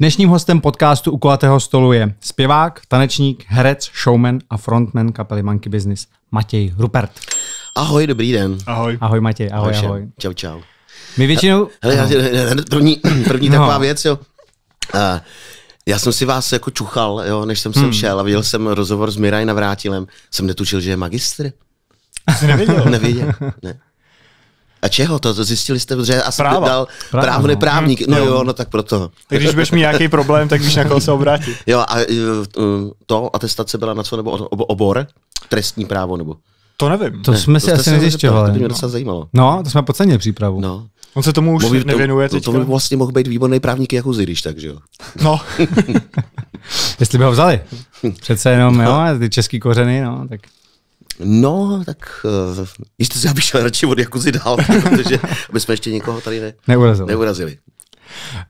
Dnešním hostem podcastu u kulatého stolu je zpěvák, tanečník, herec, showman a frontman kapely Monkey Business Matěj Rupert. Ahoj, dobrý den. Ahoj. Ahoj Matěj, ahoj, ahoj. ahoj. Čau, čau. My většinou... Hele, ahoj. první, první no. taková věc, jo. Uh, já jsem si vás jako čuchal, jo, než jsem sem hmm. šel a viděl jsem rozhovor s Miraj Navrátilem. Jsem netušil, že je magistr. Jsi nevěděl? nevěděl, ne. A čeho to? to zjistili jste, že asi Práva. dal Práva, právný no. právník. No jo. no tak proto. když budeš mít nějaký problém, tak víš, na koho se obrátit. Jo, a e, e, to atestace byla na co, nebo obor? Trestní právo, nebo? To nevím. To ne, jsme to si asi nezjišťovali. To by mě no. docela zajímalo. No, to jsme podcenili přípravu. No. On se tomu už Mohl, nevěnuje to, teďka. To by vlastně mohl být výborný právník jako Zidiš, takže jo. No. Jestli by ho vzali. Přece jenom, no. jo, ty český kořeny, no, tak No, tak uh, eh, jistě já bych šel radši od jakuzi dál, protože aby jsme ještě nikoho tady ne, neurazili. neurazili.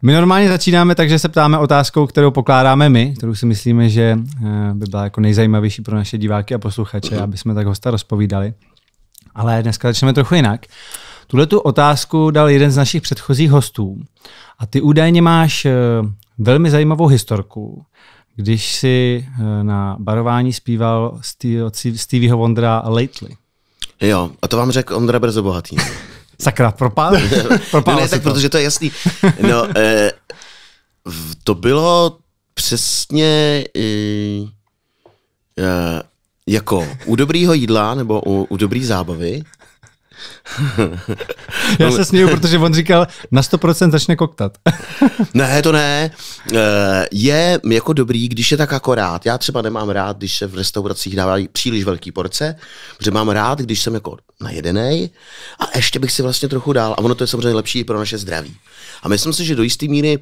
My normálně začínáme tak, že se ptáme otázkou, kterou pokládáme my, kterou si myslíme, že eh, by byla jako nejzajímavější pro naše diváky a posluchače, aby jsme tak hosta rozpovídali. Ale dneska začneme trochu jinak. Tuhle tu otázku dal jeden z našich předchozích hostů. A ty údajně máš eh, velmi zajímavou historku, když si eh, na barování zpíval Stevieho Wondra Lately. Jo, a to vám řekl Ondra Brzo Bohatý. Sakra, propál? propál ne, ne, tak to. protože to je jasný. No, eh, to bylo přesně eh, eh, jako u dobrýho jídla nebo u, u dobrý zábavy Já no, se směju, protože on říkal, na 100% začne koktat. ne, to ne. Eh, je jako dobrý, když je tak akorát. Já třeba nemám rád, když se v restauracích dávají příliš velký porce, protože mám rád, když jsem jako na jedenej a ještě bych si vlastně trochu dál. A ono to je samozřejmě lepší i pro naše zdraví. A myslím si, že do jisté míry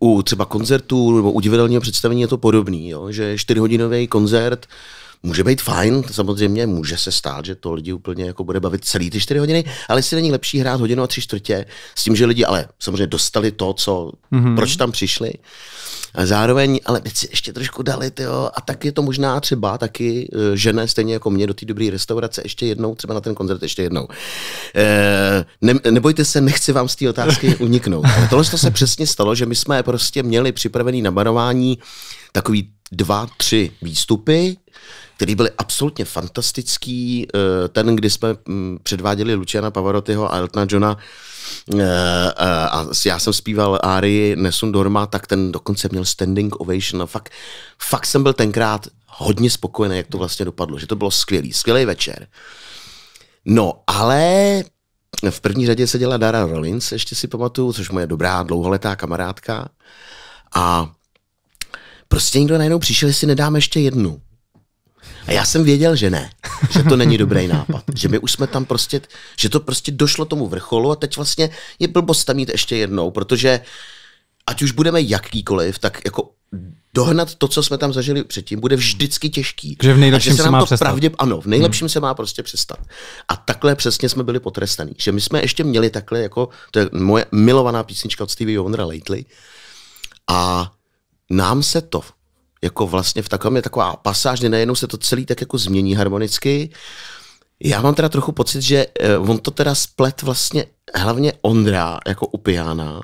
uh, u třeba koncertů nebo u divadelního představení je to podobný, jo? že čtyřhodinový koncert může být fajn, samozřejmě může se stát, že to lidi úplně jako bude bavit celý ty čtyři hodiny, ale jestli není lepší hrát hodinu a tři čtvrtě, s tím, že lidi ale samozřejmě dostali to, co, mm-hmm. proč tam přišli. A zároveň, ale by si ještě trošku dali, tyjo, a tak je to možná třeba taky eh, žene, stejně jako mě, do té dobré restaurace ještě jednou, třeba na ten koncert ještě jednou. E, ne, nebojte se, nechci vám z té otázky uniknout. Ale tohle to se přesně stalo, že my jsme prostě měli připravený na barování takový dva, tři výstupy, který byly absolutně fantastický. Eh, ten, kdy jsme mm, předváděli Luciana Pavarottiho a Eltona Johna eh, eh, a já jsem zpíval Arii Nesun Dorma, tak ten dokonce měl standing ovation a fakt, fakt jsem byl tenkrát hodně spokojený, jak to vlastně dopadlo, že to bylo skvělý, skvělý večer. No, ale v první řadě se dělá Dara Rollins, ještě si pamatuju, což moje dobrá dlouholetá kamarádka. A prostě někdo najednou přišel, jestli nedáme ještě jednu. A já jsem věděl, že ne, že to není dobrý nápad, že my už jsme tam prostě, že to prostě došlo tomu vrcholu a teď vlastně je blbost tam jít ještě jednou, protože ať už budeme jakýkoliv, tak jako dohnat to, co jsme tam zažili předtím, bude vždycky těžký. Že v nejlepším a že se, nám se má to přestat. Pravdě, ano, v nejlepším hmm. se má prostě přestat. A takhle přesně jsme byli potrestaní. Že my jsme ještě měli takhle, jako, to je moje milovaná písnička od Stevie Wondera Lately, a nám se to jako vlastně v takovém je taková pasáž, kdy najednou se to celý tak jako změní harmonicky. Já mám teda trochu pocit, že eh, on to teda splet vlastně hlavně Ondra jako u piana.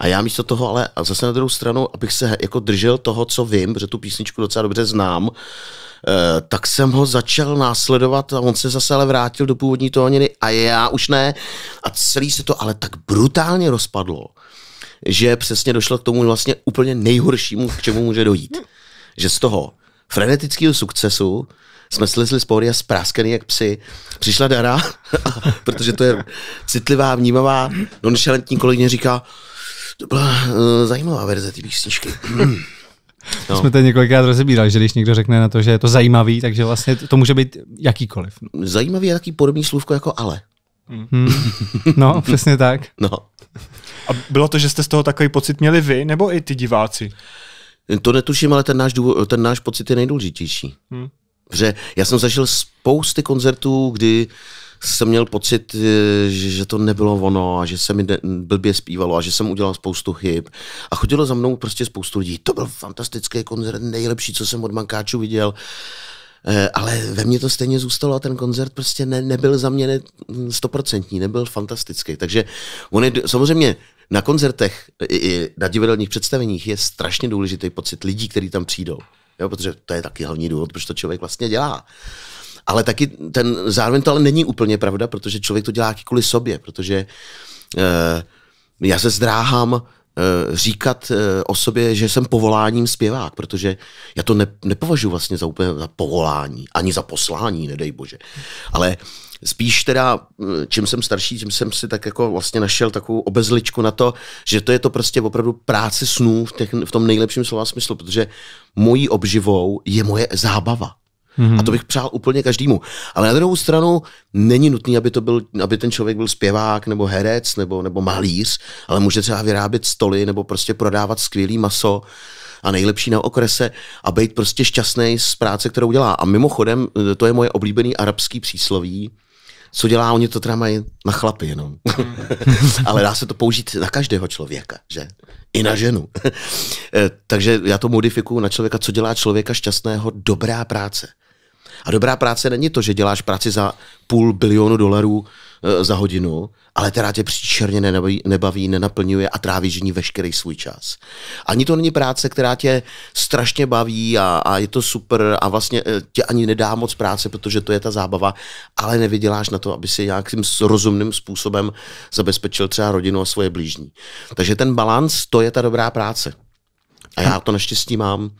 A já místo toho, ale a zase na druhou stranu, abych se jako držel toho, co vím, protože tu písničku docela dobře znám, eh, tak jsem ho začal následovat a on se zase ale vrátil do původní tóniny a já už ne. A celý se to ale tak brutálně rozpadlo, že přesně došlo k tomu vlastně úplně nejhoršímu, k čemu může dojít. Že z toho frenetického sukcesu jsme slezli z a spráskeny jak psi Přišla Dara, protože to je citlivá, vnímavá, nonšalentní kolegyně říká, to byla uh, zajímavá verze ty písničky. No. Jsme to několikrát rozebírali, že když někdo řekne na to, že je to zajímavý, takže vlastně to může být jakýkoliv. Zajímavý je takový podobný slůvko jako ale. Hmm. No, přesně tak. No. A bylo to, že jste z toho takový pocit měli vy, nebo i ty diváci? To netuším, ale ten náš, ten náš pocit je nejdůležitější. Hmm. Že já jsem zažil spousty koncertů, kdy jsem měl pocit, eh, že to nebylo ono a že se mi blbě zpívalo a že jsem udělal spoustu chyb. A chodilo za mnou prostě spoustu lidí. To byl fantastický koncert, nejlepší, co jsem od Mankáčů viděl. Eh, ale ve mně to stejně zůstalo a ten koncert prostě ne, nebyl za mě ne, mm, nebyl fantastický. Takže on je samozřejmě na koncertech i na divadelních představeních je strašně důležitý pocit lidí, kteří tam přijdou. Jo, protože to je taky hlavní důvod, proč to člověk vlastně dělá. Ale taky ten, zároveň to ale není úplně pravda, protože člověk to dělá kvůli sobě, protože e, já se zdráhám Eh, říkat eh, o sobě, že jsem povoláním zpěvák, protože já to nepovažuji vlastně za úplně za povolání, ani za poslání, nedej bože. Ale spíš teda, eh, čím jsem starší, tím jsem si tak jako vlastně našel takovou obezličku na to, že to je to prostě opravdu práce snů v, těch, v tom nejlepším slova smyslu, protože mojí obživou je moje zábava. Mm-hmm. A to bych přál úplně každému. Ale na druhou stranu není nutné, aby, to byl, aby ten člověk byl zpěvák nebo herec nebo, nebo malíř, ale může třeba vyrábět stoly nebo prostě prodávat skvělý maso a nejlepší na okrese a být prostě šťastný z práce, kterou dělá. A mimochodem, to je moje oblíbený arabský přísloví, co dělá, oni to teda mají na chlapy jenom. Ale dá se to použít na každého člověka, že? I na ženu. Eh, takže já to modifikuju na člověka, co dělá člověka šťastného, dobrá práce. A dobrá práce není to, že děláš práci za půl bilionu dolarů e, za hodinu, ale teda tě příčerně nebaví, nebaví, nenaplňuje a trávíš v ní veškerý svůj čas. Ani to není práce, která tě strašně baví a, a je to super a vlastně eh, tě ani nedá moc práce, protože to je ta zábava, ale nevyděláš na to, aby si nějakým rozumným způsobem zabezpečil třeba rodinu a svoje blížní. Takže ten balans, to je ta dobrá práce. A já to naštěstí mám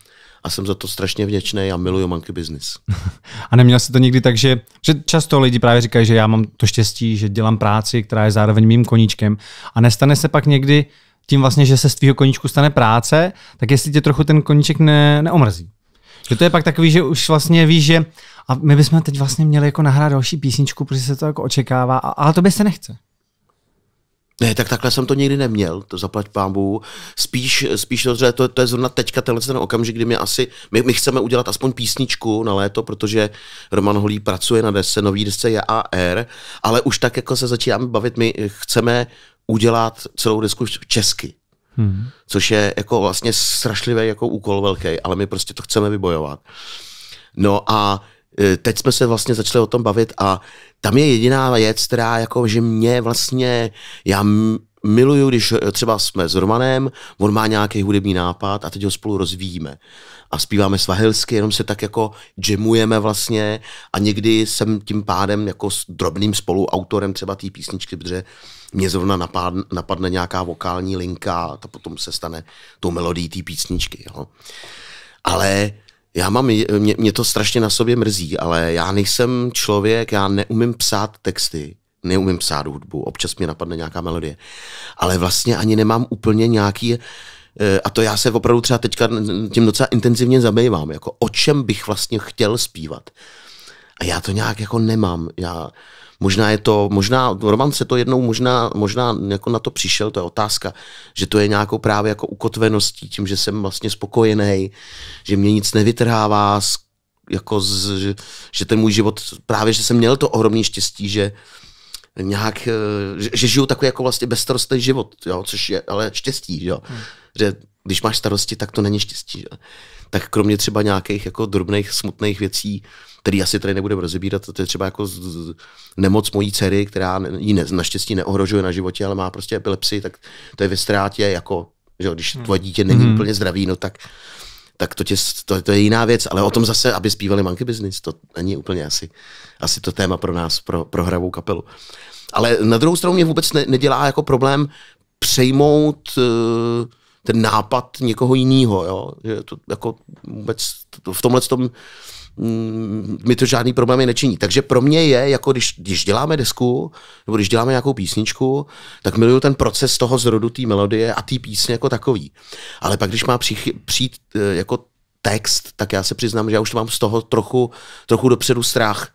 a jsem za to strašně vděčný a miluju monkey business. a neměl jsi to nikdy tak, že, že často lidi právě říkají, že já mám to štěstí, že dělám práci, která je zároveň mým koníčkem a nestane se pak někdy tím vlastně, že se z tvýho koníčku stane práce, tak jestli tě trochu ten koníček ne, neomrzí. Že to je pak takový, že už vlastně víš, že a my bychom teď vlastně měli jako nahrát další písničku, protože se to jako očekává, a, ale to by se nechce. Ne, tak takhle jsem to nikdy neměl, to zaplať pámbu. Spíš, spíš to, to, to je zrovna teďka tenhle ten okamžik, kdy my asi, my, my chceme udělat aspoň písničku na léto, protože Roman Holý pracuje na desce, nový desce je AR, er, ale už tak jako se začínáme bavit, my chceme udělat celou desku česky. Hmm. Což je jako vlastně strašlivý jako úkol velký, ale my prostě to chceme vybojovat. No a Eh, teď jsme se vlastně začali o tom bavit a tam je jediná věc, která jako, že mě vlastně, já miluju, když eh, třeba jsme s Romanem, on má nějaký hudební nápad a teď ho spolu rozvíjíme. A zpíváme svahilsky, jenom se tak jako jamujeme vlastně a někdy jsem tím pádem jako s drobným spoluautorem třeba té písničky, protože mě zrovna napadne, napadne nějaká vokální linka a to potom se stane tou melodií té písničky. Jo. Ale já mám, mě, mě to strašně na sobě mrzí, ale já nejsem člověk, já neumím psát texty, neumím psát hudbu, občas mě napadne nějaká melodie, ale vlastně ani nemám úplně nějaký, eh, a to já se opravdu třeba teďka tím docela intenzivně zabývám, jako o čem bych vlastně chtěl zpívat. A já to nějak jako nemám, já Možná je to, možná, Roman se to jednou možná, možná jako na to přišel, to je otázka, že to je nějakou právě jako ukotveností, tím, že jsem vlastně spokojený, že mě nic nevytrhává, jako z, že, že ten můj život, právě, že jsem měl to ohromné štěstí, že nějak, eh, že, že žiju takový jako vlastně bezstarostný život, jo, což je ale štěstí, jo. Hmm. Že když máš starosti, tak to není štěstí. Jo. Tak kromě třeba nějakých jako drobných smutných věcí, který asi tady nebudeme rozebírat, to je třeba jako z, z, nemoc mojí dcery, která ji ne, naštěstí neohrožuje na životě, ale má prostě epilepsii, tak to je ve ztrátě jako, že když hmm. tvoje dítě není hmm. úplně zdravý, no tak tak to, tě, to, to je jiná věc, ale o tom zase, aby zpívali Monkey Business, to není úplně asi, asi to téma pro nás, pro, pro hravou kapelu. Ale na druhou stranu mě vůbec ne, nedělá jako problém přejmout uh, ten nápad někoho jiného. To, jako vůbec to, v tomhle tom Mm, mi to žádný problémy nečiní. Takže pro mě je, jako když, když děláme desku, nebo když děláme nějakou písničku, tak miluju ten proces toho zrodu té melodie a té písně jako takový. Ale pak, když má přijít, přijít e, jako text, tak já se přiznám, že já už mám z toho trochu, trochu dopředu strach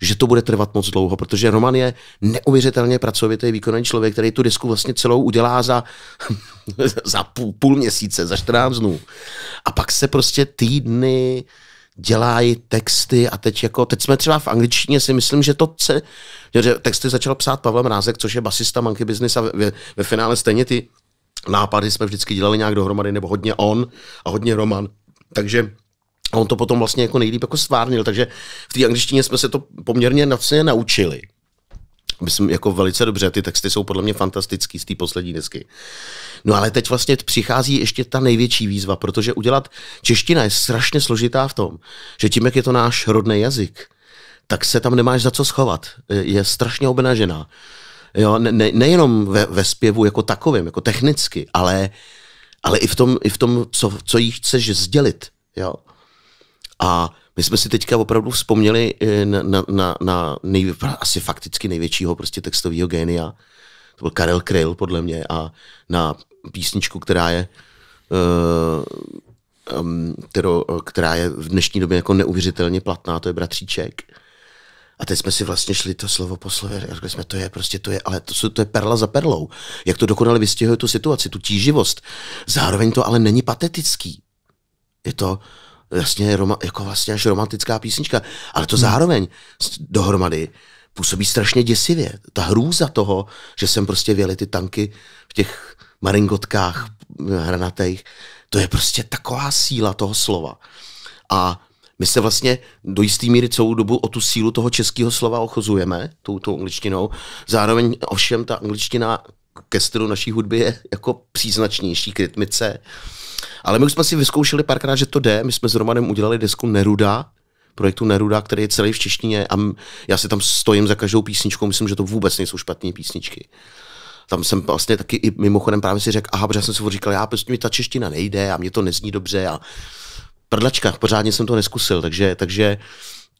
že to bude trvat moc dlouho, protože Roman je neuvěřitelně pracovitý, výkonný člověk, který tu disku vlastně celou udělá za, za půl, půl měsíce, za 14 dnů. A pak se prostě týdny, dělají texty a teď jako, teď jsme třeba v angličtině si myslím, že to se, že texty začal psát Pavel Mrázek, což je basista Monkey Business a ve, ve finále stejně ty nápady jsme vždycky dělali nějak dohromady, nebo hodně on a hodně Roman. Takže on to potom vlastně jako nejlíp jako stvárnil, takže v té angličtině jsme se to poměrně naučili myslím, jako velice dobře. Ty texty jsou podle mě fantastický z té poslední desky. No ale teď vlastně přichází ještě ta největší výzva, protože udělat čeština je strašně složitá v tom, že tím, jak je to náš rodný jazyk, tak se tam nemáš za co schovat. Je strašně obnažená. Jo, ne, ne, nejenom ve, ve zpěvu jako takovým, jako technicky, ale, ale i v tom, i v tom co, co jí chceš sdělit. Jo. A my jsme si teďka opravdu vzpomněli eh, na, na, na, na nej, asi fakticky největšího prostě textového genia. To byl Karel Kryl, podle mě, a na písničku, která je uh, kterou, která je v dnešní době jako neuvěřitelně platná, to je Bratříček. A teď jsme si vlastně šli to slovo po slově, řekli jsme, to je prostě, to je, ale to, to je perla za perlou. Jak to dokonale vystihuje tu situaci, tu tíživost. Zároveň to ale není patetický. Je to, jasně roma, jako vlastně až romantická písnička, ale to hmm. zároveň dohromady působí strašně děsivě. Ta hrůza toho, že jsem prostě věli ty tanky v těch maringotkách hranatých, to je prostě taková síla toho slova. A my se vlastně do jisté míry celou dobu o tu sílu toho českého slova ochozujeme, tou, tou angličtinou. Zároveň ovšem ta angličtina ke stylu naší hudby je jako příznačnější k rytmice, ale my už jsme si vyzkoušeli párkrát, že to jde. My jsme s Romanem udělali desku Neruda, projektu Neruda, který je celý v češtině a já si tam stojím za každou písničkou, myslím, že to vůbec nejsou špatné písničky. Tam jsem vlastně taky i mimochodem právě si řekl, aha, protože jsem si říkal, já prostě mi ta čeština nejde a mě to nezní dobře a prdlačka, pořádně jsem to neskusil, takže, takže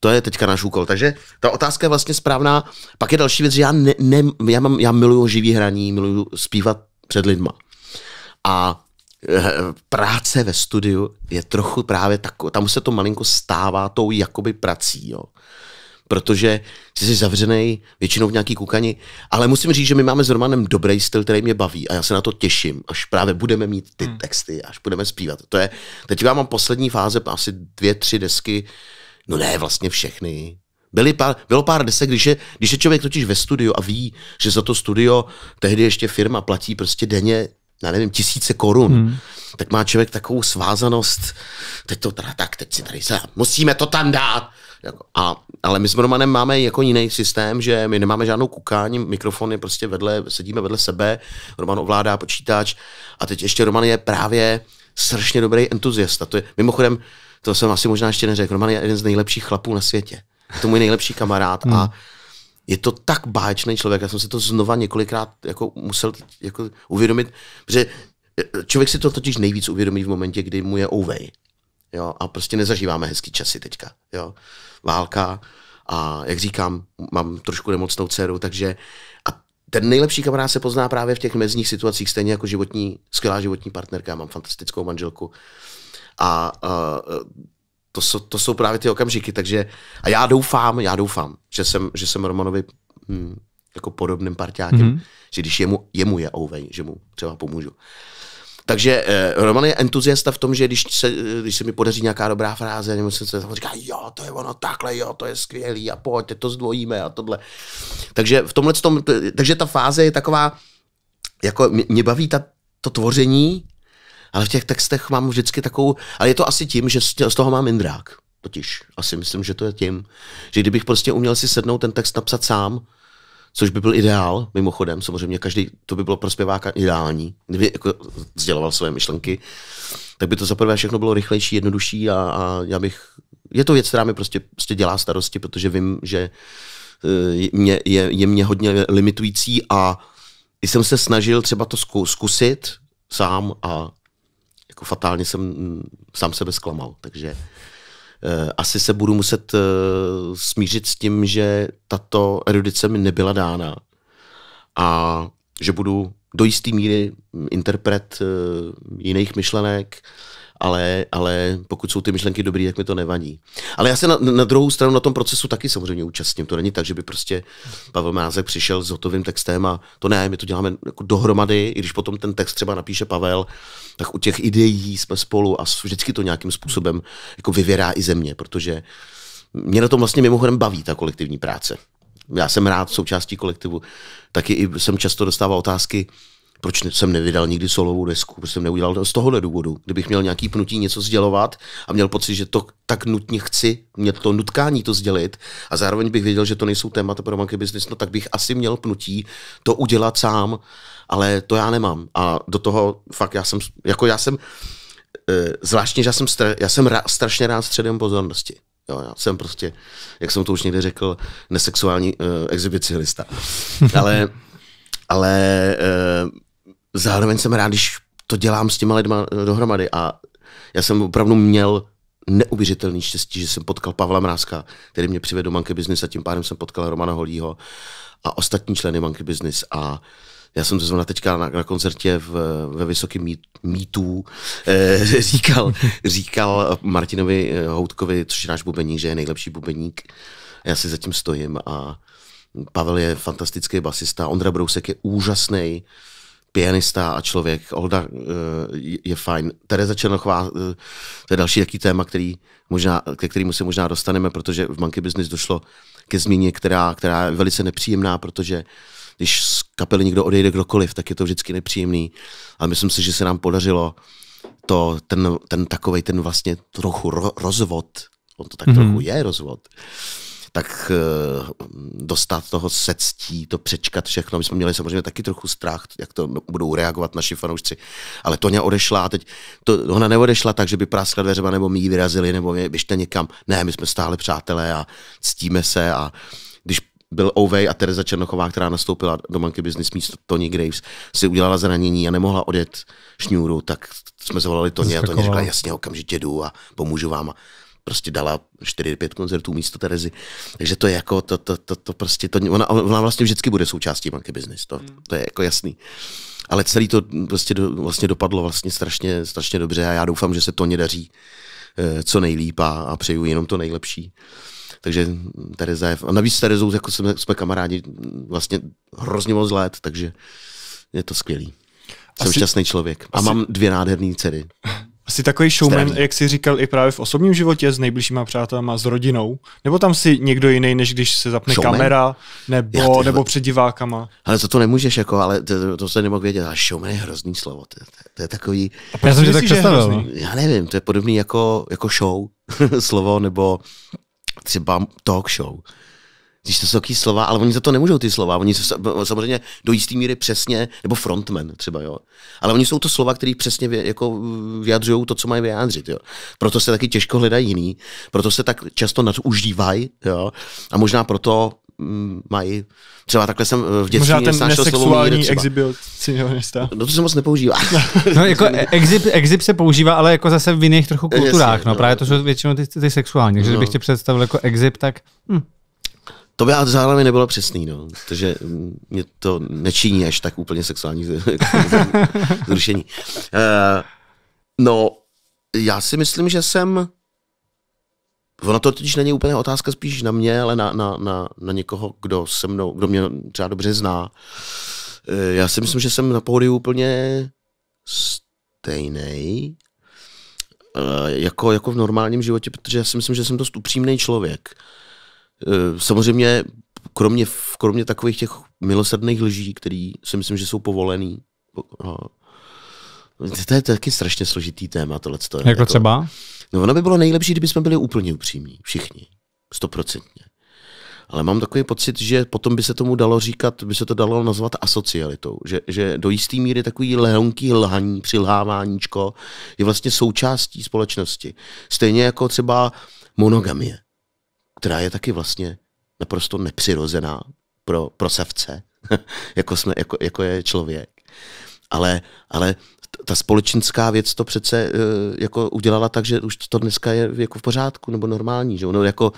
to je teďka náš úkol. Takže ta otázka je vlastně správná. Pak je další věc, že já, ne, ne, já, mám, já miluju živý hraní, miluju zpívat před lidma. A Eh, práce ve studiu je trochu právě tak, tam se to malinko stává tou jakoby prací, jo. Protože jsi zavřený většinou v nějaký kukani, ale musím říct, že my máme s Romanem dobrý styl, který mě baví a já se na to těším, až právě budeme mít ty hmm. texty, až budeme zpívat. To je, teď já mám poslední fáze, asi dvě, tři desky, no ne, vlastně všechny, Byly pár, bylo pár desek, když je, když je člověk totiž ve studiu a ví, že za to studio tehdy ještě firma platí prostě denně já nevím, tisíce korun, hmm. tak má člověk takovou svázanost, teď to teda tak, teď si tady se, musíme to tam dát. Jako, a, ale my s Romanem máme jako jiný systém, že my nemáme žádnou kukání, mikrofony. prostě vedle, sedíme vedle sebe, Roman ovládá počítač a teď ještě Roman je právě strašně dobrý entuziasta. To je, mimochodem, to jsem asi možná ještě neřekl, Roman je jeden z nejlepších chlapů na světě. Je to můj nejlepší kamarád hmm. a je to tak báječný člověk, já jsem si to znova několikrát jako musel jako uvědomit, že eh, člověk si to totiž nejvíc uvědomí v momentě, kdy mu je ouvej. Jo, a prostě nezažíváme hezký časy teďka. Jo. Válka a jak říkám, mám trošku nemocnou dceru, takže a ten nejlepší kamarád se pozná právě v těch mezních situacích, stejně jako životní, skvělá životní partnerka, mám fantastickou manželku. A, a to, jsou, to jsou právě ty okamžiky, takže a já doufám, já doufám, že jsem, že jsem Romanovi hm, jako podobným parťákem, mm-hmm. že když jemu, jemu je ouvej, že mu třeba pomůžu. Takže eh, Roman je entuziasta v tom, že když se, eh, když se mi podaří nějaká dobrá fráze, nebo se tam říká, jo, to je ono takhle, jo, to je skvělý a pojď, to zdvojíme a tohle. Takže v tomhle tom, takže ta fáze je taková, jako mě baví ta, to tvoření, ale v těch textech mám vždycky takovou, ale je to asi tím, že z toho mám Indrák. Totiž asi myslím, že to je tím, že kdybych prostě uměl si sednout ten text napsat sám, což by byl ideál, mimochodem, samozřejmě každý, to by bylo pro zpěváka ideální, kdyby jako sděloval své myšlenky, tak by to zaprvé všechno bylo rychlejší, jednodušší a, a já bych, je to věc, která mi prostě, prostě dělá starosti, protože vím, že je, mě, je, je mě hodně limitující a jsem se snažil třeba to zkusit sám a jako fatálně jsem mm, sám sebe zklamal, takže eh, asi se budu muset eh, smířit s tím, že tato erudice mi nebyla dána a že budu do jisté míry interpret eh, jiných myšlenek, ale, ale pokud jsou ty myšlenky dobrý, tak mi to nevadí. Ale já se na, na druhou stranu na tom procesu taky samozřejmě účastním. To není tak, že by prostě Pavel Mázek přišel s hotovým textem a to ne, my to děláme jako dohromady, i když potom ten text třeba napíše Pavel, tak u těch ideí jsme spolu a vždycky to nějakým způsobem jako vyvěrá i země, protože mě na tom vlastně mimochodem baví ta kolektivní práce. Já jsem rád součástí kolektivu, taky jsem často dostával otázky, proč jsem nevydal nikdy solovou desku, proč jsem neudělal z tohohle důvodu. Kdybych měl nějaký pnutí něco sdělovat a měl pocit, že to tak nutně chci, mě to nutkání to sdělit a zároveň bych věděl, že to nejsou témata pro monkey business, no tak bych asi měl pnutí to udělat sám, ale to já nemám. A do toho fakt já jsem, jako já jsem, eh, zvláštně, že já jsem, stra, já jsem ra, strašně rád středem pozornosti. Jo, já jsem prostě, jak jsem to už někde řekl, nesexuální uh, exhibicionista. Ale ale uh, zároveň jsem rád, když to dělám s těma lidma eh, dohromady a já jsem opravdu měl neuvěřitelný štěstí, že jsem potkal Pavla Mrázka, který mě přivedl do Manky Business a tím pádem jsem potkal Romana Holího a ostatní členy manky Business a já jsem zrovna teďka na, na koncertě v, ve Vysokém mítů eh, říkal, říkal Martinovi eh, Houtkovi, což je náš bubeník, že je nejlepší bubeník. Já si zatím stojím a Pavel je fantastický basista, Ondra Brousek je úžasný eh, pianista a člověk. Olda eh, je fajn. Tereza Černochová, eh, to je další taký téma, který možná, ke kterému se možná dostaneme, protože v Monkey Business došlo ke změně, která, která je velice nepříjemná, protože když z kapely někdo odejde kdokoliv, tak je to vždycky nepříjemný. Ale myslím si, že se nám podařilo to, ten, ten takový ten vlastně trochu ro, rozvod, on to tak mm-hmm. trochu je rozvod, tak eh, dostat toho sectí, to přečkat všechno. My jsme měli samozřejmě taky trochu strach, jak to budou reagovat naši fanoušci. Ale Toně odešla a teď to, ona neodešla tak, že by práskla dveřma nebo my ji vyrazili, nebo mě, běžte někam. Ne, my jsme stále přátelé a ctíme se a když byl Ovej a Tereza Černochová, která nastoupila do Monkey Business místo Tony Graves, si udělala zranění a nemohla odjet šňůru, tak jsme zavolali Toně a Toně řekla, jasně, okamžitě jdu a pomůžu vám. A prostě dala 4-5 koncertů místo Terezy. Takže to je jako, to, to, to, to prostě, to, ona, ona vlastně vždycky bude součástí banky Business, to, hmm. to je jako jasný. Ale celý to prostě do, vlastně dopadlo vlastně strašně, strašně dobře a já doufám, že se to nedaří, eh, co nejlíp a, a přeju jenom to nejlepší. Takže Tereza je... A navíc s Terezou jako jsme, jsme kamarádi vlastně hrozně moc let, takže je to skvělý. Jsem asi, šťastný člověk. A asi, mám dvě nádherné dcery. Jsi takový showman, jak jsi říkal, i právě v osobním životě s nejbližšíma přátelama, s rodinou? Nebo tam si někdo jiný, než když se zapne showman? kamera, nebo, Já, nebo před divákama? Ale to to nemůžeš, jako, ale to, to se nemohl vědět. A showman je hrozný slovo. To, to, to je takový... A Já jsem si tak představil. Já nevím, to je podobný jako, jako show slovo, nebo třeba talk show když to jsou takové slova, ale oni za to nemůžou ty slova. Oni jsou samozřejmě do jisté míry přesně, nebo frontman třeba, jo. Ale oni jsou to slova, které přesně vě, jako vyjadřují to, co mají vyjádřit, jo. Proto se taky těžko hledají jiný, proto se tak často nadužívají, jo. A možná proto mm, mají. Třeba takhle jsem eh, v dětství Možná ten nesexuální exhibit No to se moc nepoužívá. no jako e- exhib, exhib se používá, ale jako zase v jiných trochu eh, kulturách. Jasně, no, no, právě to jsou většinou ty, ty sexuální. Takže no. kdybych tě představil jako exhib, tak hm, to by ale zároveň nebylo přesný, no. Takže mě to nečiní až tak úplně sexuální jako zrušení. Uh, no, já si myslím, že jsem... Ono to totiž není úplně otázka spíš na mě, ale na, na, na, na někoho, kdo se mnou, kdo mě třeba dobře zná. Eh, já si myslím, že jsem na pohody úplně stejný eh, jako, jako v normálním životě, protože já si myslím, že jsem dost upřímný člověk. Uh, Eh, samozřejmě kromě, kromě takových těch milosrdných lží, které si myslím, že jsou povolený, to je taky strašně složitý téma, tohle. Jako, jako třeba? No ono by bylo nejlepší, kdyby jsme byli úplně upřímní, všichni, stoprocentně. Ale mám takový pocit, že potom by se tomu dalo říkat, by se to dalo nazvat asocialitou, že, že do jisté míry takový lehonký lhaní, přilháváníčko je vlastně součástí společnosti. Stejně jako třeba monogamie která je taky vlastně naprosto nepřirozená pro, pro savce, jako, jsme, jako, jako je člověk. Ale, ale ta společenská věc to přece uh, jako udělala tak, že už to dneska je jako v pořádku nebo normální, že no jako,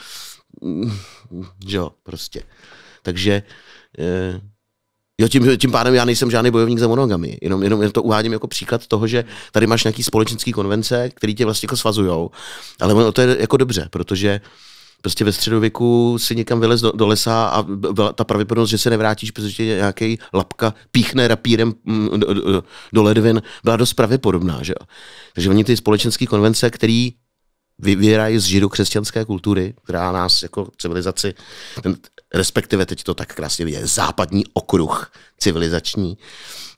mm, jo, prostě. Takže uh, Jo, tím, tím pádem já nejsem žádný bojovník za monogamy. Jenom, jenom, jenom to uvádím jako příklad toho, že tady máš nějaký společenský konvence, který tě vlastně jako svazujou. Ale ono to je jako dobře, protože uh, prostě ve středověku si někam vylez do, do lesa a ta pravděpodobnost, že se nevrátíš, protože tě nějaký lapka píchne rapírem mm, do, do, do ledvin, byla dost pravděpodobná. Že? Takže oni ty společenské konvence, který vyvírají z křesťanské kultury, která nás jako civilizaci, ten, respektive teď to tak krásně je západní okruh civilizační,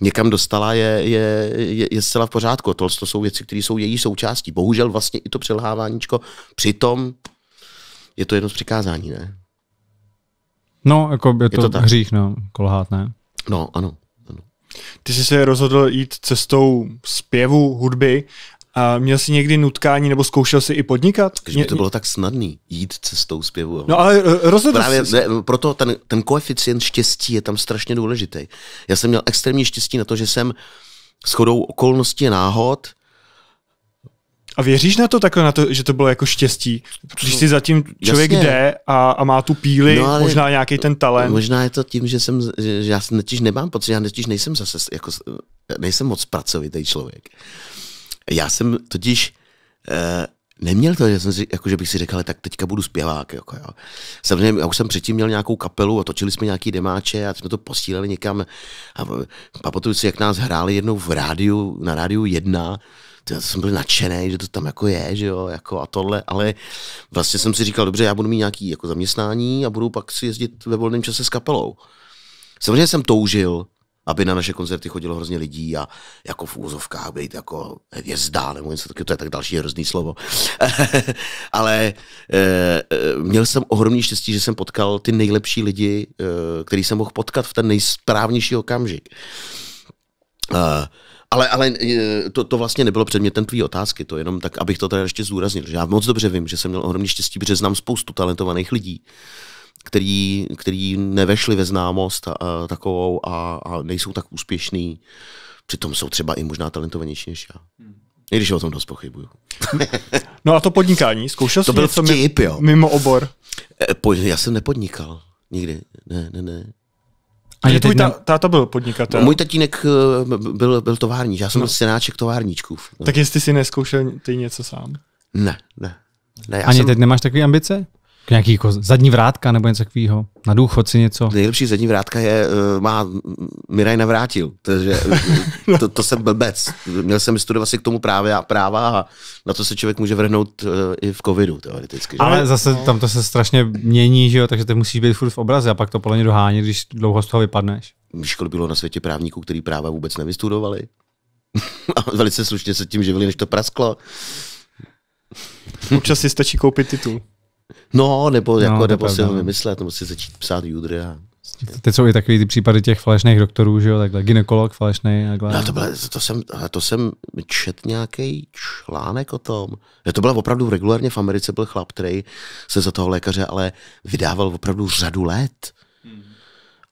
někam dostala, je, je, je, je zcela v pořádku. Tohle to jsou věci, které jsou její součástí. Bohužel vlastně i to přelháváníčko přitom je to jedno z přikázání, ne? No, jako je, je to, to tak. hřích, no, kolhát, ne? No, ano. ano. Ty jsi se rozhodl jít cestou zpěvu, hudby. A měl jsi někdy nutkání nebo zkoušel jsi i podnikat? Když by to bylo tak snadný jít cestou zpěvu. No ale eh, rozhodl Právě, jsi... ne, proto ten, ten koeficient štěstí je tam strašně důležitý. Já jsem měl extrémní štěstí na to, že jsem shodou okolností náhod uh, a věříš na to takhle, na to, že to bylo jako štěstí? Když si zatím člověk Jasně. jde a, a má tu píli, no, možná nějaký ten talent. Možná je to tím, že, jsem, že, že já netiž nemám pocit, já netiž nejsem zase, jako, nejsem moc pracovitý člověk. Já jsem totiž uh, neměl to, že, jsem si, jako, že bych si řekl, ale tak teďka budu zpěvák. Jako, jo. Samozřejmě, já už jsem předtím měl nějakou kapelu a točili jsme nějaký demáče a jsme to posílali někam. A potom si, jak nás hráli jednou v rádiu, na rádiu jedna to jsem byl nadšený, že to tam jako je, že jo, jako a tohle, ale vlastně jsem si říkal, dobře, já budu mít nějaký jako zaměstnání a budu pak si jezdit ve volném čase s kapelou. Samozřejmě jsem toužil, aby na naše koncerty chodilo hrozně lidí a jako v úzovkách být jako hvězda nebo něco takového, to je tak další hrozný slovo. Ale e, měl jsem ohromný štěstí, že jsem potkal ty nejlepší lidi, e, který jsem mohl potkat v ten nejsprávnější okamžik. E, ale, ale e, to, to vlastně nebylo předmětem tvý otázky, to jenom tak, abych to tady ještě zúraznil. Že já moc dobře vím, že jsem měl ohromně štěstí, protože znám spoustu talentovaných lidí, který, který nevešli ve známost a, a, takovou a, a nejsou tak úspěšný. Přitom jsou třeba i možná talentovanější než já. Hmm. I když o tom dost pochybuju. no a to podnikání, zkoušel jsi to byl něco vtip, jo. mimo obor? E, já jsem nepodnikal nikdy. Ne, ne, ne. A je tvůj ta, táta byl podnikatel? Můj tatínek eh, byl, byl továrníč, já jsem no. byl synáček továrníčků. No. Tak jestli si neskoušel ty něco sám? Ne, ne. ne Ani jsem... teď nemáš takové ambice? Nějaký jako zadní vrátka nebo něco takového? Na si něco? Nejlepší zadní vrátka je, eh, má Miraj Navrátil, takže eh, no. to, to jsem blbec. Měl jsem studovat si k tomu právě a práva a na to se člověk může vrhnout eh, i v covidu teoreticky. Že? Ale zase tam to se strašně mění, že jo? takže ty musíš být furt v obraze a pak to podle dohání, když dlouho z toho vypadneš. Školy bylo na světě právníků, který práva vůbec nevystudovali. a velice slušně se tím živili, než to prasklo. Občas si stačí koupit titul. No, nebo, no, jako, no, nebo si ho no. vymyslet, nebo si začít psát judry. A... Teď jsou i takový ty případy těch falešných doktorů, že jo, takhle, ginekolog falešný. Takhle. No, to, bylo, to, jsem, to jsem čet nějaký článek o tom. To bylo opravdu regulárně v Americe, byl chlap, který se za toho lékaře ale vydával opravdu řadu let.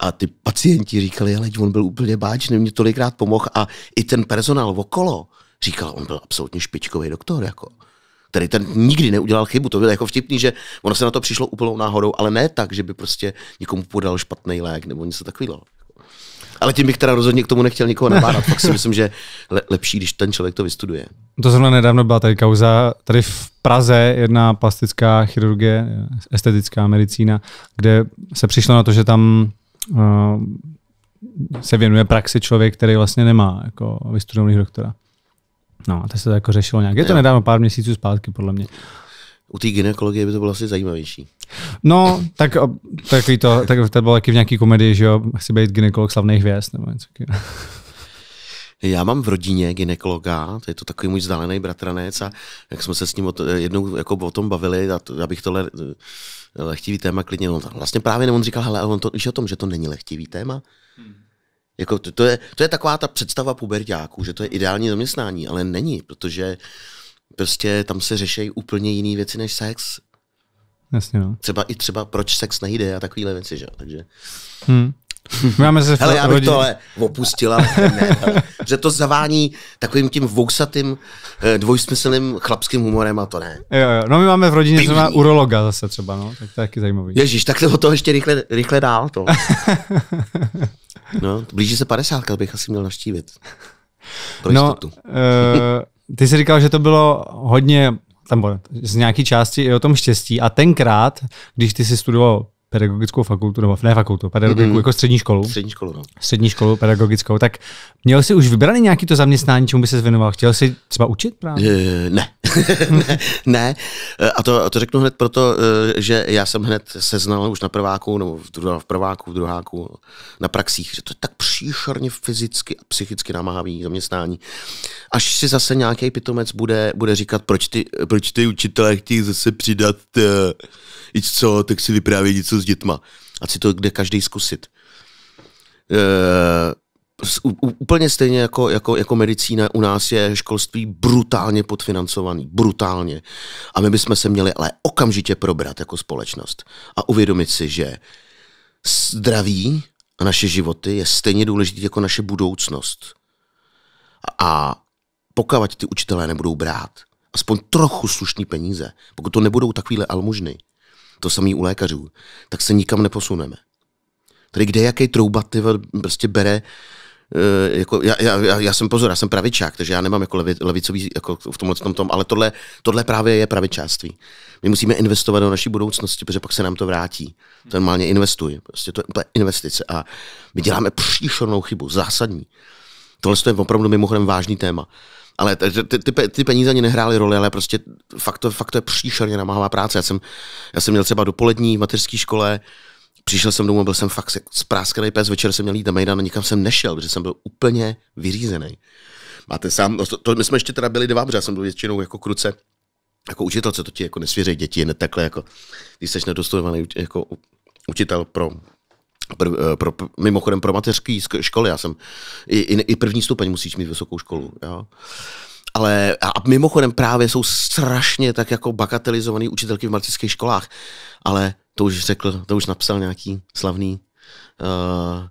A ty pacienti říkali, ale on byl úplně báčný, mě tolikrát pomohl. A i ten personál okolo říkal, on byl absolutně špičkový doktor. Jako který ten nikdy neudělal chybu. To bylo jako vtipný, že ono se na to přišlo úplnou náhodou, ale ne tak, že by prostě někomu podal špatný lék nebo něco takového. Ale tím bych teda rozhodně k tomu nechtěl nikoho nabádat. Fakt si myslím, že le- lepší, když ten člověk to vystuduje. To zrovna nedávno byla tady kauza. Tady v Praze jedna plastická chirurgie, estetická medicína, kde se přišlo na to, že tam uh, se věnuje praxi člověk, který vlastně nemá jako vystudovaný doktora. No a to se to jako řešilo nějak. Je to nedávno pár měsíců zpátky, podle mě. U té gynekologie by to bylo asi zajímavější. No, tak, takový to, tak to bylo taky v nějaký komedii, že jo, chci být gynekolog slavných hvězd nebo něco já mám v rodině ginekologa, to je to takový můj vzdálený bratranec a jak jsme se s ním o to, jednou jako o tom bavili, a to, abych tohle eh, lehtivý téma klidně, no, vlastně právě on říkal, hele, on to, víš o tom, že to není lehtivý téma, jako to, to, je, to je taková ta představa puberťáků, že to je ideální zaměstnání, ale není, protože prostě tam se řeší úplně jiné věci než sex. Jasně, no. Třeba i třeba proč sex nejde a takovýhle věci, že Takže... Hmm. Máme se Hele, já bych to ale opustila, že to zavání takovým tím vousatým eh, dvojsmyslným chlapským humorem a to ne. Jo, jo. No my máme v rodině Pivní. třeba urologa zase třeba, no, tak to je taky zajímavý. Ježíš, tak to ještě rychle, rychle dál to. No, blíží se 50, bych asi měl navštívit. Pro no, uh, ty jsi říkal, že to bylo hodně tam bylo z nějaké části i o tom štěstí. A tenkrát, když ty jsi studoval pedagogickou fakultu, nebo ne fakultu, pedagogiku, mm-hmm. jako střední školu. Střední školu, no. Střední školu pedagogickou. Tak měl jsi už vybraný nějaký to zaměstnání, čemu by se věnoval? Chtěl jsi třeba učit právě? Uh, ne. ne. Eh, a to, a to řeknu hned proto, eh, že já jsem hned seznal už na prváku, nebo v, druhá, v prváku, v druháku, na praxích, že to je tak příšerně fyzicky a psychicky namáhavý zaměstnání. Až si zase nějaký pitomec bude, bude říkat, proč ty, proč ty učitelé chtějí zase přidat, uh, co, tak si vyprávějí něco s dětma. A si to kde každý zkusit. E, úplně stejně jako, jako, jako medicína u nás je školství brutálně podfinancovaný. Brutálně. A my bychom se měli ale okamžitě probrat jako společnost a uvědomit si, že zdraví a naše životy je stejně důležité jako naše budoucnost. A pokud ty učitelé nebudou brát aspoň trochu slušný peníze, pokud to nebudou takovýhle almužny, to samý u lékařů, tak se nikam neposuneme. Tady kde jaký trouba ty prostě bere eh, jako, já, já, já, jsem pozor, já jsem pravičák, takže já nemám jako levi, levicový jako v tomhle tom, tom ale tohle, tohle právě je pravičáctví. My musíme investovat do naší budoucnosti, protože pak se nám to vrátí. To normálně investuje, prostě to, to je investice a my děláme příšernou chybu, zásadní. Tohle je opravdu mimochodem vážný téma. Ale takže ty, ty, ty peníze ani nehrály roli, ale prostě fakt to, fakt to je příšerně namáhavá práce. Já jsem, já jsem měl třeba dopolední v mateřské škole, přišel jsem domů, byl jsem fakt zpráskaný pes, večer jsem měl jít na Mejdan a nikam jsem nešel, protože jsem byl úplně vyřízený. Máte sám, to, to, my jsme ještě teda byli dva, protože já jsem byl většinou jako kruce, jako učitel, co to ti jako nesvěří děti, ne takhle jako, když jsi nedostudovaný jako učitel pro prv, eh, pro, mimochodem pro mateřské školy, já jsem i, i, i první stupeň musíš mít vysokou školu. Jo? Ale a mimochodem právě jsou strašně tak jako bagatelizovaný učitelky v mateřských školách. Ale to už řekl, to už napsal nějaký slavný uh,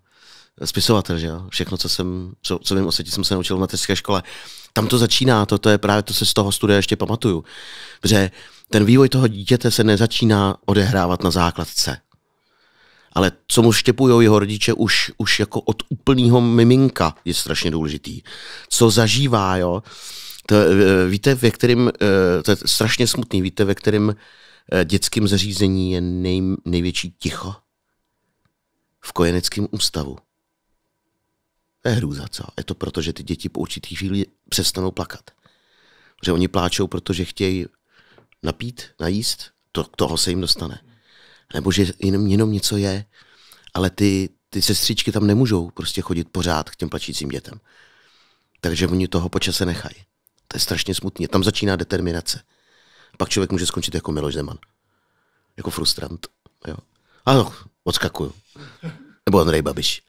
spisovatel, že jo? Všechno, co jsem, co, co vím o světě, jsem se naučil v mateřské škole. Tam to začíná, to, to je právě, to se z toho studia ještě pamatuju. Protože ten vývoj toho dítěte se nezačíná odehrávat na základce ale co mu štěpují jeho rodiče už, už jako od úplného miminka je strašně důležitý. Co zažívá, jo. To, eh, víte, ve kterým, eh, to je strašně smutný, víte, ve kterém eh, dětském zařízení je nej, největší ticho? V kojeneckém ústavu. To je hrůza, co? Je to proto, že ty děti po určitý chvíli přestanou plakat. Že oni pláčou, protože chtějí napít, najíst, to, toho se jim dostane nebo že jenom, jenom něco je, ale ty, ty sestřičky tam nemůžou prostě chodit pořád k těm plačícím dětem. Takže oni toho počase nechají. To je strašně smutné. Tam začíná determinace. Pak člověk může skončit jako Miloš Zeman. Jako frustrant. Jo. Ano, odskakuju. Nebo Andrej Babiš.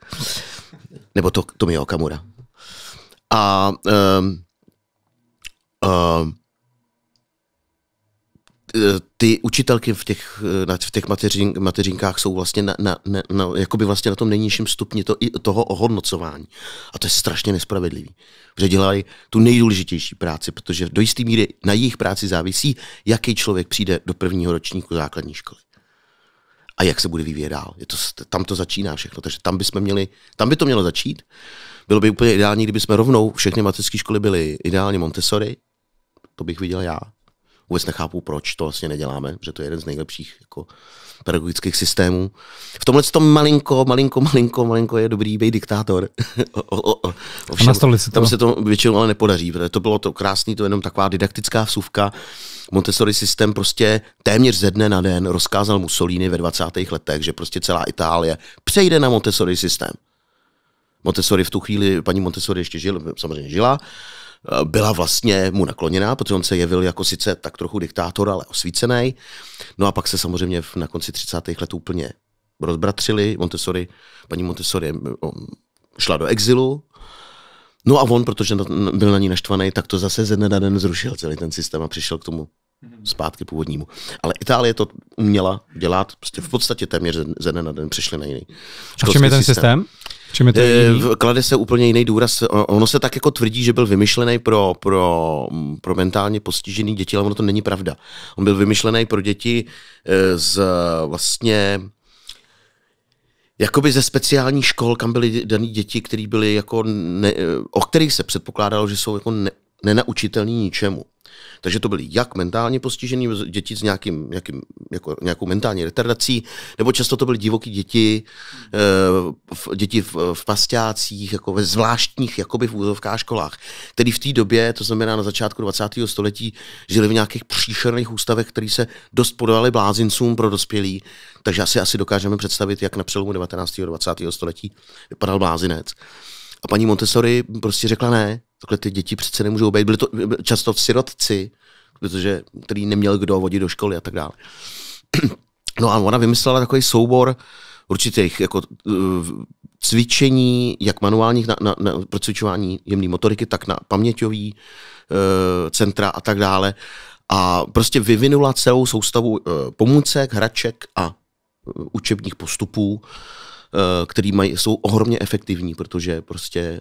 Nebo to, to mi Okamura. A um, um, Eh, ty učitelky v těch, eh, v těch mateřin, mateřinkách jsou vlastně na, na, na, na, jakoby vlastně na tom nejnižším stupni to, toho ohodnocování. A to je strašně nespravedlivý, protože dělají tu nejdůležitější práci, protože do jisté míry na jejich práci závisí, jaký člověk přijde do prvního ročníku základní školy. A jak se bude vyvíjet dál. Je to, tam to začíná všechno, takže tam, bychom měli, tam by to mělo začít. Bylo by úplně ideální, kdyby jsme rovnou všechny mateřské školy byly ideálně Montessori, to bych viděl já, Vůbec nechápu, proč to vlastně neděláme, protože to je jeden z nejlepších jako pedagogických systémů. V tomhle to malinko, malinko, malinko, malinko je dobrý být diktátor. o, o, o, ovšem, to. tam se to většinou ale nepodaří, protože to bylo to krásné, to je jenom taková didaktická vsuvka. Montessori systém prostě téměř ze dne na den rozkázal Mussolini ve 20. letech, že prostě celá Itálie přejde na Montessori systém. Montessori v tu chvíli, paní Montessori ještě žil, samozřejmě žila, byla vlastně mu nakloněná, protože on se jevil jako sice tak trochu diktátor, ale osvícený. No a pak se samozřejmě na konci 30. let úplně rozbratřili. Montessori, paní Montessori eh, šla do exilu, No a on, protože byl na ní naštvaný, tak to zase ze dne na den zrušil celý ten systém a přišel k tomu mhm. zpátky původnímu. Ale Itálie to uměla dělat prostě v podstatě téměř ze dne na den přišli na jiný. A čem je ten systém? systém? Čím je to eh, Klade se úplně jiný důraz. Eh, ono se tak jako tvrdí, že byl vymyšlený pro, pro, pro mentálně postižený děti, ale ono to není pravda. On byl vymyšlený pro děti eh, z vlastně jakoby ze speciální škol, kam byly dané děti, které byly jako ne, o kterých se předpokládalo, že jsou jako ne, nenaučitelní ničemu. Takže to byly jak mentálně postižený děti s nějakým, nějakým, jako, nějakou mentální retardací, nebo často to byly divoký děti, eh, děti v, v pastácích, jako ve zvláštních jakoby v úzovkách školách, který v té době, to znamená na začátku 20. století, žili v nějakých příšerných ústavech, které se dost podovaly blázincům pro dospělí. Takže asi, asi dokážeme představit, jak na přelomu 19. a 20. století vypadal blázinec. A paní Montessori prostě řekla ne, takhle ty děti přece nemůžou být. byli to často sirotci, protože který neměl kdo vodit do školy a tak dále. No a ona vymyslela takový soubor určitých jako, eh, cvičení, jak manuálních na, na, na procvičování jemné motoriky, tak na paměťový e, centra a tak dále. A prostě vyvinula celou soustavu e, pomůcek, hraček a e, učebních postupů, e, který mají, jsou ohromně efektivní, protože prostě e,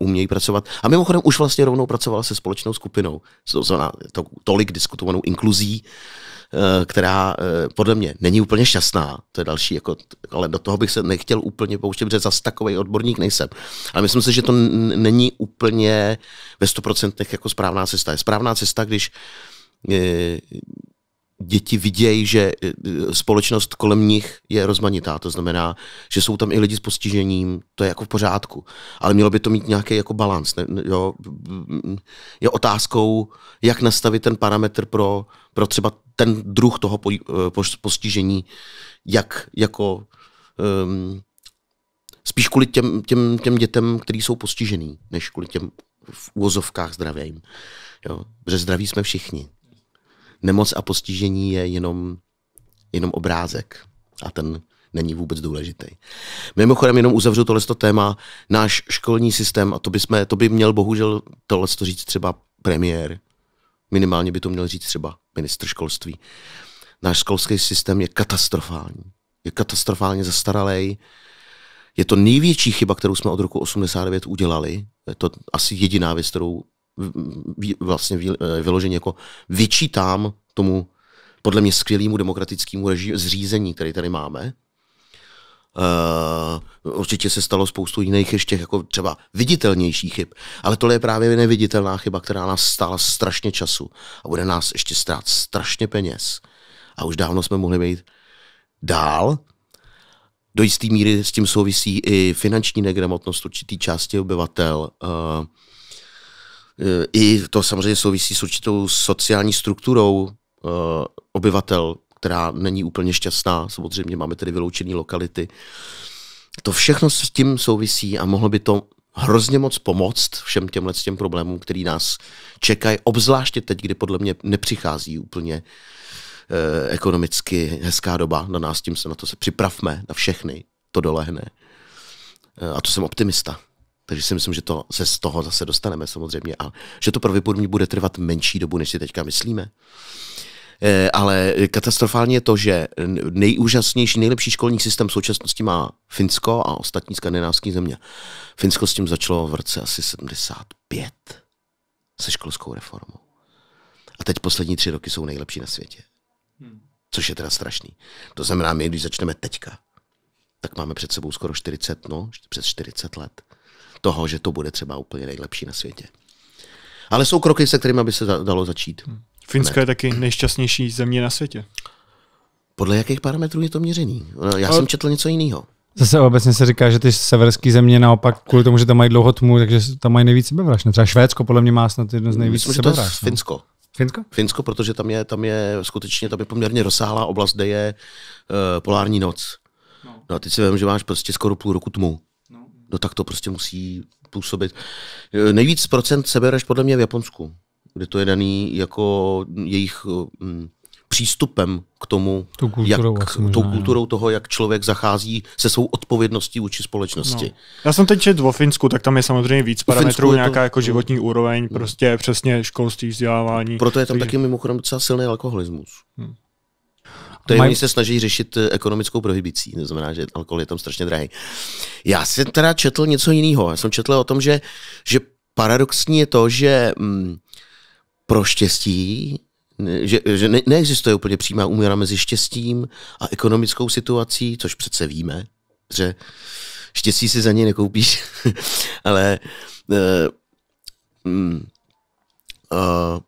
umějí pracovat. A mimochodem už vlastně rovnou pracovala se společnou skupinou, to znamená to, tolik diskutovanou inkluzí, eh, která eh, podle mě není úplně šťastná, to je další, jako, ale do toho bych se nechtěl úplně pouštět, protože zase takový odborník nejsem. Ale myslím si, že to není úplně ve 100% jako správná cesta. Je správná cesta, když eh, děti vidějí, že eh, společnost kolem nich je rozmanitá, to znamená, že jsou tam i lidi s postižením, to je jako v pořádku, ale mělo by to mít nějaký jako balans. je otázkou, jak nastavit ten parametr pro, pro třeba ten druh toho po, eh, po, postižení, jak jako um, spíš kvůli těm, těm, těm dětem, který jsou postižený, než kvůli těm v úvozovkách zdravým. Jo? Protože zdraví jsme všichni nemoc a postižení je jenom, jenom obrázek a ten není vůbec důležitý. Mimochodem, jenom uzavřu tohle téma, náš školní systém, a to by, jsme, to by měl bohužel tohle říct třeba premiér, minimálně by to měl říct třeba ministr školství. Náš školský systém je katastrofální. Je katastrofálně zastaralý. Je to největší chyba, kterou jsme od roku 89 udělali. Je to asi jediná věc, kterou vlastně eh, vyloženě jako vyčítám tomu podle mě skvělému demokratickému zřízení, který tady máme. Uh, určitě se stalo spoustu jiných ještě jako třeba viditelnějších chyb, ale tohle je právě neviditelná chyba, která nás stála strašně času a bude nás ještě stát strašně peněz. A už dávno jsme mohli být dál. Do jisté míry s tím souvisí i finanční negramotnost určitý části obyvatel, uh, Eh, I to samozřejmě souvisí s určitou sociální strukturou eh, obyvatel, která není úplně šťastná. Samozřejmě máme tedy vyloučené lokality. To všechno s tím souvisí a mohlo by to hrozně moc pomoct všem těmhle těm problémům, který nás čekají, obzvláště teď, kdy podle mě nepřichází úplně e, ekonomicky hezká doba na nás, tím se na to se připravme, na všechny, to dolehne. E, a to jsem optimista. Takže si myslím, že to se z toho zase dostaneme samozřejmě a že to pravděpodobně bude trvat menší dobu, než si teďka myslíme. Eh, ale katastrofálně je to, že nejúžasnější, nejlepší školní systém v současnosti má Finsko a ostatní skandinávské země. Finsko s tím začalo v roce asi 75 se školskou reformou. A teď poslední tři roky jsou nejlepší na světě. Hmm. Což je teda strašný. To znamená, my když začneme teďka, tak máme před sebou skoro 40, no, přes 40 let toho, že to bude třeba úplně nejlepší na světě. Ale jsou kroky, se kterými by se dalo začít. Hmm. Finsko je taky nejšťastnější země na světě. Podle jakých parametrů je to měřený? Já Ale... jsem četl něco jiného. Zase obecně se říká, že ty severské země naopak kvůli tomu, že tam mají dlouho tmu, takže tam mají nejvíc sebevražd. Třeba Švédsko podle mě má snad jedno z nejvíc Myslím, sebevražd. To je no. Finsko. Finsko? Finsko, protože tam je, tam je skutečně tam je poměrně rozsáhlá oblast, kde je uh, polární noc. No. no a teď si vím, že máš prostě skoro půl roku tmu. No tak to prostě musí působit. E, nejvíc procent sebereš podle mě v Japonsku, kde to je daný jako jejich e, m, mm, přístupem k tomu, tou kulturou, jak, asi tou no. kulturou toho, jak člověk zachází se svou odpovědností vůči společnosti. No. Já jsem teď četl o Finsku, tak tam je samozřejmě víc parametrů, nějaká to, jako no. životní no. úroveň, prostě přesně školství, vzdělávání. Proto je tam takže... taky mimochodem docela silný alkoholismus. Hmm. To je, Maj... oni se snaží řešit eh, ekonomickou prohibicí, to znamená, že alkohol je tam strašně drahý. Já jsem teda četl něco jiného. Já jsem četl o tom, že, že paradoxní je to, že m, mm, pro štěstí že, že ne, neexistuje úplně přímá úměra mezi štěstím a ekonomickou situací, což přece víme, že štěstí si za něj nekoupíš, ale uh, mm, uh,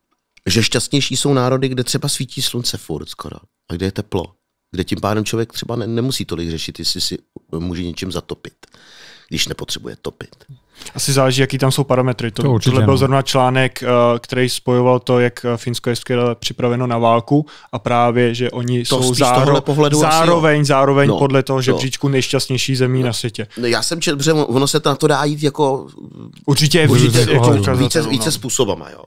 že šťastnější jsou národy, kde třeba svítí slunce furt skoro a kde je teplo, kde tím pádem člověk třeba ne, nemusí tolik řešit, jestli si může něčím zatopit, když nepotřebuje topit. Asi záleží, jaký tam jsou parametry. To, to tohle byl no. zrovna článek, eh, který spojoval to, jak Finsko je skvěle připraveno na válku a právě, že oni to jsou záro... pohledu zároveň, asi, zároveň no, podle toho žebříčku to. nejšťastnější zemí no. na světě. No, já jsem četl, že ono se to na to dá jít jako... Určitě, je určitě, určitě jako, jako více, no. více způsobama, jo.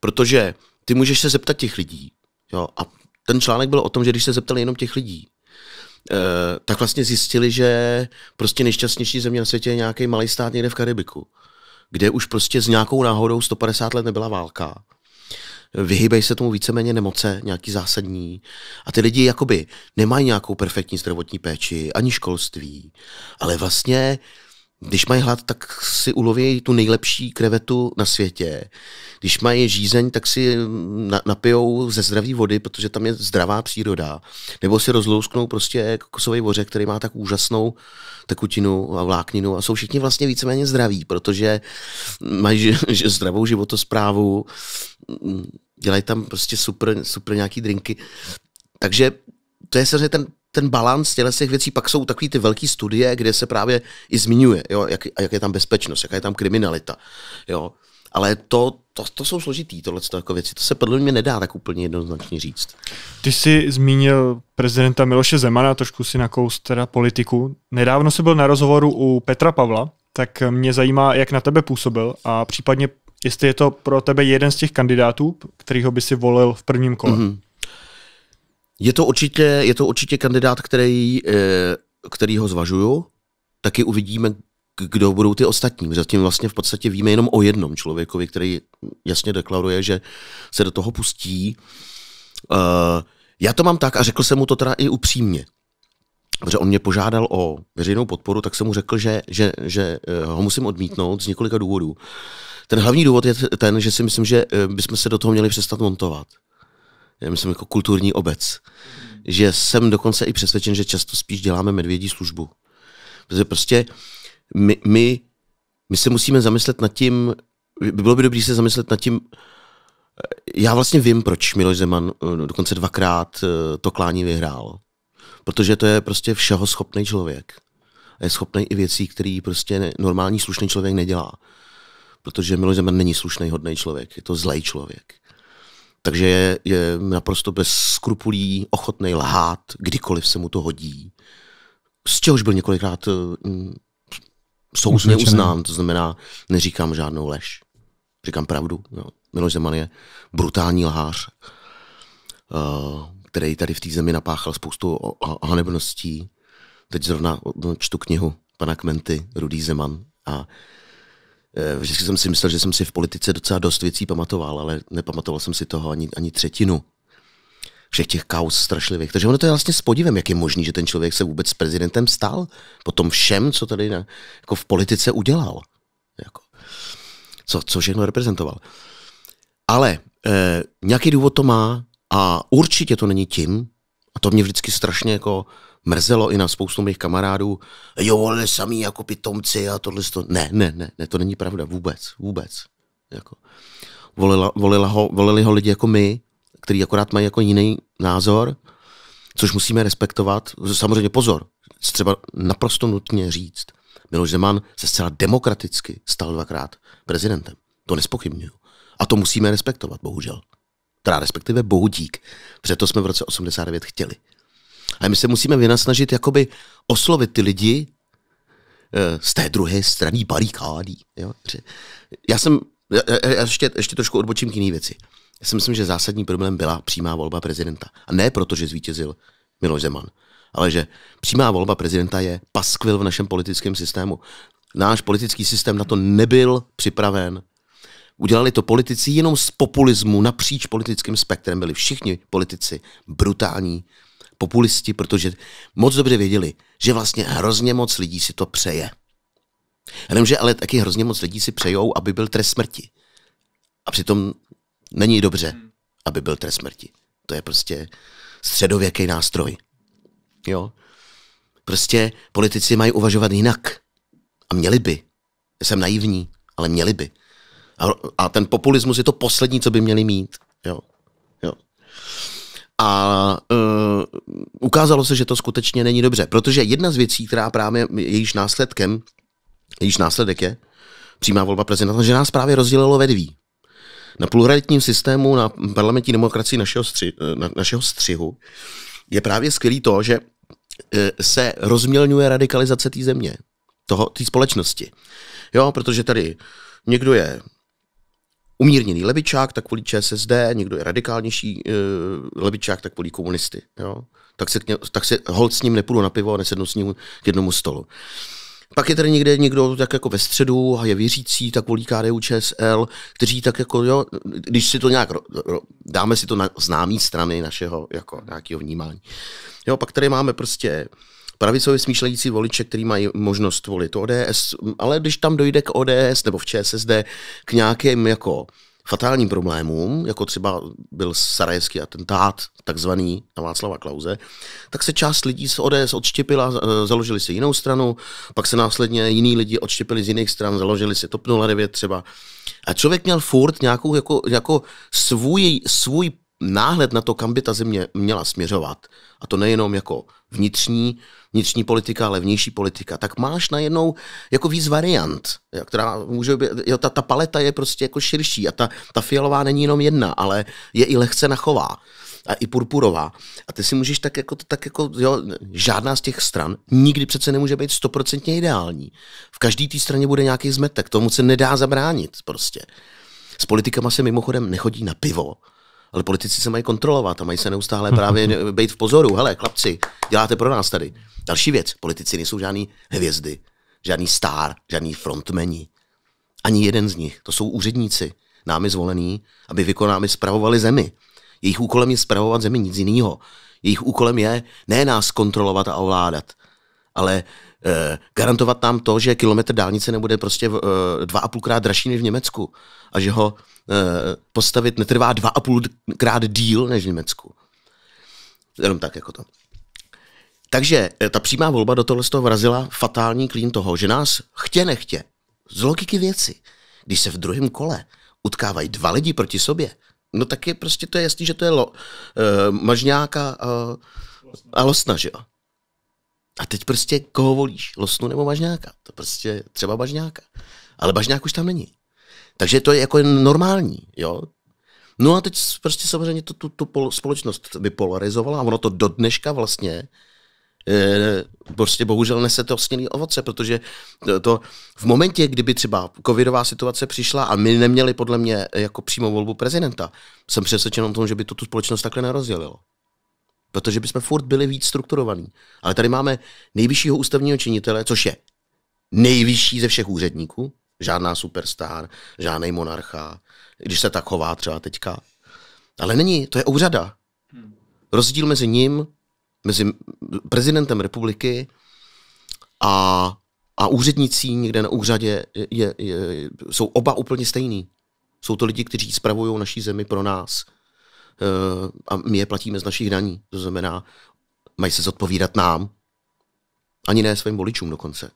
Protože ty můžeš se zeptat těch lidí, jo, a ten článek byl o tom, že když se zeptali jenom těch lidí, eh, tak vlastně zjistili, že prostě nejšťastnější země na světě je nějaký malý stát někde v Karibiku, kde už prostě s nějakou náhodou 150 let nebyla válka. Vyhýbají se tomu víceméně nemoce, nějaký zásadní. A ty lidi jakoby nemají nějakou perfektní zdravotní péči, ani školství, ale vlastně když mají hlad, tak si uloví tu nejlepší krevetu na světě. Když mají žízeň, tak si napijou ze zdraví vody, protože tam je zdravá příroda. Nebo si rozlousknou prostě kokosový voře, který má tak úžasnou tekutinu a vlákninu. A jsou všichni vlastně víceméně zdraví, protože mají zdravou životosprávu, dělají tam prostě super, super nějaký drinky. Takže to je samozřejmě ten ten balans těle těch věcí, pak jsou takové ty velké studie, kde se právě i zmiňuje, jo, jak, jak, je tam bezpečnost, jaká je tam kriminalita. Jo. Ale to, to, to jsou složitý, tohle jako věci. To se podle mě nedá tak úplně jednoznačně říct. Ty jsi zmínil prezidenta Miloše Zemana, trošku si nakous teda politiku. Nedávno se byl na rozhovoru u Petra Pavla, tak mě zajímá, jak na tebe působil a případně, jestli je to pro tebe jeden z těch kandidátů, kterýho by si volil v prvním kole. Mm-hmm. Je to určitě, je to určitě kandidát, který, eh, který ho zvažuju. Taky uvidíme, kdo budou ty ostatní. Zatím vlastně v podstatě víme jenom o jednom člověkovi, který jasně deklaruje, že se do toho pustí. Eh, já to mám tak a řekl jsem mu to teda i upřímně. Protože on mě požádal o veřejnou podporu, tak jsem mu řekl, že, že, že eh, ho musím odmítnout z několika důvodů. Ten hlavní důvod je ten, že si myslím, že bychom se do toho měli přestat montovat. Já myslím, jako kulturní obec. Že jsem dokonce i přesvědčen, že často spíš děláme medvědí službu. Protože prostě my, my, my se musíme zamyslet nad tím, by bylo by dobré se zamyslet nad tím, já vlastně vím, proč Miloš Zeman eh, dokonce dvakrát eh, to klání vyhrál. Protože to je prostě všeho schopný člověk. A je schopný i věcí, které prostě normální slušný člověk nedělá. Protože Miloš Zeman není slušný, hodný člověk, je to zlej člověk. Takže je, je naprosto bez skrupulí ochotný lhát, kdykoliv se mu to hodí. Z čehož byl několikrát eh, mm, uznán, to znamená, neříkám žádnou lež. Říkám pravdu. Jo. Miloš Zeman je brutální lhář, eh, který tady v té zemi napáchal spoustu hanebností. Teď zrovna eh, čtu knihu pana Kmenty, Rudý Zeman, a Eh, vždycky jsem si myslel, že jsem si v politice docela dost věcí pamatoval, ale nepamatoval jsem si toho ani, ani třetinu všech těch kaus strašlivých. Takže ono to je vlastně s podívem, jak je možný, že ten člověk se vůbec s prezidentem stal po tom všem, co tady na, jako v politice udělal. Jako, co, co všechno reprezentoval. Ale eh, nějaký důvod to má a určitě to není tím, a to mě vždycky strašně jako mrzelo i na spoustu mých kamarádů, jo, ale samý jako pitomci a tohle to. Ne, ne, ne, ne, to není pravda vůbec, vůbec. Jako. Volila, volila ho, volili ho lidi jako my, kteří akorát mají jako jiný názor, což musíme respektovat. Samozřejmě pozor, třeba naprosto nutně říct, Miloš Zeman se zcela demokraticky stal dvakrát prezidentem. To nespochybnuju. A to musíme respektovat, bohužel. Teda respektive bohu dík. Proto jsme v roce 89 chtěli. A my se musíme vynasnažit jakoby oslovit ty lidi eh, z té druhé strany barikády. Jo? Já jsem, já, já ještě, ještě trošku odbočím k jiné věci. Já si myslím, že zásadní problém byla přímá volba prezidenta. A ne proto, že zvítězil Miloš Zeman, ale že přímá volba prezidenta je paskvil v našem politickém systému. Náš politický systém na to nebyl připraven. Udělali to politici jenom z populismu napříč politickým spektrem. Byli všichni politici brutální populisti, protože moc dobře věděli, že vlastně hrozně moc lidí si to přeje. Jenomže ale taky hrozně moc lidí si přejou, aby byl trest smrti. A přitom není dobře, aby byl trest smrti. To je prostě středověký nástroj. Jo? Prostě politici mají uvažovat jinak. A měli by. Jsem naivní, ale měli by. A, a ten populismus je to poslední, co by měli mít. Jo. A uh, ukázalo se, že to skutečně není dobře, protože jedna z věcí, která právě jejíž následkem, jejíž následek je přímá volba prezidenta, že nás právě rozdělilo ve dví. Na pluralitním systému, na parlamentní demokracii našeho, stři, e, na, našeho střihu je právě skvělý to, že e, se rozmělňuje radikalizace té země, toho, té společnosti. Jo, protože tady někdo je umírněný levičák, tak volí ČSSD, někdo je radikálnější uh, levičák, tak volí komunisty. Jo? Tak, se, ně, tak se hold s ním nepůjdu na pivo a nesednu s ním k jednomu stolu. Pak je tady někde někdo tak jako ve středu a je věřící, tak volí KDU ČSL, kteří tak jako, jo, když si to nějak, ro, ro, dáme si to na známý strany našeho jako nějakého vnímání. Jo, pak tady máme prostě uh, pravicově smýšlející voliče, který mají možnost volit ODS, ale když tam dojde k ODS nebo v ČSSD k nějakým jako fatálním problémům, jako třeba byl sarajevský atentát, takzvaný na Václava Klauze, tak se část lidí z ODS odštěpila, e, založili si jinou stranu, pak se následně jiní lidi odštěpili z jiných stran, založili si TOP 09 třeba. A člověk měl furt nějakou, jako, jako svůj, svůj náhled na to, kam by ta země měla směřovat, a to nejenom jako vnitřní, vnitřní politika, ale vnější politika, tak máš najednou jako víc variant, která může být, jo, ta, ta paleta je prostě jako širší a ta, ta fialová není jenom jedna, ale je i lehce nachová a i purpurová. A ty si můžeš tak jako, tak jako jo, žádná z těch stran nikdy přece nemůže být stoprocentně ideální. V každé té straně bude nějaký zmetek, tomu se nedá zabránit prostě. S politikama se mimochodem nechodí na pivo, ale politici se mají kontrolovat a mají se neustále právě být v pozoru. Hele, chlapci, děláte pro nás tady. Další věc, politici nejsou žádný hvězdy, žádný star, žádný frontmeni. Ani jeden z nich. To jsou úředníci, námi zvolení, aby vykonámi spravovali zemi. Jejich úkolem je spravovat zemi, nic jiného. Jejich úkolem je ne nás kontrolovat a ovládat, ale Eh, garantovat nám to, že kilometr dálnice nebude prostě eh, dva a půlkrát dražší než v Německu a že ho eh, postavit netrvá dva a půlkrát díl než v Německu. Jenom tak jako to. Takže ta přímá volba do tohle z toho vrazila fatální klín toho, že nás chtě nechtě, z logiky věci, když se v druhém kole utkávají dva lidi proti sobě, no tak je prostě to je jasný, že to je lo, uh, mažňáka uh, a losna, že jo. A teď prostě koho volíš? Losnu nebo Bažňáka? To prostě třeba Bažňáka. Ale Bažňák už tam není. Takže to je jako normální, jo. No a teď prostě samozřejmě to, tu, tu společnost vypolarizovala a ono to do dneška vlastně e, prostě bohužel nese to sněný ovoce, protože to, to v momentě, kdyby třeba covidová situace přišla a my neměli podle mě jako přímou volbu prezidenta, jsem přesvědčen o tom, že by to tu společnost takhle nerozdělilo protože bychom furt byli víc strukturovaní. Ale tady máme nejvyššího ústavního činitele, což je nejvyšší ze všech úředníků, žádná superstar, žádný monarcha, když se tak chová třeba teďka. Ale není, to je úřada. Rozdíl mezi ním, mezi prezidentem republiky a, a úřednicí někde na úřadě je, je, je, jsou oba úplně stejný. Jsou to lidi, kteří spravují naší zemi pro nás. Eh, a my je platíme z našich daní. To znamená, mají se zodpovídat nám, ani ne svým voličům dokonce.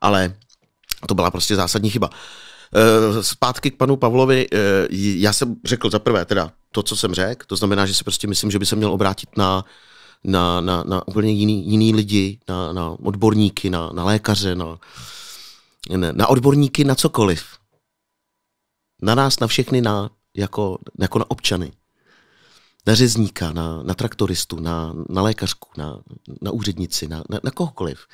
Ale to byla prostě zásadní chyba. Eh, zpátky k panu Pavlovi. Eh, já jsem řekl za prvé teda to, co jsem řekl. To znamená, že si prostě myslím, že by se měl obrátit na, na, na, na úplně jiný, jiný lidi, na, na odborníky, na, na lékaře, na, na odborníky na cokoliv. Na nás, na všechny, na jako, jako na občany, na řezníka, na, na traktoristu, na, na lékařku, na, na úřednici, na, na, na kohokoliv.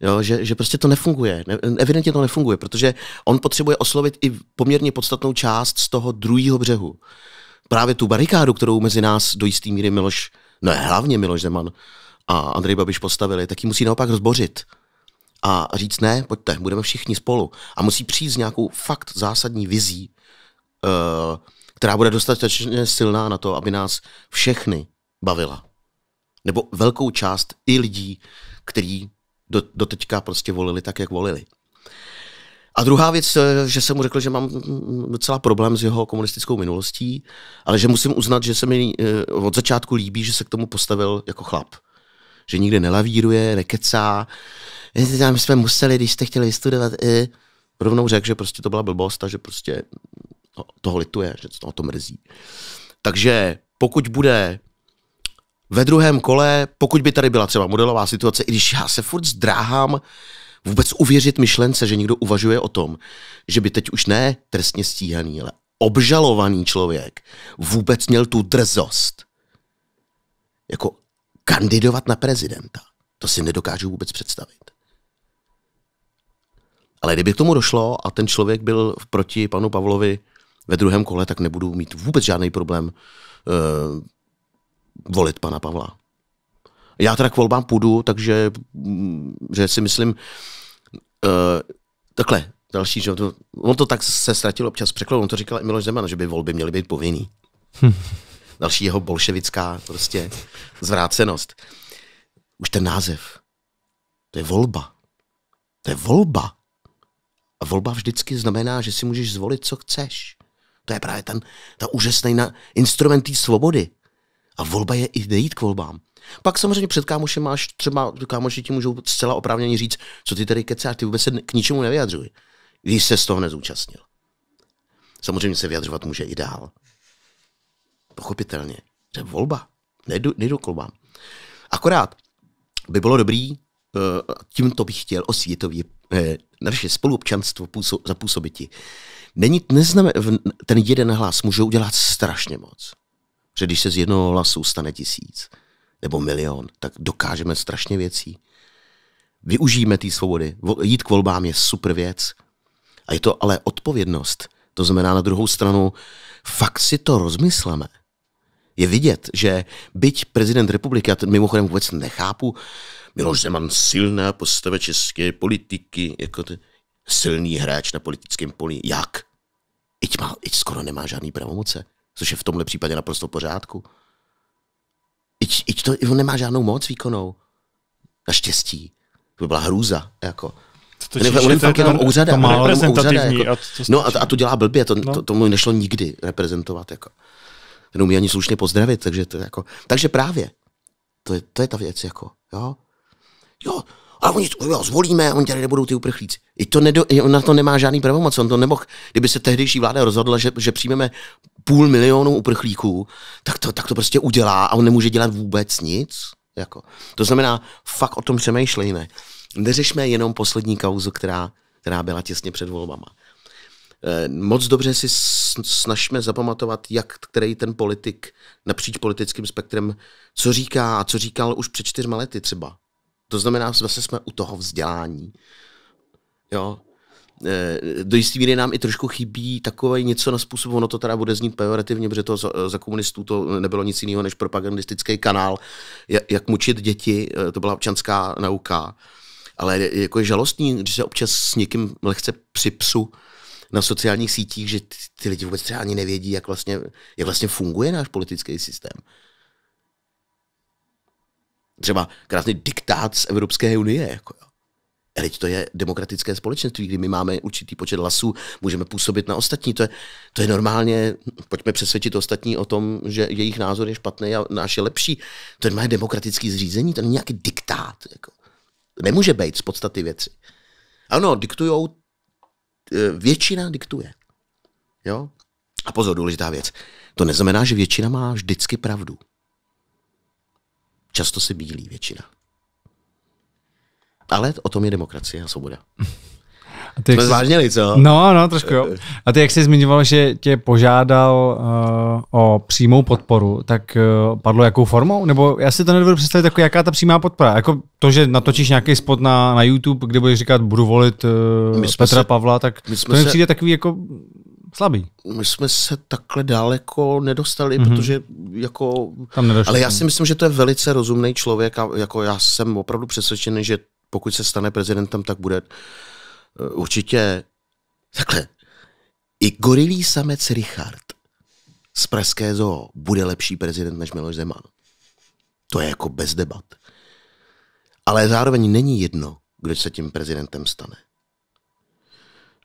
Jo, že, že prostě to nefunguje. Ne, evidentně to nefunguje, protože on potřebuje oslovit i poměrně podstatnou část z toho druhého břehu. Právě tu barikádu, kterou mezi nás do jistý míry Miloš, no hlavně Miloš Zeman a Andrej Babiš postavili, tak ji musí naopak rozbořit. A říct ne, pojďte, budeme všichni spolu. A musí přijít s nějakou fakt zásadní vizí, Eh, která bude dostatečně silná na to, aby nás všechny bavila. Nebo velkou část i lidí, kteří do, doteďka prostě volili tak, jak volili. A druhá věc, eh, že jsem mu řekl, že mám docela problém s jeho komunistickou minulostí, ale že musím uznat, že se mi eh, od začátku líbí, že se k tomu postavil jako chlap. Že nikdy nelavíruje, nekecá. My jsme museli, když jste chtěli studovat, rovnou řekl, že prostě to byla blbost a že prostě toho lituje, že to to mrzí. Takže pokud bude ve druhém kole, pokud by tady byla třeba modelová situace, i když já se furt zdráhám vůbec uvěřit myšlence, že někdo uvažuje o tom, že by teď už ne trestně stíhaný, ale obžalovaný člověk vůbec měl tu drzost jako kandidovat na prezidenta. To si nedokážu vůbec představit. Ale kdyby k tomu došlo a ten člověk byl proti panu Pavlovi ve druhém kole, tak nebudu mít vůbec žádný problém uh, volit pana Pavla. Já teda k volbám půjdu, takže mm, že si myslím, uh, takhle, další, že on to, on to tak se ztratil občas překladu, on to říkal i Miloš Zeman, že by volby měly být povinný. Hm. Další jeho bolševická prostě zvrácenost. Už ten název, to je volba. To je volba. A volba vždycky znamená, že si můžeš zvolit, co chceš. To je právě ten, ta úžasný na instrument té svobody. A volba je i nejít k volbám. Pak samozřejmě před kámošem máš třeba, kámoši ti můžou zcela oprávněně říct, co ty tady kecáš, ty vůbec se k ničemu nevyjadřuj, když se z toho nezúčastnil. Samozřejmě se vyjadřovat může i dál. Pochopitelně. To je volba. Nejdu, nejdu k volbám. Akorát by bylo dobrý, eh, tímto bych chtěl osvětově eh, naše spoluobčanstvo ti. Není, neznamen, ten jeden hlas může udělat strašně moc. že když se z jednoho hlasu stane tisíc nebo milion, tak dokážeme strašně věcí. Využijeme té svobody. Jít k volbám je super věc. A je to ale odpovědnost. To znamená na druhou stranu, fakt si to rozmysleme. Je vidět, že byť prezident republiky, a to mimochodem vůbec nechápu, Miloš Zeman silná postava české politiky, jako to, silný hráč na politickém poli. Jak? Iť, má, iť skoro nemá žádný pravomoce, což je v tomhle případě naprosto v pořádku. Iť, iť to, on nemá žádnou moc výkonnou. Naštěstí. To by byla hrůza. Jako. To ne, on je fakt jenom úřada. Málo jenom Úřada, jako. a to, no a, a to dělá blbě, to, no. to, mu nešlo nikdy reprezentovat. Jako. Ten umí ani slušně pozdravit, takže to jako... Takže právě, to je, to je ta věc, jako, jo. Jo, ale oni jo, zvolíme, oni tady nebudou ty uprchlíci. I to nedo, on na to nemá žádný pravomoc, on to nemohl. Kdyby se tehdejší vláda rozhodla, že, že přijmeme půl milionu uprchlíků, tak to, tak to prostě udělá a on nemůže dělat vůbec nic. Jako. To znamená, fakt o tom přemýšlejme. Neřešme jenom poslední kauzu, která, která byla těsně před volbama. Eh, moc dobře si snažíme zapamatovat, jak který ten politik napříč politickým spektrem, co říká a co říkal už před čtyřma lety třeba. To znamená, zase jsme u toho vzdělání. Jo. Eh, do jisté míry nám i trošku chybí takové něco na způsob, ono to teda bude znít pejorativně, protože to za, komunistů to nebylo nic jiného než propagandistický kanál, jak mučit děti, eh, to byla občanská nauka. Ale jako je žalostní, když se občas s někým lehce připsu, na sociálních sítích, že ty, ty lidi vůbec třeba ani nevědí, jak vlastně, jak vlastně funguje náš politický systém. Třeba krásný diktát z Evropské unie. Jako jo. Teď to je demokratické společenství, kdy my máme určitý počet hlasů, můžeme působit na ostatní. To je, to je normálně, pojďme přesvědčit ostatní o tom, že jejich názor je špatný a náš je lepší. To je demokratické zřízení, to není nějaký diktát. Jako. Nemůže být z podstaty věci. Ano, diktujou, e, většina diktuje. Jo? A pozor, důležitá věc. To neznamená, že většina má vždycky pravdu. Často se bílí většina. Ale o tom je demokracie a svoboda. A ty, Jsme jsi... zvážněli, co? No, no, trošku jo. A ty, jak jsi zmiňoval, že tě požádal uh, o přímou podporu, tak uh, padlo jakou formou? Nebo já si to nedovedu představit, jako jaká ta přímá podpora? Jako to, že natočíš nějaký spot na, na YouTube, kde budeš říkat, budu volit uh, Petra se, Pavla, tak my jsme to mi přijde se, takový jako slabý. My jsme se takhle daleko nedostali, mm-hmm. protože jako... Tam Ale já si myslím, že to je velice rozumný člověk a jako já jsem opravdu přesvědčený, že pokud se stane prezidentem, tak bude eh, určitě takhle. I gorilý samec Richard z Pražské zoo bude lepší prezident než Miloš Zeman. To je jako bez debat. Ale zároveň není jedno, kdo se tím prezidentem stane.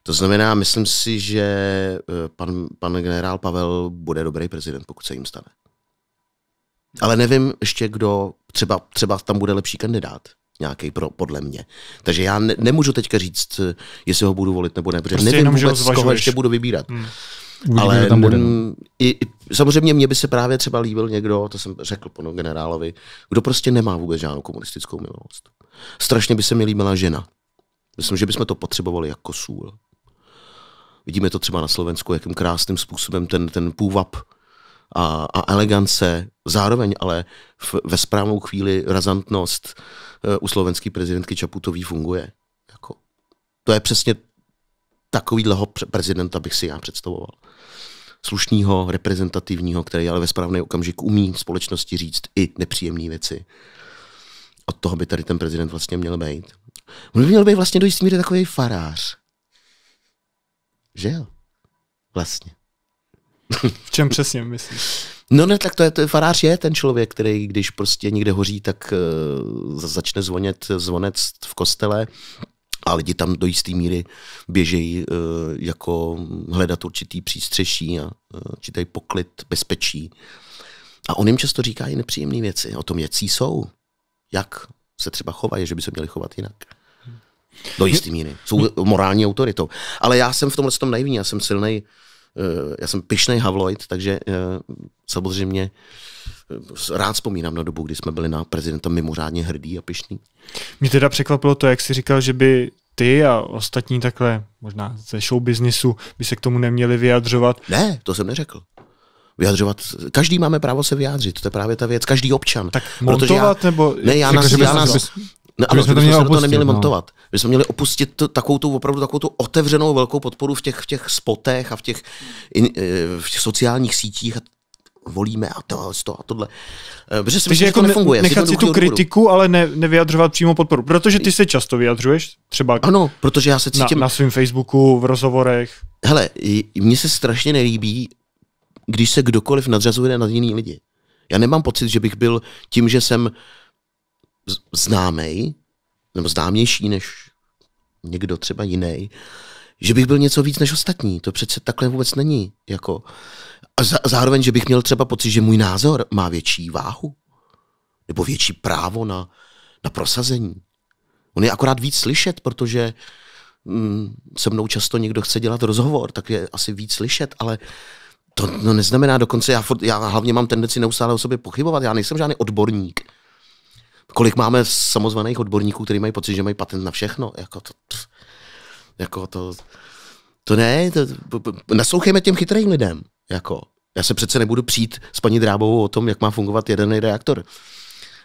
To znamená, myslím si, že eh, pan, pan generál Pavel bude dobrý prezident, pokud se jim stane. Ale nevím ještě, kdo, třeba, třeba tam bude lepší kandidát nějaký pro, podle mě. Takže já ne, nemůžu teďka říct, jestli ho budu volit nebo ne, protože prostě nevím vůbec, z koho ještě budu vybírat. Hmm. Uvidíme, ale tam bude, no. i, i, samozřejmě mě by se právě třeba líbil někdo, to jsem řekl panu generálovi, kdo prostě nemá vůbec žádnou komunistickou milost. Strašně by se mi líbila žena. Myslím, že bychom to potřebovali jako sůl. Vidíme to třeba na Slovensku, jakým krásným způsobem ten, ten půvab a, a elegance, zároveň ale v, ve správnou chvíli razantnost, Eh, u slovenské prezidentky Čaputový funguje. Jako, to je přesně takovýhleho prezidenta bych si já představoval. Slušného, reprezentativního, který ale ve správný okamžik umí společnosti říct i nepříjemné věci. Od toho by tady ten prezident vlastně měl být. On by měl být vlastně do jistý míry takový farář. Že jo? Vlastně v čem přesně myslíš? No ne, tak to je, to je, farář je ten člověk, který když prostě někde hoří, tak uh, začne zvonit zvonec v kostele a lidi tam do jisté míry běžejí uh, jako hledat určitý přístřeší a uh, určitý poklid, bezpečí. A on jim často říká i nepříjemné věci o tom, jaký jsou, jak se třeba chovají, že by se měli chovat jinak. Do jisté míry. Jsou morální autoritou. Ale já jsem v tomhle tom naivní, já jsem silnej uh, Eh, já jsem pišnej Havloid, takže eh, samozřejmě eh, rád vzpomínám na dobu, kdy jsme byli na prezidenta mimořádně hrdí a pišní. Mě teda překvapilo to, jak jsi říkal, že by ty a ostatní takhle, možná ze show businessu, by se k tomu neměli vyjadřovat. Ne, to jsem neřekl vyjadřovat. Každý máme právo se vyjádřit, to je právě ta věc, každý občan. Tak montovat, já, nebo... Ne, já, nás, já, nás, No ano, jsme to, měli opustit, to neměli no. montovat. My jsme měli opustit takovou tu opravdu takovou tu otevřenou velkou podporu v těch, v těch spotech a v těch, in, eh, v těch sociálních sítích a volíme a to, to a tohle. Eh, protože si myslím, jako to nefunguje. Nechat si tu kritiku, ale ne, nevyjadřovat přímo podporu. Protože ty se často vyjadřuješ, třeba ano, protože já se cítím... na, na svém Facebooku, v rozhovorech. Hele, mně se strašně nelíbí, když se kdokoliv nadřazuje nad jiný lidi. Já nemám pocit, že bych byl tím, že jsem známý, nebo známější než někdo třeba jiný, že bych byl něco víc než ostatní. To přece takhle vůbec není. Jako. A zároveň, že bych měl třeba pocit, že můj názor má větší váhu nebo větší právo na, na prosazení. On je akorát víc slyšet, protože mm, se mnou často někdo chce dělat rozhovor, tak je asi víc slyšet, ale to no, neznamená dokonce, já, furt, já hlavně mám tendenci neustále o sobě pochybovat, já nejsem žádný odborník. Kolik máme samozvaných odborníků, kteří mají pocit, že mají patent na všechno? Jako to, jako to, to ne, to, naslouchejme těm chytrým lidem. Jako. Já se přece nebudu přijít s paní Drábovou o tom, jak má fungovat jeden reaktor.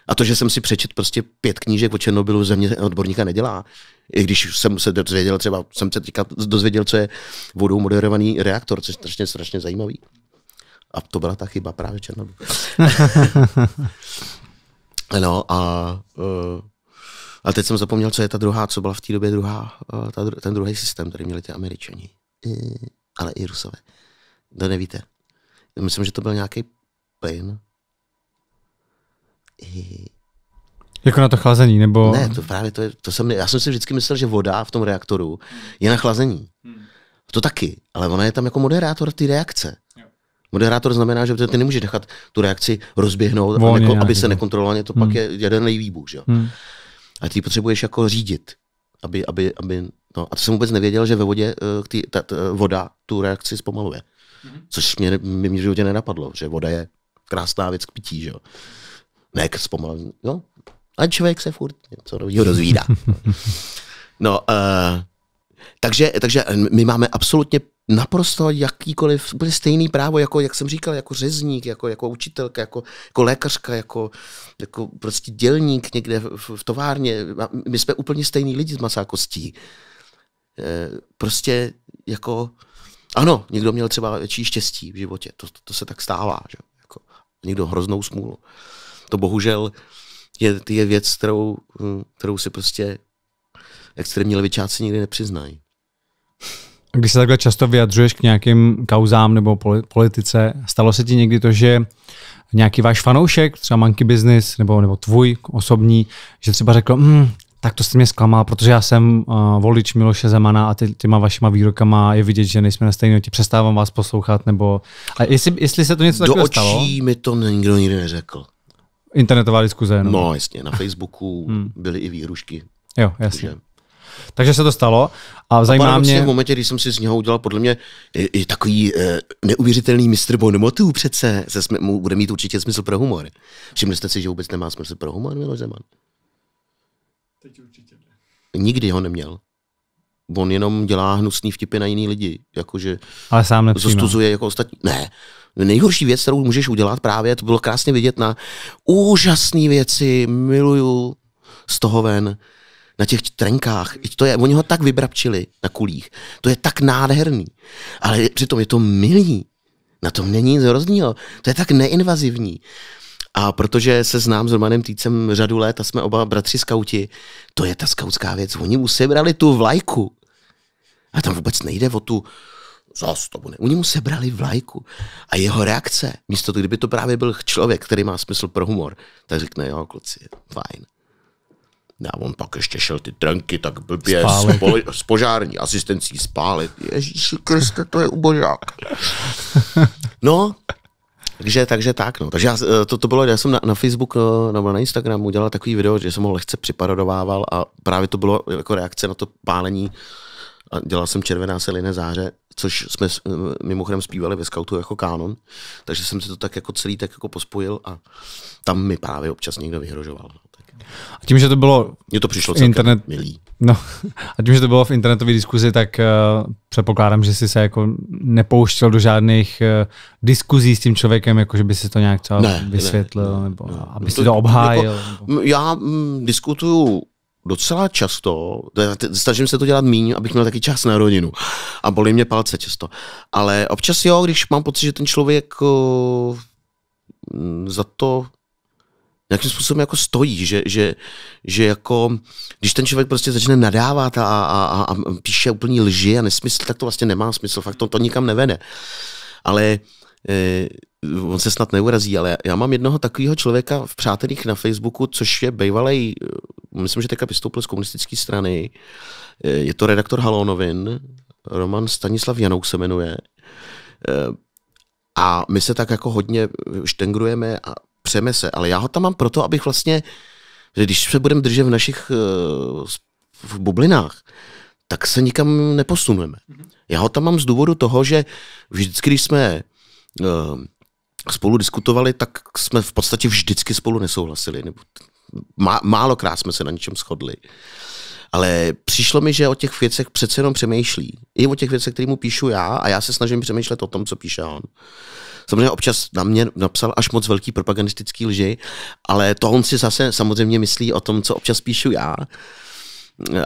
A to, že jsem si přečet prostě pět knížek o Černobylu, země odborníka nedělá. I když jsem se dozvěděl, třeba jsem se teďka dozvěděl, co je vodou moderovaný reaktor, což je strašně, strašně zajímavý. A to byla ta chyba právě Černobyl. No a, eh, a teď jsem zapomněl, co je ta druhá, co byla v té době druhá, eh, ta, ten druhý systém, který měli ty američani, I, ale i rusové. To no, nevíte. Myslím, že to byl nějaký plyn. I... Jako na to chlazení, nebo... Ne, to právě to je, to jsem, já jsem si vždycky myslel, že voda v tom reaktoru je na chlazení. Hmm. To taky, ale ona je tam jako moderátor ty reakce. Moderátor znamená, že ty nemůžeš nechat tu reakci rozběhnout, Volně, neko, jako, aby se nekontrolovaně, to hmm. pak je jeden výbuch. Hmm. A ty potřebuješ jako řídit, aby, aby, aby no. A to jsem vůbec nevěděl, že ve vodě eh, tý, ta, ta, voda tu reakci zpomaluje. Hmm. Což mě, mě v životě nenapadlo, že voda je krásná věc k pití, že jo. Ne k zpomalení, no. A člověk se furt něco nového dozvídá. No, uh, takže, takže my máme absolutně naprosto jakýkoliv, úplně stejný právo, jako, jak jsem říkal, jako řezník, jako, jako učitelka, jako, jako lékařka, jako, jako prostě dělník někde v, v továrně. My jsme úplně stejní lidi z masákostí. E, eh, prostě jako, ano, někdo měl třeba větší štěstí v životě, to, to, to se tak stává, že? Jako, někdo hroznou smůlu. To bohužel je, je věc, kterou, hm, kterou si prostě extrémní levičáci nikdy nepřiznají. Když se takhle často vyjadřuješ k nějakým kauzám nebo politice, stalo se ti někdy to, že nějaký váš fanoušek, třeba Monkey Business nebo, nebo tvůj osobní, že třeba řekl, mm, tak to jste mě zklamal, protože já jsem uh, volič Miloše Zemana a ty, těma vašima výrokama je vidět, že nejsme na stejné ti přestávám vás poslouchat, nebo... A jestli, jestli se to něco takového stalo? Do očí mi to nikdo nikdy neřekl. Internetová diskuze, no? No, jasně, na Facebooku hmm. byly i výrušky. Jo, jasně. Takže... Takže se to stalo a zajímá a mě... v momentě, kdy jsem si z něho udělal podle mě i, i takový e, neuvěřitelný mistr bonmotů přece, se sm- mu bude mít určitě smysl pro humor. Všimli jste si, že vůbec nemá smysl pro humor Miloš Zeman? Teď určitě ne. Nikdy ho neměl. On jenom dělá hnusný vtipy na jiný lidi. Jakože Ale sám nepřijímá. Zostuzuje jako ostatní. Ne, nejhorší věc, kterou můžeš udělat právě, to bylo krásně vidět na úžasné věci, miluju z toho ven, na těch trenkách. To je, oni ho tak vybrapčili na kulích. To je tak nádherný. Ale přitom je to milý. Na tom není nic hroznýho. To je tak neinvazivní. A protože se znám s Romanem Týcem řadu let a jsme oba bratři skauti, to je ta skautská věc. Oni mu sebrali tu vlajku. A tam vůbec nejde o tu zas tomu ne. Oni mu sebrali vlajku. A jeho reakce, místo kdyby to právě byl člověk, který má smysl pro humor, tak řekne, jo, kluci, fajn. A on pak ještě šel ty trnky tak blbě s, poli, s požární asistencí spálit. Ježíši Kriste, to je ubožák. No, takže, takže tak, no. Takže já, eh, to, to bylo, já jsem na, na Facebook eh, nebo na Instagramu udělal takový video, že jsem ho lehce připadodovával a právě to bylo jako reakce na to pálení a dělal jsem Červená seliné záře, což jsme eh, mimochodem zpívali ve scoutu jako kánon, takže jsem si to tak jako celý tak jako pospojil a tam mi právě občas někdo vyhrožoval. No. A tím, že to bylo... Mně to přišlo celkem internet, milý. No, a tím, že to bylo v internetové diskuzi, tak uh, předpokládám, že jsi se jako nepouštěl do žádných uh, diskuzí s tím člověkem, jako že by si to nějak třeba ne, vysvětlil, ne, nebo ne, aby si to, to jako obhájil. Jako, nebo... Já m, diskutuju docela často, snažím se to dělat míň, abych měl taky čas na rodinu a bolí mě palce často, ale občas jo, když mám pocit, že ten člověk uh, za to nějakým způsobem jako stojí, že, že, že jako, když ten člověk prostě začne nadávat a, a, a, a píše úplně lži a nesmysl, tak to vlastně nemá smysl, fakt to, to nikam nevede. Ale eh, on se snad neurazí, ale já mám jednoho takového člověka v přátelích na Facebooku, což je bývalý, eh, myslím, že teďka vystoupil z komunistické strany, eh, je to redaktor Halonovin, Roman Stanislav Janouk se jmenuje. Eh, a my se tak jako hodně štengrujeme a nepřejeme se, ale já ho tam mám proto, abych vlastně, že když se budeme držet v našich eh, v bublinách, tak se nikam neposuneme. Mhm. Já ho tam mám z důvodu toho, že vždycky, když jsme eh, spolu diskutovali, tak jsme v podstatě vždycky spolu nesouhlasili. Nebo málokrát jsme se na něčem shodli. Ale přišlo mi, že o těch věcech přece jenom přemýšlí. I o těch věcech, které mu píšu já, a já se snažím přemýšlet o tom, co píše on. Samozřejmě občas na mě napsal až moc velký propagandistický lži, ale to on si zase samozřejmě myslí o tom, co občas píšu já.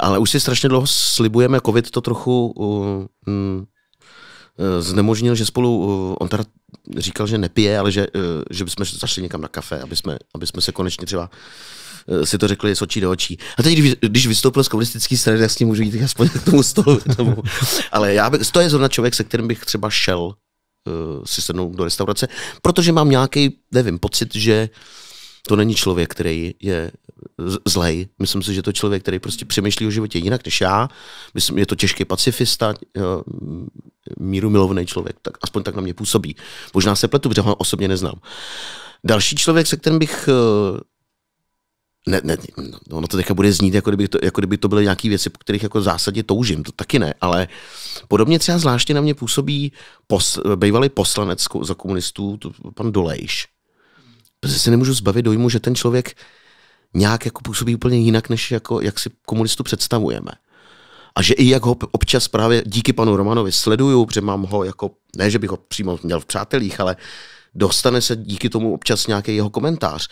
Ale už si strašně dlouho slibujeme, covid to trochu uh, mm, znemožnil, že spolu, uh, on teda říkal, že nepije, ale že, eh, že bychom zašli někam na kafe, aby jsme, aby jsme se konečně třeba eh, si to řekli z očí do očí. A teď, když vystoupil z komunistické strany, tak s tím můžu jít aspoň k tomu stolu. Tomu. Ale já bych, to je zrovna člověk, se kterým bych třeba šel Eh, si sednout do restaurace, protože mám nějaký, nevím, pocit, že to není člověk, který je zlej. Myslím si, že to člověk, který prostě přemýšlí o životě jinak než já. Myslím, je to těžký pacifista, eh, míru milovný člověk, tak aspoň tak na mě působí. Možná se pletu, protože ho osobně neznám. Další člověk, se kterým bych eh, ne, ne, no, ono to teďka bude znít, jako kdyby to, jako kdyby to byly nějaké věci, po kterých jako v zásadě toužím, to taky ne, ale podobně třeba zvláště na mě působí pos, bývalý poslanec za komunistů, to, pan Dolejš. Protože si nemůžu zbavit dojmu, že ten člověk nějak jako působí úplně jinak, než jako, jak si komunistu představujeme. A že i jak ho občas právě díky panu Romanovi sleduju, protože mám ho jako, ne, že bych ho přímo měl v přátelích, ale dostane se díky tomu občas nějaký jeho komentář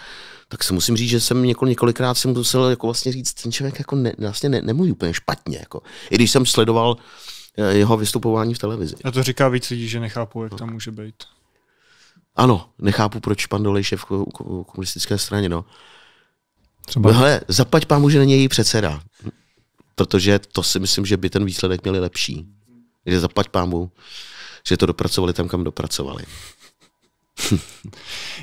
tak se musím říct, že jsem několik, několikrát jsem musel jako vlastně říct, ten člověk jako ne, vlastně ne, nemluví úplně špatně. Jako. I když jsem sledoval eh, jeho vystupování v televizi. A to říká víc lidí, že nechápu, jak no. tam může být. Ano, nechápu, proč pan Dolejš je v komunistické straně. No. Třeba. No hele, zaplať pámu, že není její předseda. Protože to si myslím, že by ten výsledek měli lepší. Že zaplať pámu, že to dopracovali tam, kam dopracovali.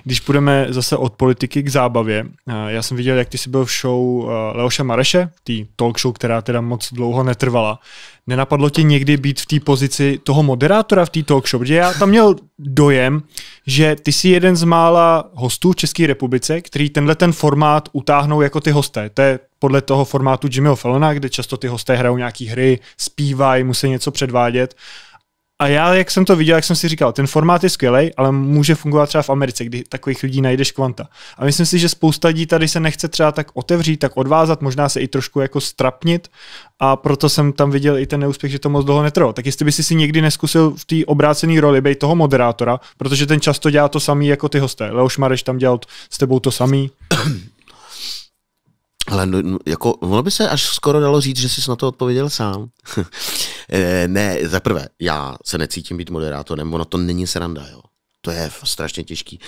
Když půjdeme zase od politiky k zábavě, eh, já jsem viděl, jak ty jsi byl v show eh, Leoša Mareše, tý talk show, která teda moc dlouho netrvala. Nenapadlo ti někdy být v té pozici toho moderátora v té talk show? Protože já tam měl dojem, že ty jsi jeden z mála hostů v České republice, který tenhle ten formát utáhnou jako ty hosté. To je podle toho formátu Jimmyho Fallona, kde často ty hosté hrajou nějaké hry, zpívají, musí něco předvádět. A já, jak jsem to viděl, jak jsem si říkal, ten formát je skvělý, ale může fungovat třeba v Americe, kdy takových lidí najdeš kvanta. A myslím si, že spousta lidí tady se nechce třeba tak otevřít, tak odvázat, možná se i trošku jako strapnit a proto jsem tam viděl i ten neúspěch, že to moc dlouho netrvalo. Tak jestli by si někdy neskusil v té obrácené roli být toho moderátora, protože ten často dělá to samý jako ty hosté. Leoš Mareš tam dělal s tebou to samý. Ale no, jako, ono by se až skoro dalo říct, že jsi na to odpověděl sám. Eh, ne, za prvé, já se necítím být moderátorem, ono to není sranda, jo. To je strašně těžký.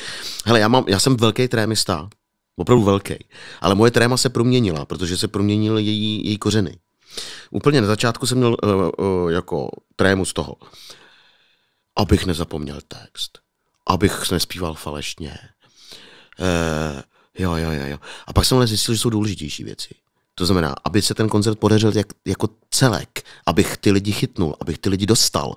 Hele, já, mám, já jsem velký trémista, opravdu velký, ale moje tréma se proměnila, protože se proměnily její, její kořeny. Úplně na začátku jsem měl uh, uh, jako trému z toho, abych nezapomněl text, abych nespíval falešně. Uh, jo, jo, jo, jo. A pak jsem ale zjistil, že jsou důležitější věci. To znamená, aby se ten koncert podařil jak, jako celek, abych ty lidi chytnul, abych ty lidi dostal.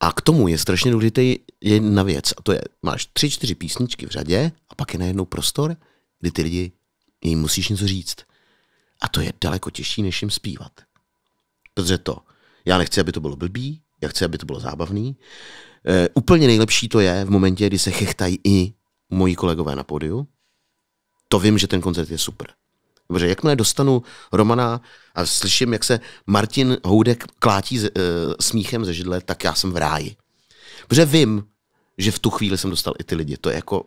A k tomu je strašně důležitý jedna věc, a to je, máš tři, čtyři písničky v řadě a pak je najednou prostor, kdy ty lidi jim musíš něco říct. A to je daleko těžší, než jim zpívat. Protože to, já nechci, aby to bylo blbý, já chci, aby to bylo zábavný. E, úplně nejlepší to je v momentě, kdy se chechtají i moji kolegové na pódiu. To vím, že ten koncert je super. Dobře, jakmile dostanu Romana a slyším, jak se Martin Houdek klátí z, e, eh, smíchem ze židle, tak já jsem v ráji. Protože vím, že v tu chvíli jsem dostal i ty lidi. To je jako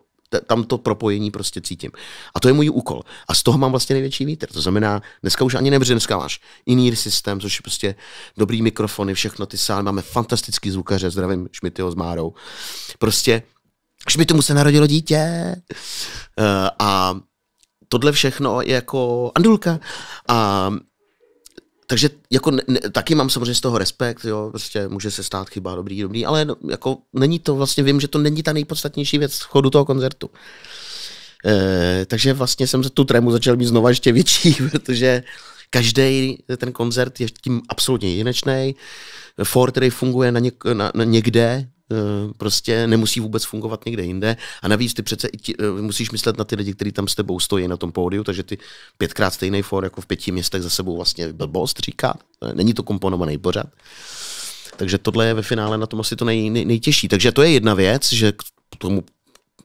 tam to propojení prostě cítím. A to je můj úkol. A z toho mám vlastně největší vítr. To znamená, dneska už ani nebře, dneska máš iný systém, což je prostě dobrý mikrofony, všechno ty sály, máme fantastický zvukaře, zdravím Šmityho s Márou. Prostě Šmitymu se narodilo dítě. E, a tohle všechno je jako Andulka. A takže jako ne, ne, taky mám samozřejmě z toho respekt, jo, prostě může se stát chyba, dobrý, dobrý, ale no, jako není to vlastně, vím, že to není ta nejpodstatnější věc v chodu toho koncertu. E, takže vlastně jsem tu tremu začal mít znova ještě větší, protože každý ten koncert je tím absolutně jedinečný. Ford, který funguje na, něk, na, na někde, Eh, prostě nemusí vůbec fungovat někde jinde. A navíc ty přece i ti, eh, musíš myslet na ty lidi, kteří tam s tebou stojí na tom pódiu, takže ty pětkrát stejný for jako v pěti městech za sebou vlastně blbost říká. Eh, není to komponovaný pořád. Takže tohle je ve finále na tom asi to nej, nej, nejtěžší. Takže to je jedna věc, že k tomu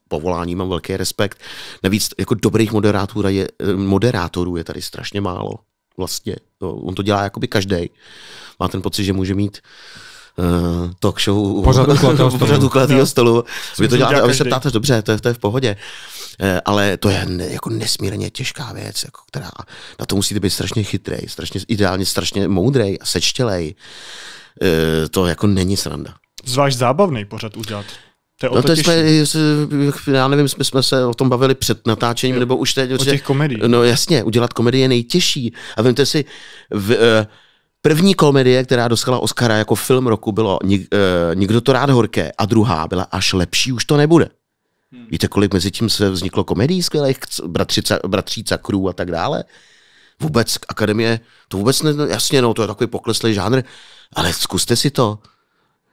povolání mám velký respekt. Navíc jako dobrých moderátorů je, moderátorů je tady strašně málo. Vlastně. No, on to dělá jakoby každý. Má ten pocit, že může mít uh, uh, talk show, pořadu uklatého stolu. Pořad uklatého no. stolu. Vy to děláte a vy se ptáte, dobře, to je, to je v pohodě. Eh, ale to je ne, jako nesmírně těžká věc, jako, která na to musíte být strašně chytrej, strašně, ideálně strašně moudrej a sečtělej. Eh, to jako není sranda. Zvlášť zábavný pořad udělat. To je no to, jsme, já nevím, jsme, jsme se o tom bavili před natáčením, jo, nebo už teď. O těch komedii. No jasně, udělat komedii je nejtěžší. A vímte si, v, uh, První komedie, která dostala Oscara jako film roku, bylo Nik, uh, Nikdo to rád horké a druhá byla Až lepší už to nebude. Hmm. Víte, kolik mezi tím se vzniklo komedii skvělých, bratřica, bratříca krů a tak dále? Vůbec akademie, to vůbec ne, jasně, no, to je takový pokleslý žánr, ale zkuste si to.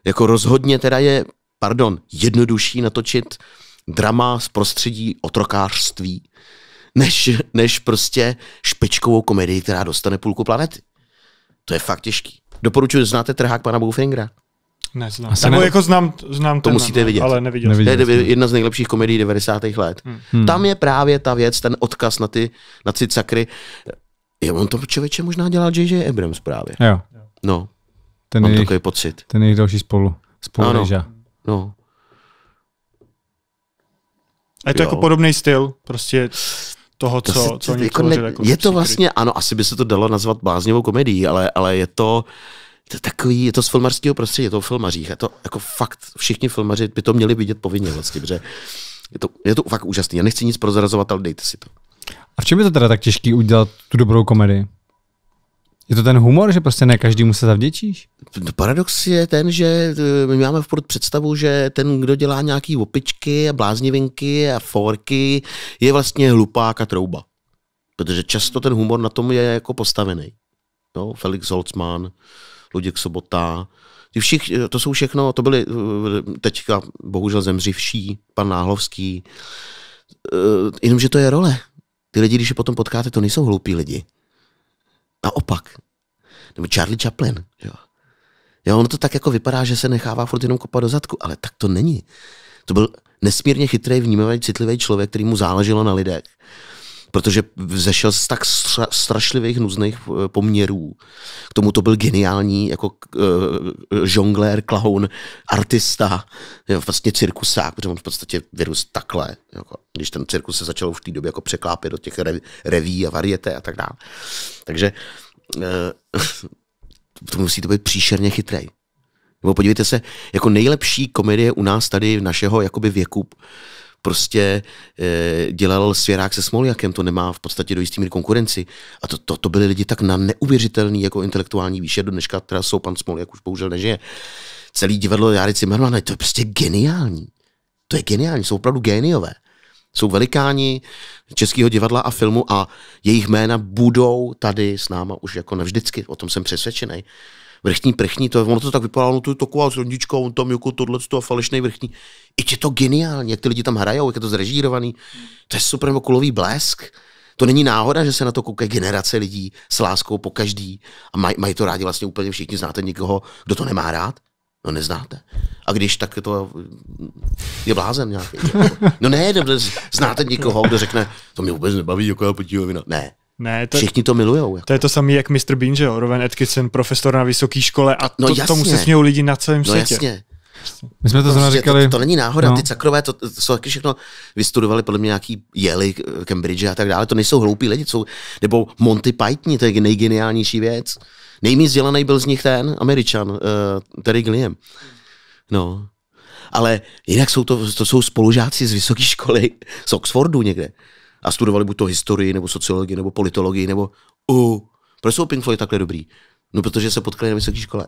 Jako rozhodně teda je, pardon, jednodušší natočit drama z prostředí otrokářství, než, než prostě špičkovou komedii, která dostane půlku planety. To je fakt těžký. Doporučuji, znáte trhák pana Bowfingera? Neznám. Nebo ne... jako znám, znám to ten, musíte vidět. Ale neviděl. neviděl to je jedna z nejlepších komedií 90. let. Hmm. hmm. Tam je právě ta věc, ten odkaz na ty, na ty cakry. Je on to člověče možná dělal J.J. Abrams právě. Jo. No. Ten Mám jejich, takový pocit. Ten jejich další spolu. Spolu ano. Ryža. No. A je to jako jo. jako podobný styl, prostě toho, to co, si, co oni jako ne, jako Je to vlastně, ano, asi by se to dalo nazvat bláznivou komedii, ale, ale je to, to takový, je to z filmařského prostředí, je to o filmařích. Je to jako fakt, všichni filmaři by to měli vidět povinně vlastně, protože je to, je to fakt úžasný. Já nechci nic prozrazovat, ale dejte si to. A v čem je to teda tak těžký udělat tu dobrou komedii? Je to ten humor, že prostě ne každému se zavděčíš? No, paradox je ten, že eh, my máme v představu, že ten, kdo dělá nějaký opičky a bláznivinky a forky, je vlastně hlupák a trouba. Protože často ten humor na tom je jako postavený. No, Felix Holzmann, Luděk Sobota, ty všich, eh, to jsou všechno, to byly eh, teďka bohužel zemřivší, pan Náhlovský, jenomže to je role. Ty lidi, když je potom potkáte, to nejsou hloupí lidi. Naopak. Nebo Charlie Chaplin. Jo. jo, ono to tak jako vypadá, že se nechává furt jenom kopat do zadku, ale tak to není. To byl nesmírně chytrý, vnímavý, citlivý člověk, který mu záleželo na lidech protože vzešel z tak stra, strašlivých nuzných eh, poměrů. K tomu to byl geniální jako uh, žonglér, klaun, artista, jo, vlastně cirkusák, protože on v podstatě virus takhle. Jako, když ten cirkus se začal v té době jako překlápět do těch reví a varieté a tak dále. Takže uh, to musí to být příšerně chytrý. Nebo podívejte se, jako nejlepší komedie u nás tady v našeho jakoby věku prostě e, dělal Svěrák se Smoljakem, to nemá v podstatě do jistý míry konkurenci. A to, to, to byli lidi tak na neuvěřitelný jako intelektuální výše, do dneška teda jsou pan Smoljak už bohužel nežije. Celý divadlo Jary Cimmermana, to je prostě geniální. To je geniální, jsou opravdu géniové jsou velikáni českého divadla a filmu a jejich jména budou tady s náma už jako navždycky, o tom jsem přesvědčený vrchní prchní, to, ono to tak vypadalo, no to je s rondičkou, on tam jako tohle a falešný vrchní. I je to geniální, jak ty lidi tam hrajou, jak je to zrežírovaný. To je super kulový blesk. To není náhoda, že se na to koukají generace lidí s láskou po každý a maj, mají to rádi vlastně úplně všichni. Znáte někoho, kdo to nemá rád? No neznáte. A když, tak to je blázen nějaký. No ne, no, znáte někoho, kdo řekne, to mě vůbec nebaví, jako já Ne, ne, to, Všichni to milujou. Jako. To je to samé jak Mr. Bean, že jo? Roven Atkinson, profesor na vysoké škole a no, to, tomu se smějou lidi na celém no, světě. Jasně. My jsme to no, prostě, říkali. To, to není náhoda, no. ty cakrové, to, to jsou taky všechno vystudovali podle mě nějaký jely, eh, Cambridge a tak dále, to nejsou hloupí lidi, jsou, nebo Monty Python, to je nejgeniálnější věc. Nejméně vzdělaný byl z nich ten Američan, uh, Terry Gilliam. No. Ale jinak jsou to, to jsou spolužáci z vysoké školy, z Oxfordu někde a studovali buď to historii, nebo sociologii, nebo politologii, nebo uh, proč jsou Pink Floyd takhle dobrý? No, protože se potkali na vysoké škole.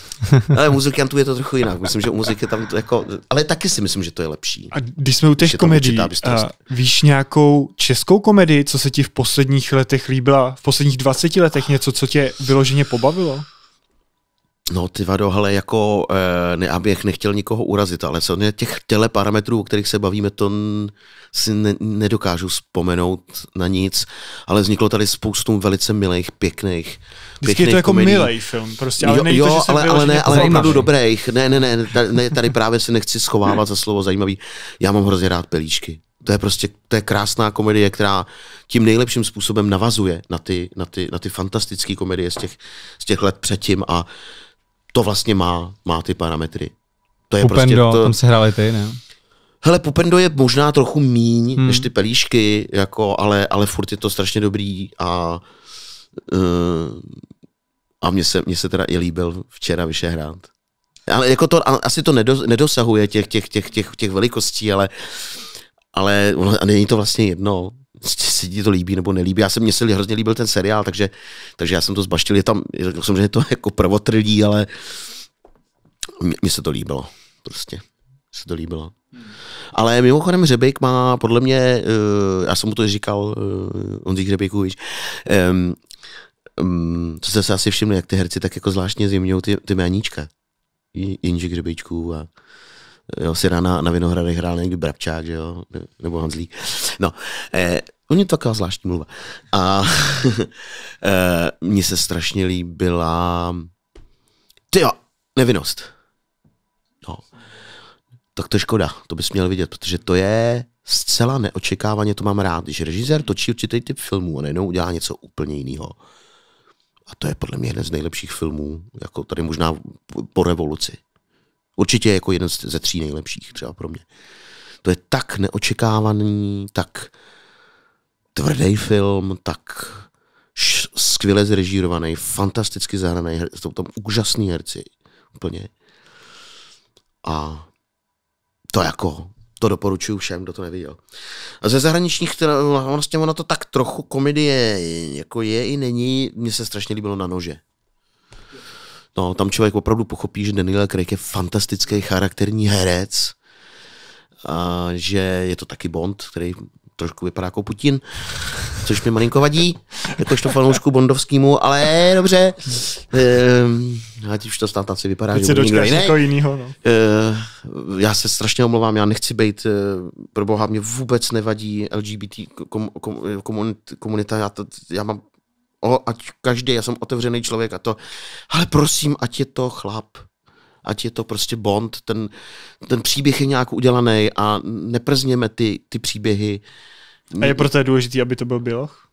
Ale muzikantů je to trochu jinak. Myslím, že u muziky tam to jako... Ale taky si myslím, že to je lepší. A když jsme u těch komedií, a víš nějakou českou komedii, co se ti v posledních letech líbila? V posledních 20 letech něco, co tě vyloženě pobavilo? No ty vado, ale jako, eh, ne, abych nechtěl nikoho urazit, ale samozřejmě těch těle parametrů, o kterých se bavíme, to si ne, nedokážu vzpomenout na nic, ale vzniklo tady spoustu velice milých, pěkných, Vždycky je to jako komedii. milej film, prostě, ale jo, nejde, jo, to, ale, ale ne, ale jako opravdu dobrých, ne, ne, ne, tady, ne, tady právě si nechci schovávat za slovo zajímavý, já mám hrozně rád pelíčky. To je prostě to je krásná komedie, která tím nejlepším způsobem navazuje na ty, na ty, na ty fantastické komedie z těch, z těch let předtím a to vlastně má, má ty parametry. To je Pupendo, prostě to... tam se hráli ty, ne? Hele, Pupendo je možná trochu míň hmm. než ty pelíšky, jako, ale, ale furt je to strašně dobrý a uh, a mně se, mně se teda i líbil včera vyšehrát. Ale jako to, asi to nedosahuje těch, těch, těch, těch, těch velikostí, ale, ale a není to vlastně jedno se ti to líbí nebo nelíbí. Já jsem mě se hrozně líbil ten seriál, takže, takže já jsem to zbaštil. Je tam, je to jako prvotrdí, ale mně se to líbilo. Prostě se to líbilo. Hmm. Ale mimochodem Řebejk má podle mě, uh, já jsem mu to říkal, uh, eh, Řebejku, víš, um, um, to jste se asi všimli, jak ty herci tak jako zvláštně zjemňují ty, ty méníčka. Jenžek Řebejčků a jo, Sira na, na Vinohradech hrál někdy Brabčák, že jo, nebo Hanzlík. No, eh, Oni to taková zvláštní mluva. A eh, mně se strašně líbila ty jo, nevinnost. No. Tak to je škoda, to bys měl vidět, protože to je zcela neočekávaně, to mám rád, když režisér točí určitý typ filmů a najednou udělá něco úplně jiného. A to je podle mě jeden z nejlepších filmů, jako tady možná po revoluci. Určitě jako jeden ze tří nejlepších třeba pro mě. To je tak neočekávaný, tak tvrdý film, tak skvěle zrežírovaný, fantasticky zahraný, jsou tam úžasní herci, úplně. A to jako, to doporučuju všem, kdo to neviděl. A ze zahraničních, která, vlastně ono to tak trochu komedie jako je i není, mně se strašně líbilo na nože. No, tam člověk opravdu pochopí, že Daniel Craig je fantastický charakterní herec, a že je to taky Bond, který trošku vypadá jako Putin, což mi malinko vadí, jakožto fanoušku bondovskýmu, ale dobře. Ehm, ať už to snad asi vypadá, Teď že nikdo jiný. Jinýho, no. ehm, já se strašně omlouvám, já nechci být, eh, pro boha, mě vůbec nevadí LGBT kom, kom, komunita, já, to, já mám o, ať každý, já jsem otevřený člověk a to, ale prosím, ať je to chlap, ať je to prostě Bond, ten, ten příběh je nějak udělaný a neprzněme ty, ty příběhy. A je proto důležité, aby to byl Běloch?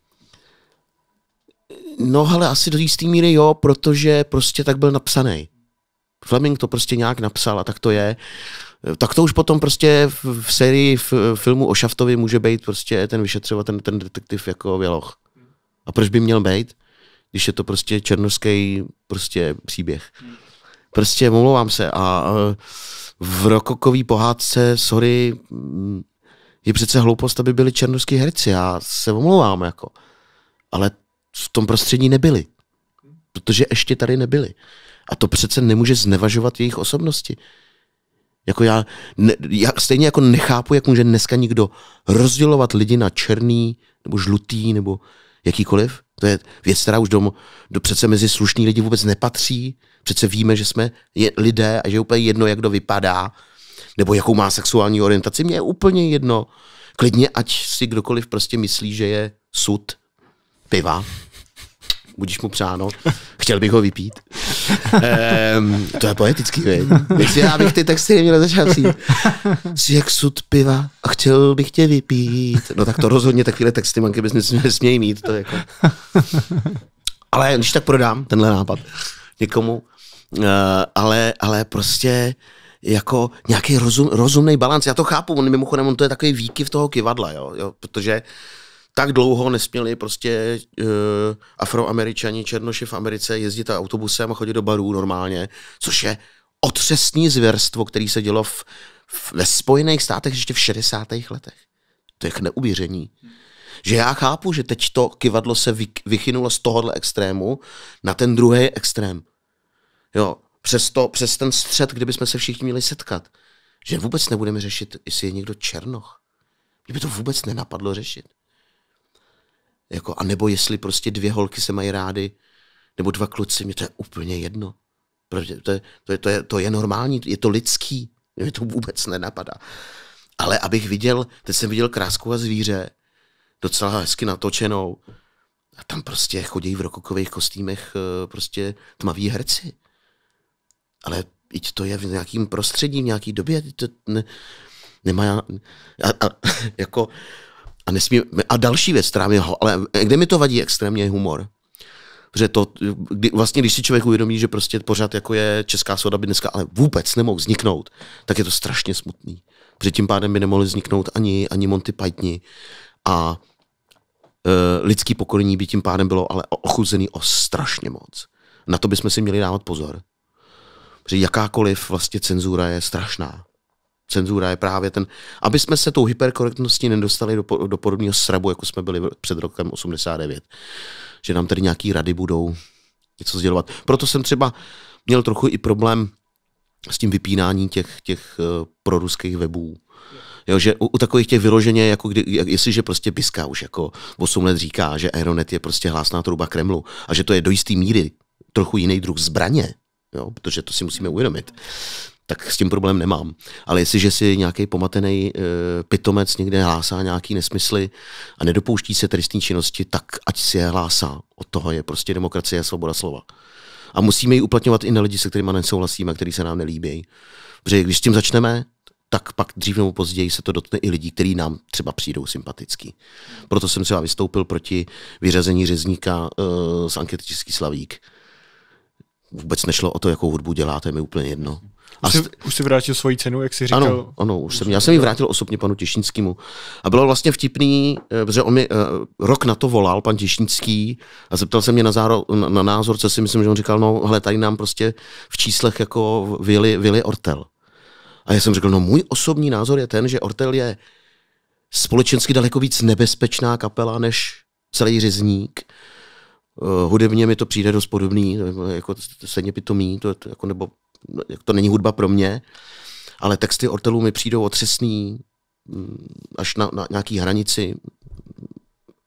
No ale asi do jisté míry jo, protože prostě tak byl napsaný. Fleming to prostě nějak napsal a tak to je. Tak to už potom prostě v, v sérii v, v filmu o Šaftovi může být prostě ten vyšetřovatel, ten, ten detektiv jako Věloch. A proč by měl být, když je to prostě černoský prostě příběh. Prostě omlouvám se a v rokokový pohádce, sorry, mm, je přece hloupost, aby byli černoský herci, já se omlouvám, jako. Ale v tom prostředí nebyli, protože ještě tady nebyli. A to přece nemůže znevažovat jejich osobnosti. Jako já, ne, já stejně jako nechápu, jak může dneska někdo rozdělovat lidi na černý, nebo žlutý, nebo jakýkoliv. To je věc, která už domů, do přece mezi slušný lidi vůbec nepatří. Přece víme, že jsme je, lidé a že je úplně jedno, jak to vypadá, nebo jakou má sexuální orientaci. Mně je úplně jedno. Klidně, ať si kdokoliv prostě myslí, že je sud piva budíš mu přáno, chtěl bych ho vypít. Ehm, to je poetický, vej. Jestli já bych ty texty neměl začát psít. Jsi jak sud piva a chtěl bych tě vypít. No tak to rozhodně takovýhle texty manky bys nesmějí mít. To jako. Ale když tak prodám tenhle nápad někomu, Uh, ale, ale prostě jako nějaký rozum, rozumný balans. Já to chápu, on mimochodem on to je takový výkyv toho kivadla, jo, jo protože tak dlouho nesměli prostě uh, afroameričani, černoši v Americe jezdit autobusem a chodit do barů normálně, což je otřesný zvěrstvo, který se dělo v, v, ve Spojených státech ještě v 60. letech. To je k neuvěření. Že já chápu, že teď to kivadlo se vy, vychynulo z tohohle extrému na ten druhý extrém. Jo, přes, to, přes ten střed, kde bychom se všichni měli setkat. Že vůbec nebudeme řešit, jestli je někdo černoch. Mě by to vůbec nenapadlo řešit. Jako, a nebo jestli prostě dvě holky se mají rády, nebo dva kluci, mě to je úplně jedno. Protože to je, to je, to je, to je normální, je to lidský. Mě to vůbec nenapadá. Ale abych viděl, teď jsem viděl Krásku a zvíře, docela hezky natočenou, a tam prostě chodí v rokokových kostýmech eh, prostě tmaví herci. Ale iť to je v nějakým prostředí, v nějaký době, to ne, nemá... A, a, jako a, nesmí, a další věc, která mě, ale kde mi to vadí extrémně, je humor. že to, kdy, vlastně když si člověk uvědomí, že prostě pořád jako je česká soda by dneska ale vůbec nemohl vzniknout, tak je to strašně smutný. Protože tím pádem by nemohli vzniknout ani, ani Monty Pajtni. a e, lidský pokolení by tím pádem bylo ale ochuzený o strašně moc. Na to bychom si měli dávat pozor. Protože jakákoliv vlastně cenzura je strašná cenzura je právě ten, aby jsme se tou hyperkorektností nedostali do, do podobného srabu, jako jsme byli před rokem 89. Že nám tady nějaký rady budou něco sdělovat. Proto jsem třeba měl trochu i problém s tím vypínání těch, těch eh, proruských webů. Jo, že u, u takových těch vyloženě, jako kdy, jak, jestliže prostě Biska už jako 8 let říká, že Aeronet je prostě hlásná truba Kremlu a že to je do jistý míry trochu jiný druh zbraně, jo, protože to si musíme uvědomit, tak s tím problém nemám. Ale jestliže si nějaký pomatený e, pitomec někde hlásá nějaký nesmysly a nedopouští se trestní činnosti, tak ať si je hlásá. Od toho je prostě demokracie a svoboda slova. A musíme ji uplatňovat i na lidi, se kterými nesouhlasíme, který se nám nelíbí. Protože když s tím začneme, tak pak dřív nebo později se to dotkne i lidí, kteří nám třeba přijdou sympatický. Proto jsem třeba vystoupil proti vyřazení řezníka e, z ankety Český slavík. Vůbec nešlo o to, jakou hudbu děláte, mi úplně jedno. A už, jsi, už jsi vrátil svoji cenu, jak jsi říkal? Ano, ano už jsem, já jsem ji vrátil osobně panu Těšínskýmu. A bylo vlastně vtipný, eh, že on mi uh, rok na to volal, pan Těšínský, a zeptal se mě na, záro, na, na názor, co si myslím, že on říkal, no hele, tady nám prostě v číslech jako vyli, vyli Ortel. A já jsem řekl, no můj osobní názor je ten, že Ortel je společensky daleko víc nebezpečná kapela než celý řezník. Uh, hudebně mi to přijde dost podobný, jako stejně pitomý, to, to jako, nebo to není hudba pro mě, ale texty Ortelů mi přijdou otřesný mm, až na, na nějaký hranici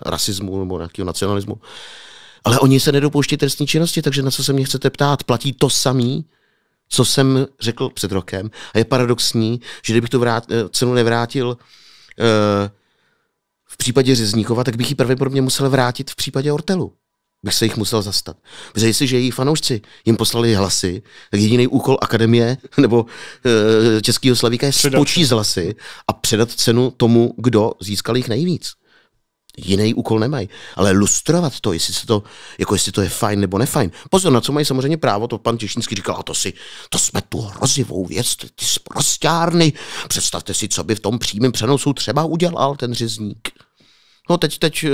rasismu nebo nějakého nacionalismu. Ale oni se nedopouští trestní činnosti, takže na co se mě chcete ptát? Platí to samý, co jsem řekl před rokem. A je paradoxní, že kdybych tu vrát, eh, cenu nevrátil eh, v případě Řezníkova, tak bych ji pravděpodobně musel vrátit v případě Ortelu bych se jich musel zastat. Protože jestliže její fanoušci jim poslali hlasy, tak jediný úkol akademie nebo e, eh, českého slavíka je spočít hlasy a předat cenu tomu, kdo získal jich nejvíc. Jiný úkol nemají. Ale lustrovat to, jestli, se to, jako jestli to je fajn nebo nefajn. Pozor, na co mají samozřejmě právo, to pan Těšinský říkal, a to si, to jsme tu hrozivou věc, ty, ty Představte si, co by v tom přímém přenosu třeba udělal ten řezník no teď, teď, eh,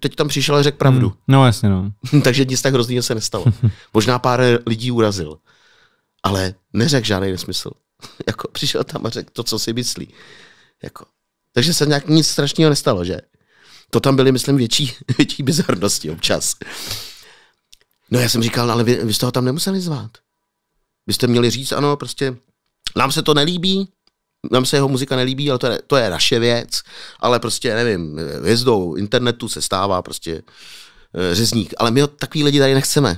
teď tam přišel a řekl pravdu. Hmm, no jasně, no. Takže nic tak hroznýho se nestalo. Možná pár lidí urazil, ale neřekl žádný nesmysl. jako přišel tam a řekl to, co si myslí. Jako. Takže se nějak nic strašného nestalo, že? To tam byly, myslím, větší, větší bizarnosti občas. No já jsem říkal, ale vy, vy jste ho tam nemuseli zvát. Vy jste měli říct, ano, prostě nám se to nelíbí, nám se jeho muzika nelíbí, ale to je, to je naše věc, ale prostě nevím, hvězdou internetu se stává prostě eh, řezník. Ale my ho takový lidi tady nechceme.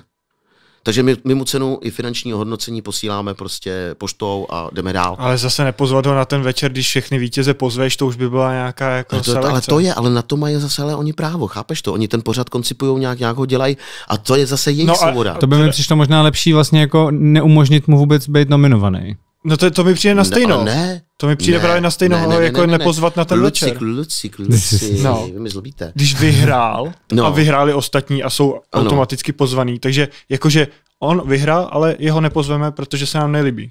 Takže my, my mu cenu i finanční hodnocení posíláme prostě poštou a jdeme dál. Ale zase nepozvat ho na ten večer, když všechny vítěze pozveš, to už by byla nějaká jako ale to, selekce. Ale to je, ale na to mají zase ale oni právo, chápeš to? Oni ten pořad koncipují nějak, nějak ho dělají a to je zase jejich no svoboda. To by mi přišlo možná lepší vlastně jako neumožnit mu vůbec být nominovaný. No to, to mi přijde na stejno. Ne, ne, to mi přijde ne, právě na stejného, ne, ne, jako ne, ne, nepozvat ne. na ten Lucik, večer. Lucik, Lucik, no. vy mi zlobíte. Když vyhrál no. a vyhráli ostatní a jsou ano. automaticky pozvaný, takže jakože on vyhrál, ale jeho nepozveme, protože se nám nelíbí.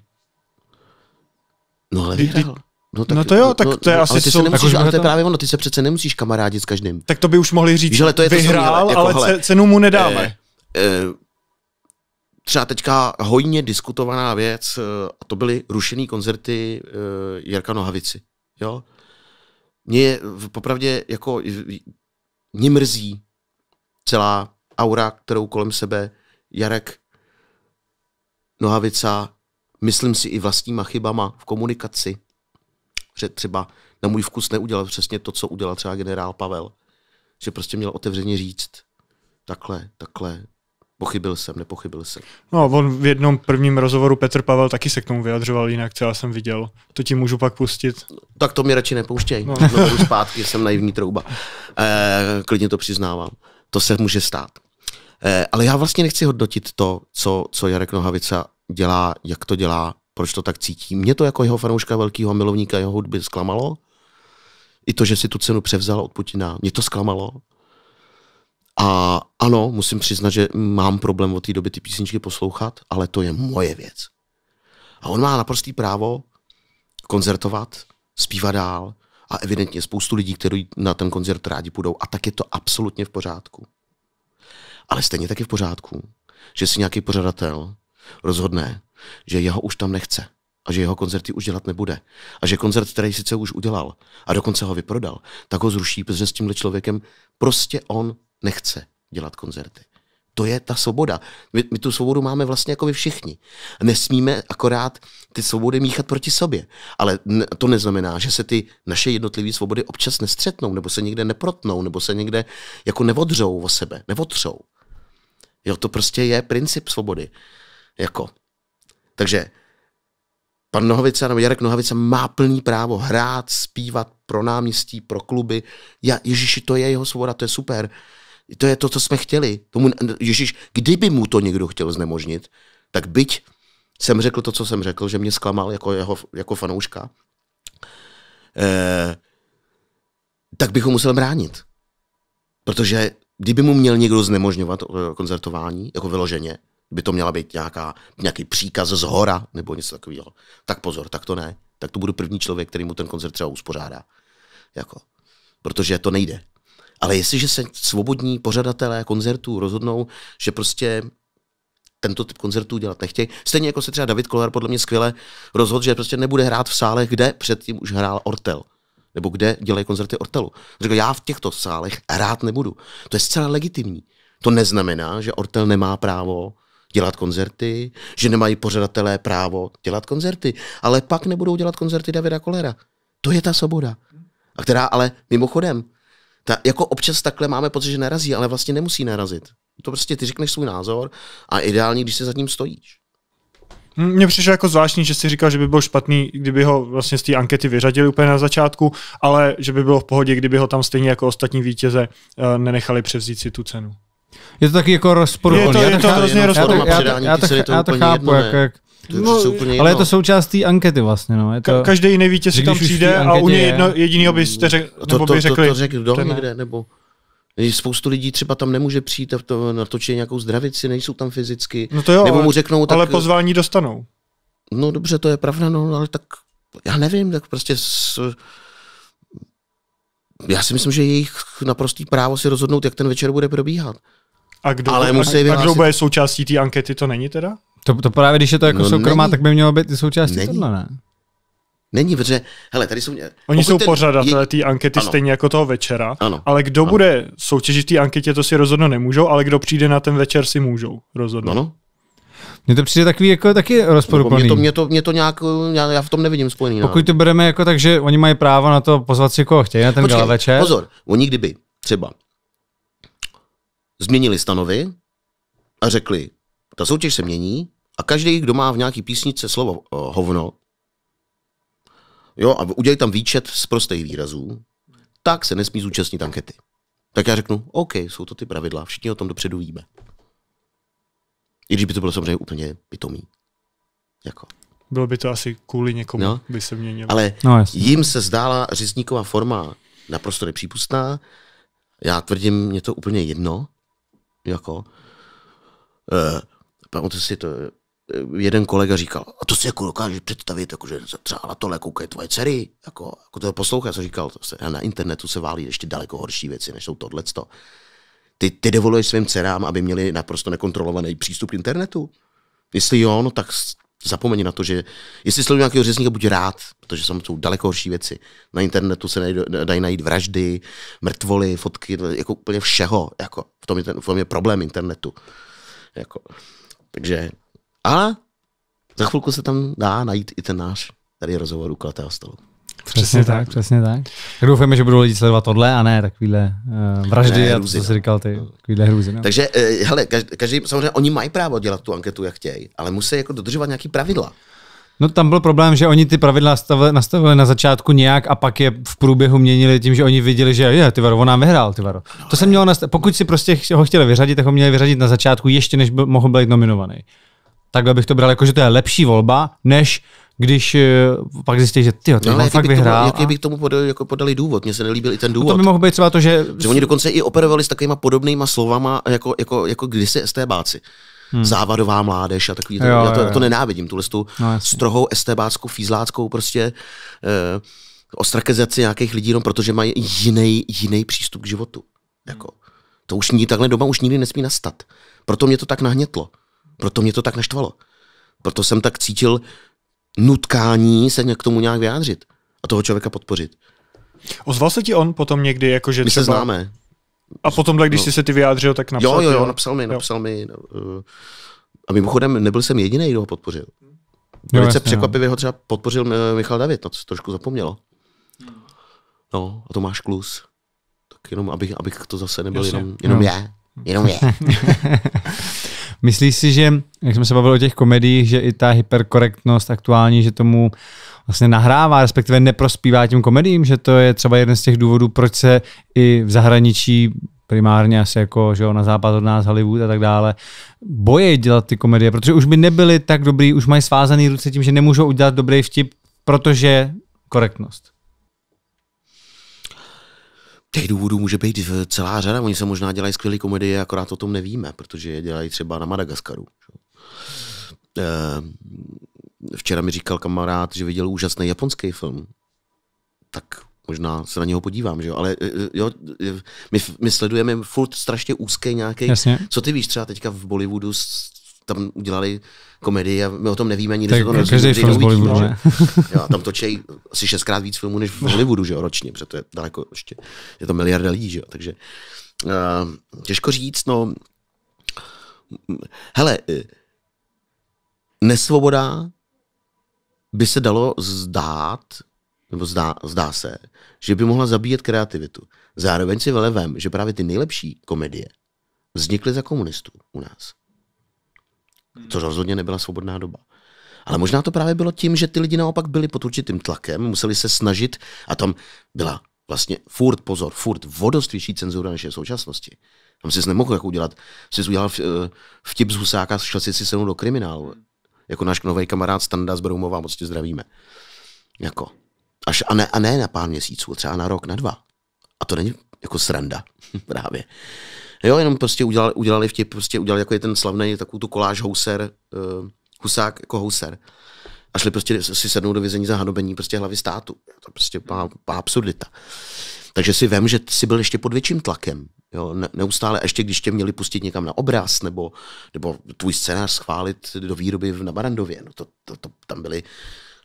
No ale vyhrál. No, tak, no to no, jo, no, tak no, to je no, asi ale ty jsou... Se nemusíš, jako, ale to je právě ono, ty se přece nemusíš kamarádit s každým. Tak to by už mohli říct, Víš, ale to je vyhrál, to samý, ale, jako, ale hele, cenu mu nedáme. Eh, eh, třeba teďka hojně diskutovaná věc, eh, a to byly rušený koncerty eh, Jarka Nohavici. Jo? Mě popravdě jako mě mrzí celá aura, kterou kolem sebe Jarek Nohavica, myslím si i vlastníma chybama v komunikaci, že třeba na můj vkus neudělal přesně to, co udělal třeba generál Pavel, že prostě měl otevřeně říct takhle, takhle, Pochybil jsem, nepochybil jsem. No on v jednom prvním rozhovoru Petr Pavel taky se k tomu vyjadřoval jinak, co já jsem viděl. To ti můžu pak pustit. No, tak to mi radši nepouštěj. No. no zpátky, jsem naivní trouba. E, klidně to přiznávám. To se může stát. E, ale já vlastně nechci hodnotit to, co, co Jarek Nohavica dělá, jak to dělá, proč to tak cítí. Mě to jako jeho fanouška velkého milovníka jeho hudby zklamalo. I to, že si tu cenu převzal od Putina, mě to zklamalo. A ano, musím přiznat, že mám problém od té doby ty písničky poslouchat, ale to je moje věc. A on má naprostý právo koncertovat, zpívat dál a evidentně spoustu lidí, kteří na ten koncert rádi půjdou. A tak je to absolutně v pořádku. Ale stejně tak je v pořádku, že si nějaký pořadatel rozhodne, že jeho už tam nechce a že jeho koncerty už dělat nebude. A že koncert, který sice už udělal a dokonce ho vyprodal, tak ho zruší, protože s tímhle člověkem prostě on nechce dělat koncerty. To je ta svoboda. My, my tu svobodu máme vlastně jako vy všichni. Nesmíme akorát ty svobody míchat proti sobě. Ale to neznamená, že se ty naše jednotlivé svobody občas nestřetnou, nebo se někde neprotnou, nebo se někde jako nevodřou o sebe, nevodřou. Jo, to prostě je princip svobody. Jako. Takže pan Nohavica nebo Jarek Nohavica má plný právo hrát, zpívat pro náměstí, pro kluby. Já, Ježíši, to je jeho svoboda, to je super. To je to, co jsme chtěli. Tomu, Ježíš, kdyby mu to někdo chtěl znemožnit, tak byť jsem řekl to, co jsem řekl, že mě zklamal jako, jeho, jako fanouška, eh, tak bych ho musel bránit. Protože kdyby mu měl někdo znemožňovat eh, koncertování, jako vyloženě, by to měla být nějaká, nějaký příkaz z hora nebo něco takového, tak pozor, tak to ne. Tak to budu první člověk, který mu ten koncert třeba uspořádá. Jako. Protože to nejde. Ale jestliže se svobodní pořadatelé koncertů rozhodnou, že prostě tento typ koncertů dělat nechtějí. Stejně jako se třeba David Kolar podle mě skvěle rozhodl, že prostě nebude hrát v sálech, kde předtím už hrál Ortel nebo kde dělají koncerty Ortelu. Řekl, já v těchto sálech hrát nebudu. To je zcela legitimní. To neznamená, že Ortel nemá právo dělat koncerty, že nemají pořadatelé právo dělat koncerty, ale pak nebudou dělat koncerty Davida Kolera. To je ta svoboda. A která ale mimochodem ta, jako občas takhle máme pocit, že narazí, ale vlastně nemusí narazit. To prostě ty řekneš svůj názor a ideální, když si za ním stojíš. Hm, mně přišlo jako zvláštní, že si říkal, že by byl špatný, kdyby ho vlastně z té ankety vyřadili úplně na začátku, ale že by bylo v pohodě, kdyby ho tam stejně jako ostatní vítěze eh, nenechali převzít si tu cenu. Je to taky jako rozporu. Je to, je to hrozně rozporuplný. Já to, já to, já já to chápu, jedno, jak, jak, No, je úplně ale je to součást té ankety vlastně. No. Je to, Ka- každý jiný vítěz tam přijde a u něj jedno, jedinýho byste řek, to, to, by řekli. To, to řekl kdo někde, nebo Spoustu lidí třeba tam nemůže přijít a to, natočí nějakou zdravici, nejsou tam fyzicky. No to jo, nebo mu řeknou, ale, tak, ale pozvání dostanou. No dobře, to je pravda, no, ale tak já nevím, tak prostě s, já si myslím, že jejich naprostý právo si rozhodnout, jak ten večer bude probíhat. A kdo, ale musí a, vyhlásit... a kdo bude součástí té ankety, to není teda? To, to právě, když je to jako no, soukromá, není. tak by mělo být i součástí není. tohle, ne? Není, protože, hele, tady jsou... Oni jsou ten, pořadatelé té ankety ano. stejně jako toho večera, ano. ale kdo ano. bude soutěžit té anketě, to si rozhodno nemůžou, ale kdo přijde na ten večer, si můžou rozhodnout. Ano. Mně to přijde takový jako taky rozporuplný. Mě to, jako mě to, mě to nějak, já, já, v tom nevidím spojený. No. Pokud to bereme jako tak, že oni mají právo na to pozvat si koho chtějí na ten Počkej, gala večer. Pozor, oni kdyby třeba změnili stanovy a řekli, ta soutěž se mění, a každý, kdo má v nějaký písnice slovo eh, hovno, jo, a udělí tam výčet z prostých výrazů, tak se nesmí zúčastnit ankety. Tak já řeknu, OK, jsou to ty pravidla, všichni o tom dopředu víme. I když by to bylo samozřejmě úplně pitomý. Jako. Bylo by to asi kvůli někomu, no, by se měnilo. Ale no, jim se zdála řezníková forma naprosto nepřípustná. Já tvrdím, mě to úplně jedno. Jako. Uh, eh, pamatuji si to, Eh, jeden kolega říkal, a to si jako dokážeš představit, jako, že třeba na tohle koukají tvoje dcery, jako, jako to poslouchá, co říkal, to se, na internetu se válí ještě daleko horší věci, než jsou tohleto. Ty, ty dovoluješ svým dcerám, aby měli naprosto nekontrolovaný přístup k internetu? Jestli jo, no tak zapomeň na to, že jestli sleduji nějakého řezníka, buď rád, protože jsou jsou daleko horší věci. Na internetu se dají najít vraždy, mrtvoly, fotky, jako úplně všeho. Jako, v, tom je ten, v tom je problém internetu. Jako, takže a za chvilku se tam dá najít i ten náš tady rozhovor u kulatého stolu. Přesně, tak, tak, přesně tak. Tak doufáme, že budou lidi sledovat tohle a ne takovýhle uh, vraždy ne, a to, co no. jsi říkal ty, no. takovýhle hrůzy. No. Takže, uh, hele, každý, každý, samozřejmě oni mají právo dělat tu anketu, jak chtějí, ale musí jako dodržovat nějaký pravidla. No tam byl problém, že oni ty pravidla stavili, nastavili na začátku nějak a pak je v průběhu měnili tím, že oni viděli, že je, ty varo, on nám vyhrál, ty varo. No, to se mělo nastavit, pokud si prostě ho chtěli vyřadit, tak ho měli vyřadit na začátku, ještě než byl, mohl být nominovaný takhle bych to bral jako, že to je lepší volba, než když eh, pak zjistíš, že ty, ten no, fakt vyhrál. Tomu, jaký a... tomu podali, jako podali důvod? Mně se nelíbil i ten důvod. No to by mohlo být třeba to, že... Že oni dokonce i operovali s takovýma podobnýma slovama, jako, jako, jako kdysi STBáci. Hmm. Závadová mládež a takový. Jo, já to, jo, jo. to nenávidím, tuhle tu no, strohou STBáckou, fízláckou prostě... Eh, ostrakezaci nějakých lidí, no, protože mají jiný, jiný přístup k životu. Jako, to už ní, takhle doba už nikdy nesmí nastat. Proto mě to tak nahnětlo. Proto mě to tak naštvalo. Proto jsem tak cítil nutkání se k tomu nějak vyjádřit a toho člověka podpořit. Ozval se ti on potom někdy? Jako, že My třeba... se známe. A potom, když no. jsi se ty vyjádřil, tak napsal? Jo, jo, jo, napsal mi, napsal mi. No, eh, a mimochodem, nebyl jsem jediný, kdo ho podpořil. Jo, Velice no. překvapivě ho třeba podpořil eh, Michal David, to se trošku zapomnělo. No, a to máš klus. Tak jenom, abych, abych to zase nebyl jasně. jenom, jenom no. já. Jenom já. Myslíš si, že, jak jsme se bavili o těch komediích, že i ta hyperkorektnost aktuální, že tomu vlastně nahrává, respektive neprospívá těm komediím, že to je třeba jeden z těch důvodů, proč se i v zahraničí primárně asi jako že jo, na západ od nás, Hollywood a tak dále, boje dělat ty komedie, protože už by nebyly tak dobrý, už mají svázaný ruce tím, že nemůžou udělat dobrý vtip, protože korektnost. Těch důvodů může být v celá řada. Oni se možná dělají skvělé komedie, akorát o tom nevíme, protože je dělají třeba na Madagaskaru. Eh, včera mi říkal kamarád, že viděl úžasný japonský film. Tak možná se na něho podívám, že jo? ale eh, eh, jo, my, my sledujeme furt strašně úzké nějaké, co ty víš třeba teďka v Bollywoodu z tam udělali komedii a my o tom nevíme ani, to každý film z no. Hollywoodu, ne? jo, a tam točí asi šestkrát víc filmů než v no. Hollywoodu, že jo, ročně, protože to je daleko ještě, je to miliarda lidí, že jo, takže uh, těžko říct, no, hele, eh, nesvoboda by se dalo zdát, nebo zdá, zdá se, že by mohla zabíjet kreativitu. Zároveň si velevem, že právě ty nejlepší komedie vznikly za komunistů u nás hmm. což rozhodně nebyla svobodná doba. Ale možná to právě bylo tím, že ty lidi naopak byli pod určitým tlakem, museli se snažit a tam byla vlastně furt pozor, furt vodost vyšší cenzura než je v současnosti. Tam si nemohl jako udělat, si udělal eh, vtip z Husáka, šel si si se do kriminálu. Hmm. Jako náš nový kamarád Standa z Broumova, moc tě zdravíme. Jako. Až a ne, a ne na pár měsíců, třeba na rok, na dva. A to není jako sranda právě. Jo, jenom prostě udělali, udělali vtip, prostě udělali jako je ten slavný takovou tu koláž Houser, uh, Husák jako Houser. A šli prostě si sednout do vězení za hanobení prostě hlavy státu. To prostě má, má absurdita. Takže si vem, že si byl ještě pod větším tlakem. Jo, ne, neustále, ještě když tě měli pustit někam na obraz, nebo, nebo tvůj scénář schválit do výroby na Barandově. No to, to, to, tam byly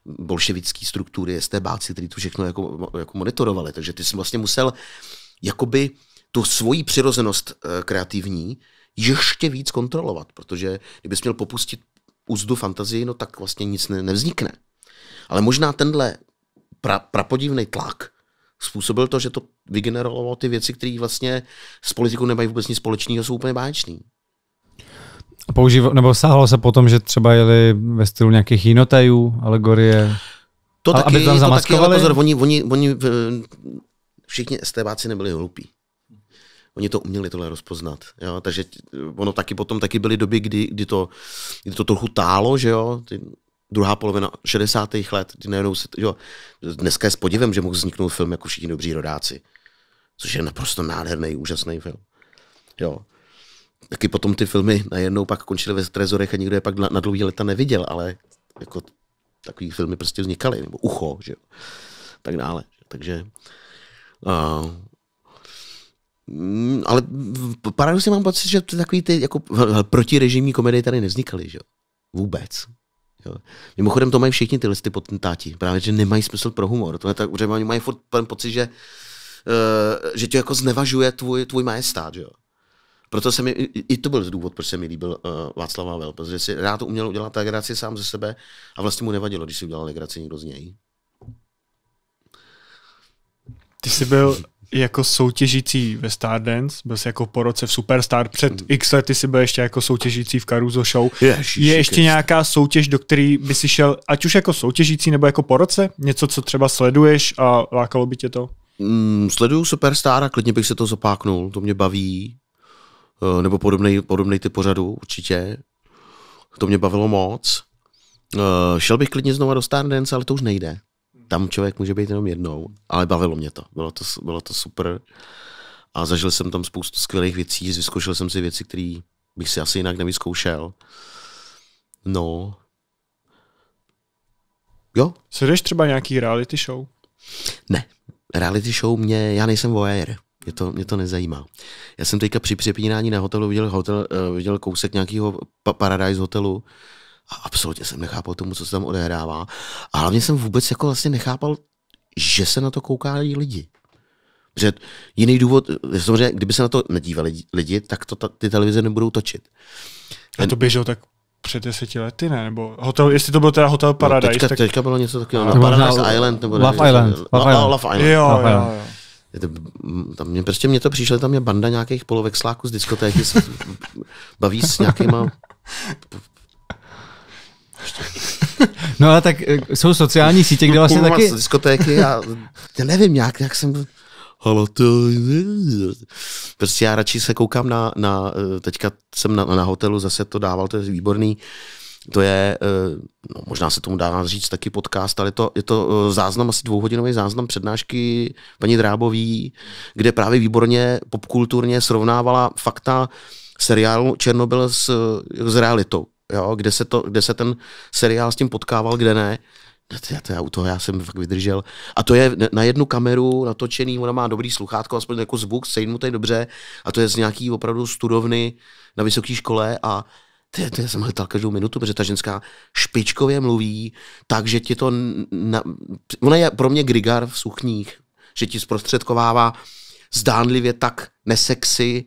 bolševické struktury, STBáci, kteří to všechno jako, jako monitorovali. Takže ty jsi vlastně musel jakoby tu svoji přirozenost eh, kreativní ještě víc kontrolovat, protože kdybys měl popustit úzdu fantazii, no tak vlastně nic ne, nevznikne. Ale možná tenhle pra, prapodivný tlak způsobil to, že to vygenerovalo ty věci, které vlastně s politikou nemají vůbec nic společného, jsou úplně báječný. Použiv, nebo sáhlo se potom, že třeba jeli ve stylu nějakých jinotajů, alegorie? To a, taky, aby tam to taky, ale pozor, oni, oni, oni všichni STBáci nebyli hlupí oni to uměli tohle rozpoznat. Jo? Takže eh, ono taky potom taky byly doby, kdy, kdy, to, kdy to trochu tálo, že jo, ty, druhá polovina 60. let, kdy najednou se, jo, dneska je s podivem, že mohl vzniknout film jako všichni dobří rodáci, což je naprosto nádherný, úžasný film. Jo. Taky potom ty filmy najednou pak končily ve trezorech a nikdo je pak na dlouhý leta neviděl, ale jako takový filmy prostě vznikaly, nebo Ucho, že jo, tak dále. Takže uh, Mm, ale paradoxně mám pocit, že to takový ty jako protirežimní komedie tady nevznikaly, že Vůbec. Jo. Mimochodem to mají všichni ty listy potentáti, právě, že nemají smysl pro humor. To je tak, že oni mají furt pocit, že, uh, že tě jako znevažuje tvůj, tvůj majestát, že jo. Proto se mi, i to byl důvod, proč se mi líbil uh, Václav Havel, protože si rád uměl udělat graci sám ze sebe a vlastně mu nevadilo, když si udělal legraci někdo z něj. Ty jsi byl jako soutěžící ve Stardance, byl jsi jako po roce v Superstar, před mm. x lety si byl ještě jako soutěžící v Caruso Show. Ježiši, je ještě nějaká soutěž, do který by si šel, ať už jako soutěžící nebo jako po roce? Něco, co třeba sleduješ a lákalo by tě to? Mm, sleduju Superstar a klidně bych se to zopáknul, to mě baví. Eh, nebo podobný, podobný pořadu určitě. To mě bavilo moc. Uh, šel bych klidně znovu do Stardance, ale to už nejde tam člověk může být jenom jednou, ale bavilo mě to. Bylo to, bylo to super. A zažil jsem tam spoustu skvělých věcí, vyzkoušel jsem si věci, které bych si asi jinak nevyzkoušel. No. Jo. Sleduješ třeba nějaký reality show? Ne. Reality show mě, já nejsem voyeur. Mě to, mě to nezajímá. Já jsem teďka při přepínání na hotelu viděl, hotel, eh, viděl kousek nějakého pa- Paradise hotelu, a absolutně jsem nechápal tomu, co se tam odehrává. A hlavně jsem vůbec jako vlastně nechápal, že se na to koukají lidi. Protože jiný důvod, samozřejmě, kdyby se na to nedívali lidi, tak to ta, ty televize nebudou točit. A to běželo tak před deseti lety, ne? Nebo hotel, jestli to byl teda Hotel Paradise. No, teďka, tak... teďka bylo něco takového. No, Paradise Island. Nebo Love, Island. Love, no, Island. Love Island. Jo, Love Island. jo, jo. To, tam mě, prostě mě to přišlo, tam je banda nějakých polovek sláku z diskotéky, baví s nějakýma No a tak eh, jsou sociální sítě, kde vlastně taky... taky... diskotéky a já nevím, jak, jak jsem... Halo, to... Prostě já radši se koukám na... na eh, teďka jsem na, na hotelu, zase to dával, to je výborný. To je, eh, no, možná se tomu dá říct taky podcast, ale to, je to záznam, asi dvouhodinový záznam přednášky paní Drábový, kde právě výborně popkulturně srovnávala fakta seriálu Černobyl s, s realitou jo, kde, se to, kde se ten seriál s tím potkával, kde ne. To, no, to, já, u toho já jsem fakt vydržel. A to je na jednu kameru natočený, ona má dobrý sluchátko, aspoň jako zvuk, sejnutý dobře, a to je z nějaký opravdu studovny na vysoké škole a ty, ty, jsem hledal každou minutu, protože ta ženská špičkově mluví, takže ti to... Na, ona je pro mě grigar v suchních, že ti zprostředkovává zdánlivě tak nesexy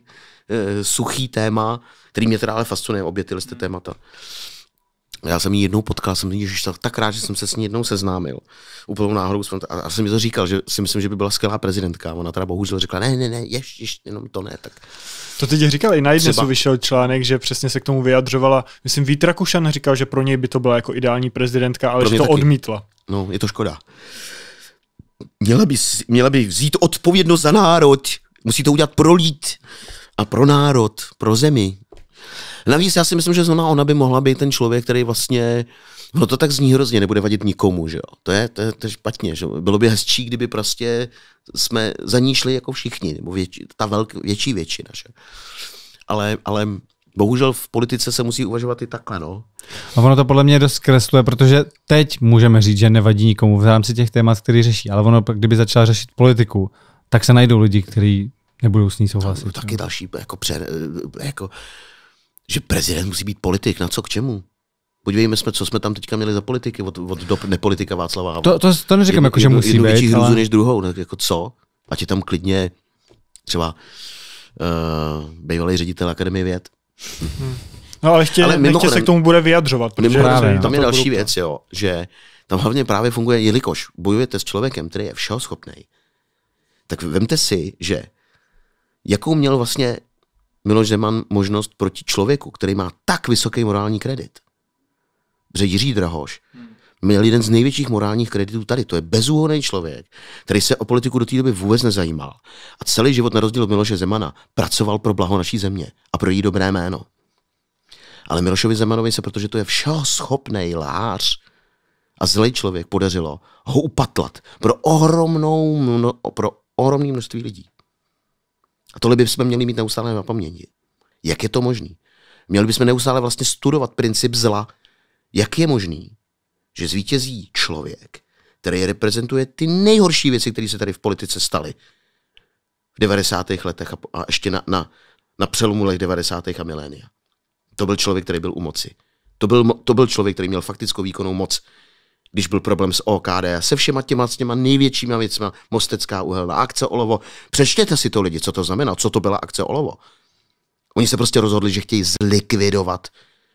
Eh, suchý téma, který mě teda ale fascinuje, obě tyhle ty témata. Já jsem ji jednou potkal, jsem ji tak, tak rád, že jsem se s ní jednou seznámil. Úplnou náhodou jsem, a, a jsem mi to říkal, že si myslím, že by byla skvělá prezidentka. Ona teda bohužel řekla, ne, ne, ne, ještě, ješ, jenom to ne. Tak... To teď říkal, i na jedné Třeba... vyšel článek, že přesně se k tomu vyjadřovala. Myslím, Vítra Kušan říkal, že pro něj by to byla jako ideální prezidentka, ale pro že to taky. odmítla. No, je to škoda. Měla by, měla by vzít odpovědnost za národ. Musí to udělat prolít a pro národ, pro zemi. Navíc já si myslím, že zrovna ona by mohla být ten člověk, který vlastně, no to tak zní hrozně, nebude vadit nikomu, že jo. To je, to je, to je špatně, že jo? Bylo by hezčí, kdyby prostě jsme za ní šli jako všichni, nebo větši, ta velk, větší většina, že ale, ale bohužel v politice se musí uvažovat i takhle, no. A ono to podle mě dost kresluje, protože teď můžeme říct, že nevadí nikomu v rámci těch témat, který řeší, ale ono, kdyby začala řešit politiku, tak se najdou lidi, kteří Nebudou s ní souhlasit. Tak taky no. další, jako, pře, eh, jako, že prezident musí být politik, na co k čemu? Podívejme jsme, co jsme tam teďka měli za politiky od, od do, nepolitika Václava Havla. To, to, to neříkám, jako, že jednu, musí jednu, být. Jednu ale... než druhou, tak jako co? Ať je tam klidně třeba uh, bývalý ředitel Akademie věd. No ale ještě ale se k tomu bude vyjadřovat. Protože právě, no. tam je další věc, jo, že tam hlavně právě funguje, jelikož bojujete s člověkem, který je všeho schopný, tak vemte si, že jakou měl vlastně Miloš Zeman možnost proti člověku, který má tak vysoký morální kredit. Protože Jiří Drahoš měl jeden z největších morálních kreditů tady. To je bezúhonný člověk, který se o politiku do té doby vůbec nezajímal. A celý život, na rozdíl od Miloše Zemana, pracoval pro blaho naší země a pro její dobré jméno. Ale Milošovi Zemanovi se, protože to je všeho schopný lář a zlej člověk, podařilo ho upatlat pro, ohromnou, mno, pro ohromný množství lidí. A tohle bychom měli mít neustále na paměti. Jak je to možné? Měli bychom neustále vlastně studovat princip zla. Jak je možný, že zvítězí člověk, který reprezentuje ty nejhorší věci, které se tady v politice staly v 90. letech a, a ještě na, na, na přelomu let 90. a milénia. To byl člověk, který byl u moci. To byl, to byl člověk, který měl faktickou výkonnou moc když byl problém s OKD, se všema těma, s těma největšíma věcma, Mostecká uhelná akce Olovo. Přečtěte si to lidi, co to znamená, co to byla akce Olovo. Oni se prostě rozhodli, že chtějí zlikvidovat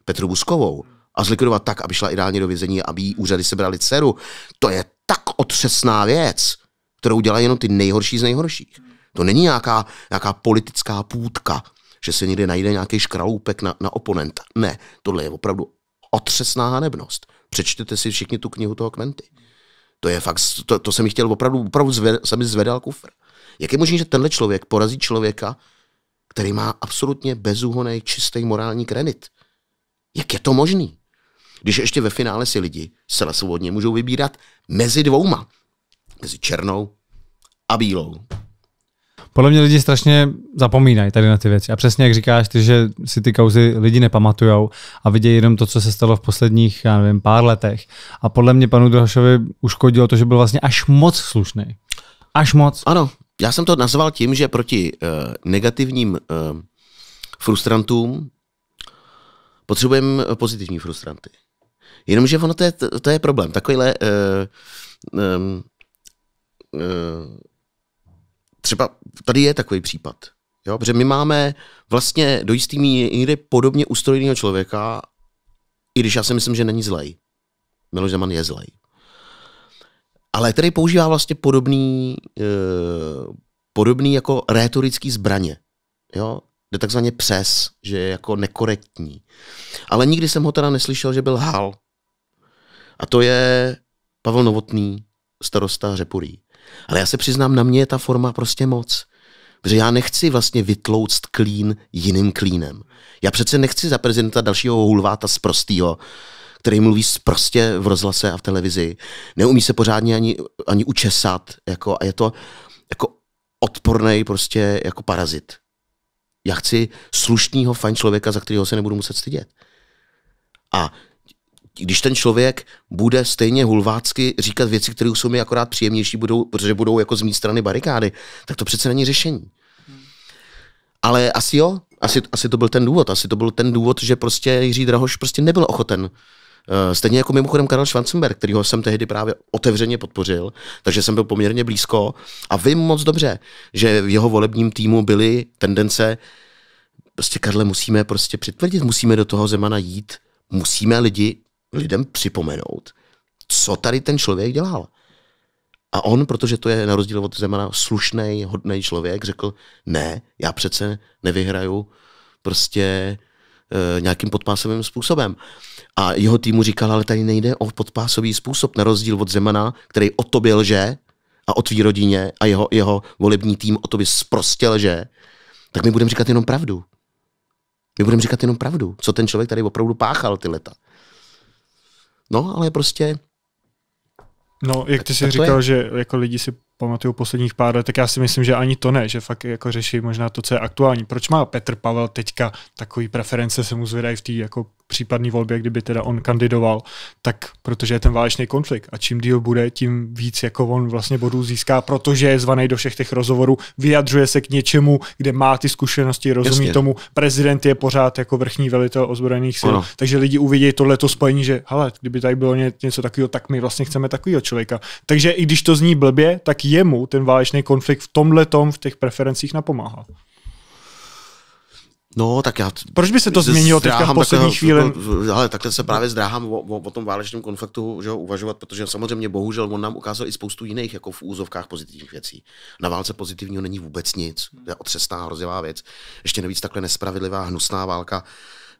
Petru Buskovou a zlikvidovat tak, aby šla ideálně do vězení, aby jí úřady sebrali dceru. To je tak otřesná věc, kterou dělají jenom ty nejhorší z nejhorších. To není nějaká, nějaká politická půdka, že se někde najde nějaký škraloupek na, na oponenta. Ne, tohle je opravdu otřesná hanebnost. Přečtěte si všichni tu knihu toho Kmenty. To je fakt, to, to jsem chtěl opravdu, opravdu zved, jsem mi zvedal kufr. Jak je možné, že tenhle člověk porazí člověka, který má absolutně bezúhonej, čistý morální kredit? Jak je to možný? Když ještě ve finále si lidi zcela svobodně můžou vybírat mezi dvouma. Mezi černou a bílou podle mě lidi strašně zapomínají tady na ty věci. A přesně jak říkáš ty, že si ty kauzy lidi nepamatujou a vidějí jenom to, co se stalo v posledních, já nevím, pár letech. A podle mě panu Drahošovi uškodilo to, že byl vlastně až moc slušný. Až moc. Ano, já jsem to nazval tím, že proti uh, negativním uh, frustrantům potřebujeme eh, pozitivní frustranty. Jenomže ono to je, to je problém. Takovýhle uh, um, uh, třeba tady je takový případ. Jo? Protože my máme vlastně do jistý míry podobně ustrojeného člověka, i když já si myslím, že není zlej. Miloš Zeman je zlej. Ale který používá vlastně podobný, e, podobný jako rétorický zbraně. Jo? Jde takzvaně přes, že je jako nekorektní. Ale nikdy jsem ho teda neslyšel, že byl hal. A to je Pavel Novotný, starosta Řepurí. Ale já se přiznám, na mě je ta forma prostě moc. Protože já nechci vlastně vytlouct klín jiným klínem. Já přece nechci za prezidenta dalšího hulváta z prostýho, který mluví prostě v rozhlase a v televizi. Neumí se pořádně ani, ani učesat. Jako, a je to jako odporný prostě jako parazit. Já chci slušného, fajn člověka, za kterého se nebudu muset stydět. A když ten člověk bude stejně hulvácky říkat věci, které jsou mi akorát příjemnější, budou, protože budou jako z mý strany barikády, tak to přece není řešení. Ale asi jo, asi, asi to byl ten důvod. Asi to byl ten důvod, že prostě Jiří Drahoš prostě nebyl ochoten eh, Stejně jako mimochodem Karel Schwarzenberg, kterýho jsem tehdy právě otevřeně podpořil, takže jsem byl poměrně blízko a vím moc dobře, že v jeho volebním týmu byly tendence, prostě Karle musíme prostě přitvrdit, musíme do toho Zemana jít, musíme lidi lidem připomenout, co tady ten člověk dělal. A on, protože to je na rozdíl od Zemana slušný, hodný člověk, řekl, ne, já přece nevyhraju prostě e, nějakým podpásovým způsobem. A jeho týmu říkal, ale tady nejde o podpásový způsob, na rozdíl od Zemana, který o to byl, že a o tvý rodině a jeho, jeho volební tým o to by sprostě že tak my budeme říkat jenom pravdu. My budeme říkat jenom pravdu, co ten člověk tady opravdu páchal ty leta. No, ale prostě... No, jak ty jsi říkal, je. že jako lidi si pamatuju posledních pár let, tak já si myslím, že ani to ne, že fakt jako řeší možná to, co je aktuální. Proč má Petr Pavel teďka takový preference, se mu zvedají v té jako případné volbě, kdyby teda on kandidoval, tak protože je ten válečný konflikt a čím díl bude, tím víc jako on vlastně bodů získá, protože je zvaný do všech těch rozhovorů, vyjadřuje se k něčemu, kde má ty zkušenosti, rozumí Jasně. tomu, prezident je pořád jako vrchní velitel ozbrojených sil, ano. takže lidi uvidí tohleto spojení, že hele, kdyby tady bylo něco takového, tak my vlastně chceme takového člověka. Takže i když to zní blbě, tak jemu ten válečný konflikt v tomhle tom v těch preferencích napomáhá. No, tak já... Proč by se to změnilo teďka v poslední takhle, chvíli? No, ale takhle se právě zdráhám o, o, o tom válečném konfliktu že ho, uvažovat, protože samozřejmě bohužel on nám ukázal i spoustu jiných jako v úzovkách pozitivních věcí. Na válce pozitivního není vůbec nic. To je otřesná, hrozivá věc. Ještě navíc takhle nespravedlivá, hnusná válka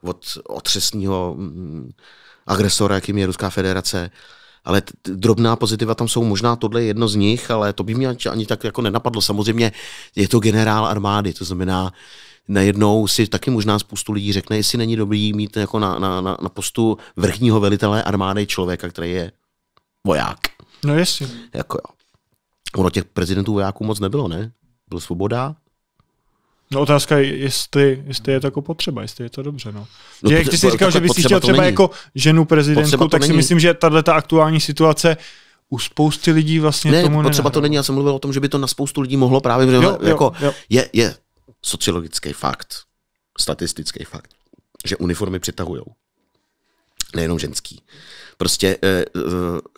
od otřesního mm, agresora, jakým je Ruská federace. Ale t- drobná pozitiva tam jsou, možná tohle jedno z nich, ale to by mě ani, ani tak jako nenapadlo. Samozřejmě je to generál armády, to znamená, najednou si taky možná spoustu lidí řekne, jestli není dobrý mít jako na, na, na, na postu vrchního velitele armády člověka, který je voják. No jestli. Jako jo. Ono těch prezidentů vojáků moc nebylo, ne? Byl Svoboda, No otázka je, jestli, jestli je to jako potřeba, jestli je to dobře. No. no jak ty si říkal, že bys chtěl třeba není. jako ženu prezidentku, tak si není. myslím, že tahle ta aktuální situace u spousty lidí vlastně ne, tomu potřeba nenahrává. to není, já jsem mluvil o tom, že by to na spoustu lidí mohlo právě, jo, jo, jako jo. Je, je sociologický fakt, statistický fakt, že uniformy přitahují. Nejenom ženský. Prostě eh, eh,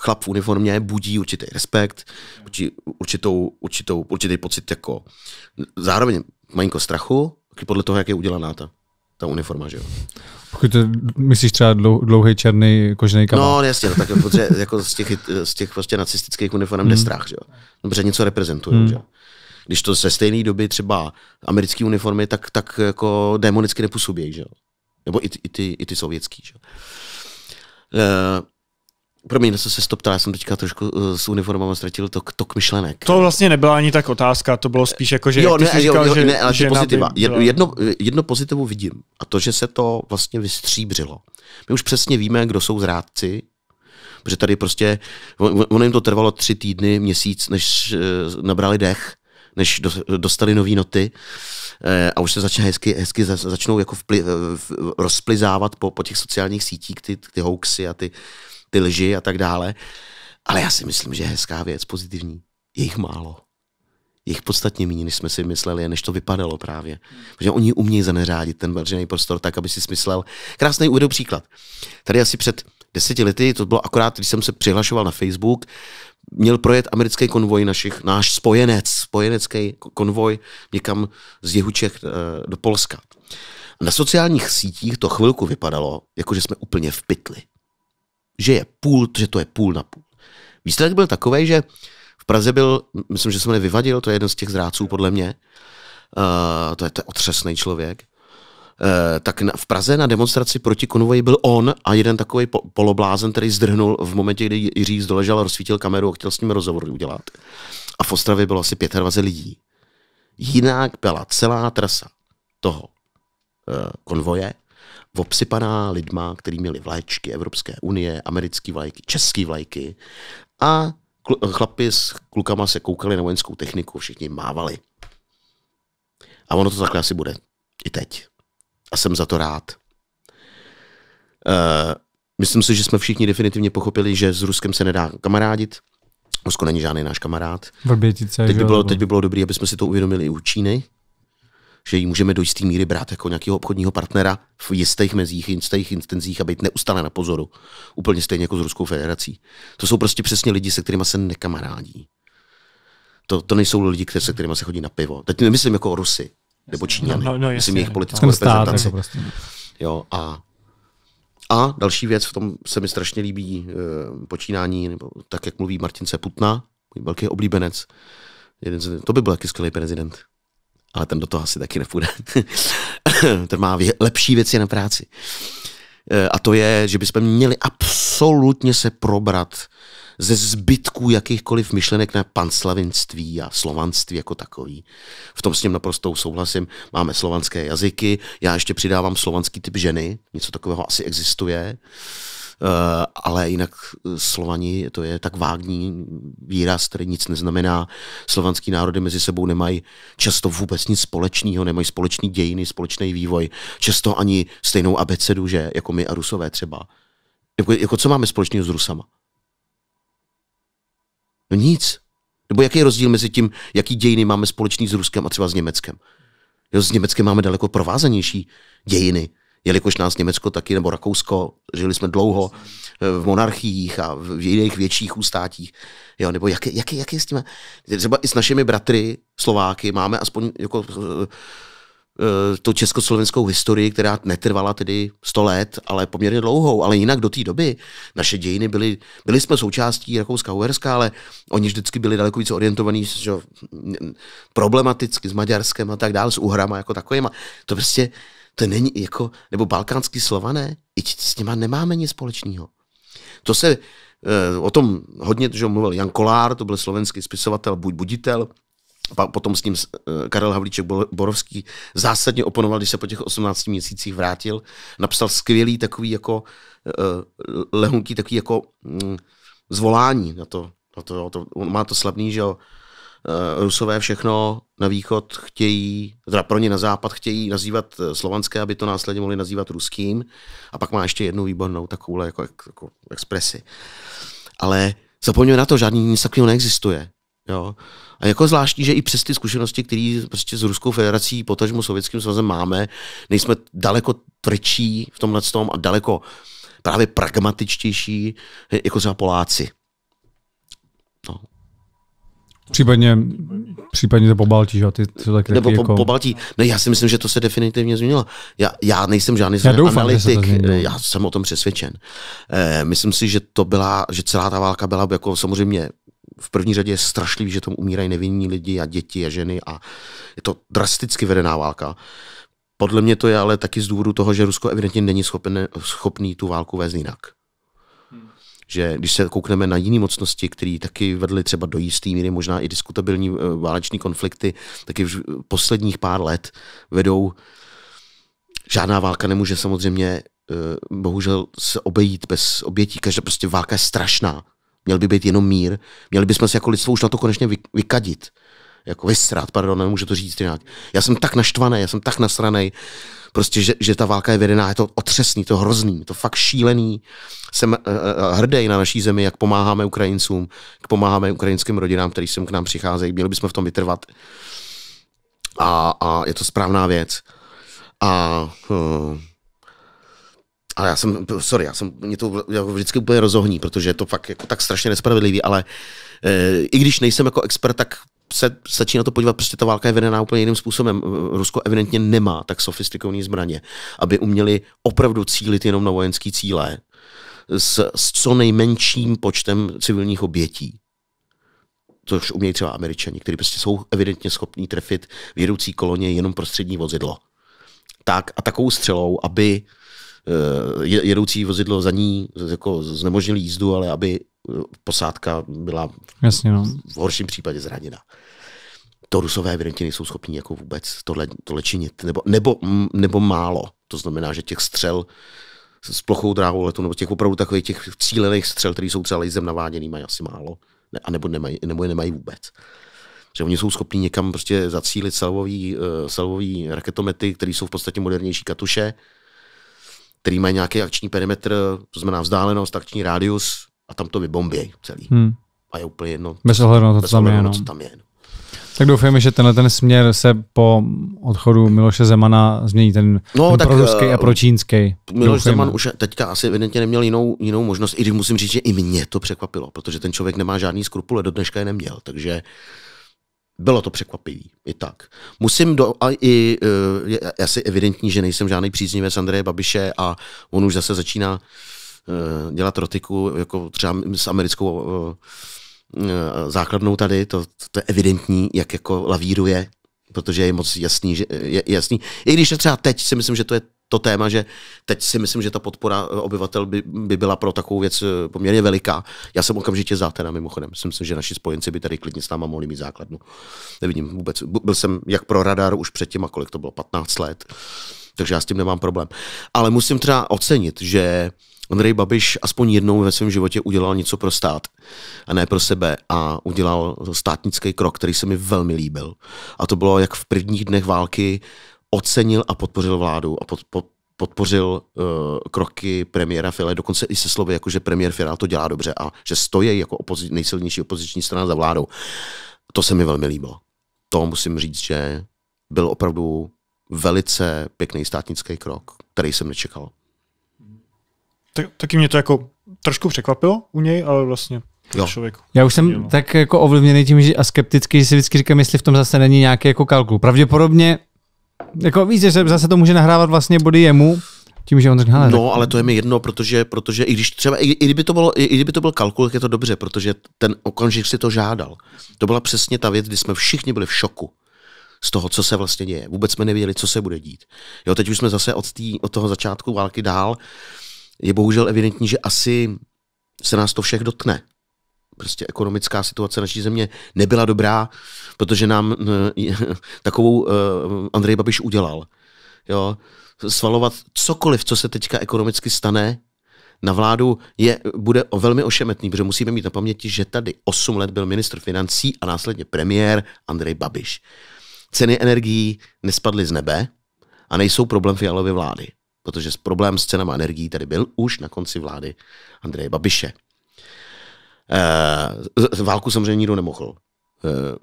chlap v uniformě budí určitý respekt, určitou, určitou, určitý pocit jako zároveň malinko jako strachu, podle toho, jak je udělaná ta, ta uniforma, že jo. Pokud to myslíš třeba dlou, dlouhý černý kožený kabát. No jasně, no, tak jako, protože jako z těch, eh, z těch prostě nacistických uniform mm. jde mhm. strach, že jo. Dobře, no, něco reprezentuje, mm. že jo. Když to ze stejné doby třeba americké uniformy, tak, tak jako démonicky nepůsobí, že jo? Nebo i, i, ty, i ty sovětský, že jo? Uh, Promiň, se se stoptal, já jsem teďka trošku uh, s uniformama ztratil to k myšlenek. To vlastně nebyla ani tak otázka, to bylo spíš jako, že jo, ne, říkal, jo, jo, že, ne, ale že pozitiva. Byla... Jedno, jedno pozitivu vidím a to, že se to vlastně vystříbřilo. My už přesně víme, kdo jsou zrádci, protože tady prostě, ono jim to trvalo tři týdny, měsíc, než uh, nabrali dech než do, dostali nové noty eh, a už se začne hezky, hezky začnou jako vpli, eh, v, rozplizávat po, po těch sociálních sítích ty, ty hoaxy a ty, ty lži a tak dále. Ale já si myslím, že je hezká věc, pozitivní. Je jich málo. Je jich podstatně méně, než jsme si mysleli, než to vypadalo právě. Protože oni umějí zaneřádit ten veřejný prostor tak, aby si smyslel. Krásný uvedu příklad. Tady asi před deseti lety, to bylo akorát, když jsem se přihlašoval na Facebook, měl projet americký konvoj našich, náš spojenec, spojenecký konvoj někam z jihu Čech eh, do Polska. Na sociálních sítích to chvilku vypadalo, jako že jsme úplně v pytli. Že je půl, že to je půl na půl. Výsledek byl takový, že v Praze byl, myslím, že jsem nevyvadil Vyvadil, to je jeden z těch zráců podle mě, uh, to, je, to je otřesný člověk, Eh, tak na, v Praze na demonstraci proti konvoji byl on a jeden takový po, poloblázen, který zdrhnul v momentě, kdy Jiří a rozsvítil kameru a chtěl s ním rozhovor udělat. A v Ostravě bylo asi 25 lidí. Jinak byla celá trasa toho e, konvoje obsypaná lidma, který měli vlajčky Evropské unie, americké vlajky, české vlajky a chlapi s klukama se koukali na vojenskou techniku, všichni mávali. A ono to takhle asi bude i teď a jsem za to rád. Uh, myslím si, že jsme všichni definitivně pochopili, že s Ruskem se nedá kamarádit. Rusko není žádný náš kamarád. Vrbětice, teď, by bylo, teď by bylo dobré, aby jsme si to uvědomili i u Číny, že ji můžeme do jisté míry brát jako nějakého obchodního partnera v jistých mezích, jistých intenzích a být neustále na pozoru. Úplně stejně jako s Ruskou federací. To jsou prostě přesně lidi, se kterými se nekamarádí. To, to nejsou lidi, kteří se kterými se chodí na pivo. Teď nemyslím jako Rusy nebo Číňany. No, no, no, Myslím jejich politickou jako reprezentaci. Stát, jako prostě. Jo, a a další věc, v tom se mi strašně líbí e, počínání, nebo tak, jak mluví Martin Putna, můj velký oblíbenec. Jeden z, to by byl taky skvělý prezident. Ale ten do toho asi taky nepůjde. ten má vě, lepší věci na práci. E, a to je, že bychom měli absolutně se probrat ze zbytků jakýchkoliv myšlenek na panslavinství a slovanství jako takový. V tom s ním naprosto souhlasím. Máme slovanské jazyky, já ještě přidávám slovanský typ ženy, něco takového asi existuje, eh, ale jinak eh, Slovani to je tak vágní výraz, který nic neznamená. Slovanský národy mezi sebou nemají často vůbec nic společného, nemají společný dějiny, společný vývoj, často ani stejnou abecedu, že jako my a Rusové třeba. Jako, jako co máme společného s Rusama? No nic. Nebo jaký je rozdíl mezi tím, jaký dějiny máme společný s Ruskem a třeba s Německem? Jo, s Německem máme daleko provázanější dějiny, jelikož nás Německo taky, nebo Rakousko, žili jsme dlouho e, v monarchiích a v jiných větších ústátích. Jo, nebo jaký, jaký, jaký je s tím? Třeba i s našimi bratry Slováky máme aspoň jako e, Eh, tu československou historii, která netrvala tedy 100 let, ale poměrně dlouhou, ale jinak do té doby naše dějiny byly, byli jsme součástí Rakouska Uherska, ale oni vždycky byli daleko více orientovaní že, problematicky s Maďarskem a tak dále, s Uhrama jako takovýma. To prostě, to není jako, nebo balkánský slované, i s nima nemáme nic společného. To se, eh, o tom hodně, že mluvil Jan Kolár, to byl slovenský spisovatel, buď buditel, potom s ním eh, Karel Havlíček Borovský zásadně oponoval, když se po těch 18 měsících vrátil. Napsal skvělý takový jako eh, eh, lehunký takový jako mm, zvolání na to. Na to, to on má to slavný, že jo, Rusové všechno na východ chtějí, teda pro ně na západ chtějí nazývat slovanské, aby to následně mohli nazývat ruským. A pak má ještě jednu výbornou takovou jako, jako expresi. Ale zapomněl na to, žádný nic takového neexistuje. Jo. A jako zvláštní, že i přes ty zkušenosti, které prostě s Ruskou federací, potažmo Sovětským svazem máme, nejsme daleko tvrdší v tomhle tom a daleko právě pragmatičtější, jako třeba Poláci. No. Případně, případně to po Baltí, že? Ty, to tak Nebo po, jako... po Baltí. Ne, já si myslím, že to se definitivně změnilo. Já, já nejsem žádný já doufám, analytik, já jsem o tom přesvědčen. Eh, myslím si, že to byla, že celá ta válka byla jako samozřejmě v první řadě je strašlivý, že tomu umírají nevinní lidi a děti a ženy a je to drasticky vedená válka. Podle mě to je ale taky z důvodu toho, že Rusko evidentně není schopné, schopný tu válku vést jinak. Hmm. Že když se koukneme na jiné mocnosti, které taky vedly třeba do jisté míry možná i diskutabilní eh, váleční konflikty, taky v posledních pár let vedou. Žádná válka nemůže samozřejmě eh, bohužel se obejít bez obětí. Každá prostě válka je strašná. Měl by být jenom mír. Měli bychom se jako lidstvo už na to konečně vykadit. Jako vysrat, pardon, nemůžu to říct jinak. Já jsem tak naštvaný, já jsem tak nasraný, prostě, že, že ta válka je vedená, je to otřesný, to hrozný, je to fakt šílený. Jsem uh, eh, eh, hrdý na naší zemi, jak pomáháme Ukrajincům, jak pomáháme ukrajinským rodinám, který sem k nám přicházejí. Měli bychom v tom vytrvat. A, a je to správná věc. A uh, ale já jsem, sorry, já jsem, mě to jako vždycky úplně rozohní, protože je to fakt jako tak strašně nespravedlivý, ale e, i když nejsem jako expert, tak se stačí na to podívat, prostě ta válka je vedená úplně jiným způsobem. Eh, Rusko evidentně nemá tak sofistikované zbraně, aby uměli opravdu cílit jenom na vojenské cíle s, s co nejmenším počtem civilních obětí což umějí třeba američani, kteří prostě jsou evidentně schopní trefit vědoucí koloně jenom prostřední vozidlo. Tak a takovou střelou, aby Eh, jedoucí vozidlo za ní jako znemožnili jízdu, ale aby eh, posádka byla Jasně, no. v horším případě zraněna. To rusové evidentně nejsou schopni jako vůbec tohle, tohle činit, nebo, nebo, nebo málo. To znamená, že těch střel s plochou dráhou letu, nebo těch opravdu takových těch cílených střel, které jsou třeba laserem naváděný, mají asi málo, ne, a nebo nemají, nebo je nemají vůbec. Že oni jsou schopni někam prostě zacílit salvový, uh, salvový raketomety, které jsou v podstatě modernější katuše, který mají nějaký akční perimetr, to znamená vzdálenost, akční rádius a tam to vybombějí celý. Hmm. A je úplně jedno. Bez ohledu na to, co tam je. No. Co tam je no. Tak doufejme, že tenhle ten směr se po odchodu Miloše Zemana změní ten, no, ten tak, proruský eh, a pročínský. Miloš doufejme. Zeman už teďka asi evidentně neměl jinou, jinou možnost, i když musím říct, že i mě to překvapilo, protože ten člověk nemá žádný skrupule, do dneška je neměl, takže uh, bylo to překvapivý, i tak. Musím do, a i, eh, je asi evidentní, že nejsem žádný příznivec Andreje Babiše a on už zase začíná eh, dělat rotiku, jako třeba s americkou eh, základnou tady, to, to je evidentní, jak jako lavíruje, protože je moc jasný, že, je, jasný. I když třeba teď si myslím, že to je to téma, že teď si myslím, že ta podpora eh, obyvatel by, by byla pro takovou věc eh, poměrně veliká. Já jsem okamžitě za teda mimochodem. Si myslím, že naši spojenci by tady klidně s náma mohli mít základnu. Nevidím vůbec. Byl jsem jak pro radar už předtím, a kolik to bylo, 15 let. Takže já s tím nemám problém. Ale musím třeba ocenit, že Andrej Babiš aspoň jednou ve svém životě udělal něco pro stát a ne pro sebe a udělal státnický krok, který se mi velmi líbil. A to bylo jak v prvních dnech války ocenil a podpořil vládu a pod, pod, podpořil uh, kroky premiéra File, dokonce i se slovy, jako že premiér Fiala to dělá dobře a že stojí jako opozi- nejsilnější opoziční strana za vládou. To se mi velmi líbilo. To musím říct, že byl opravdu velice pěkný státnický krok, který jsem nečekal. Tak, taky mě to jako trošku překvapilo u něj, ale vlastně Jo. Člověk. Já už jsem no. tak jako ovlivněný tím, že a skepticky, že si vždycky říkám, jestli v tom zase není nějaký jako kalkul. Pravděpodobně jako víš, že zase to může nahrávat vlastně body jemu, tím, že on řekne, No, tak... ale to je mi jedno, protože, protože i když třeba, i, i, kdyby to bylo, i, i kdyby to byl kalkul, je to dobře, protože ten okamžik si to žádal. To byla přesně ta věc, kdy jsme všichni byli v šoku z toho, co se vlastně děje. Vůbec jsme nevěděli, co se bude dít. Jo, teď už jsme zase od, tý, od toho začátku války dál. Je bohužel evidentní, že asi se nás to všech dotkne prostě ekonomická situace naší země nebyla dobrá, protože nám eh, takovou eh, Andrej Babiš udělal. Jo? Svalovat cokoliv, co se teďka ekonomicky stane, na vládu je, bude velmi ošemetný, protože musíme mít na paměti, že tady 8 let byl ministr financí a následně premiér Andrej Babiš. Ceny energií nespadly z nebe a nejsou problém fialové vlády, protože problém s cenama energií tady byl už na konci vlády Andreje Babiše. E, válku samozřejmě nikdo nemohl e,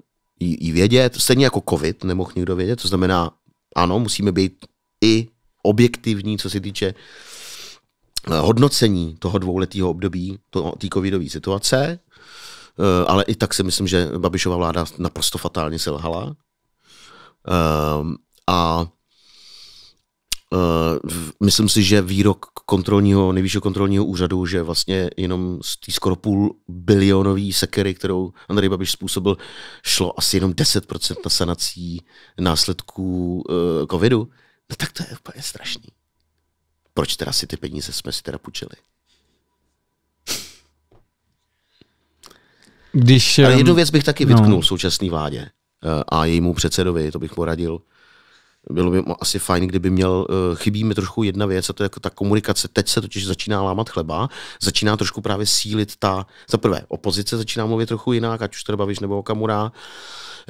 jí vědět, stejně jako covid nemohl nikdo vědět, to znamená, ano, musíme být i objektivní, co se týče eh, hodnocení toho dvouletého období, té covidové situace, ale i tak si myslím, že Babišova vláda naprosto fatálně selhala. A Eh, myslím si, že výrok kontrolního, nejvyššího kontrolního úřadu, že vlastně jenom z té skoro půl bilionové sekery, kterou Andrej Babiš způsobil, šlo asi jenom 10% na sanací následků uh, covidu, no tak to je úplně strašný. Proč teda si ty peníze jsme si teda půjčili? Když, Ale jednu ehm, věc bych taky vytknul no. současné vládě eh, a jejímu předsedovi, to bych poradil, bylo by asi fajn, kdyby měl, eh, chybí mi trošku jedna věc a to je jako ta komunikace. Teď se totiž začíná lámat chleba, začíná trošku právě sílit ta, za prvé, opozice začíná mluvit trochu jinak, ať už třeba víš nebo Okamura,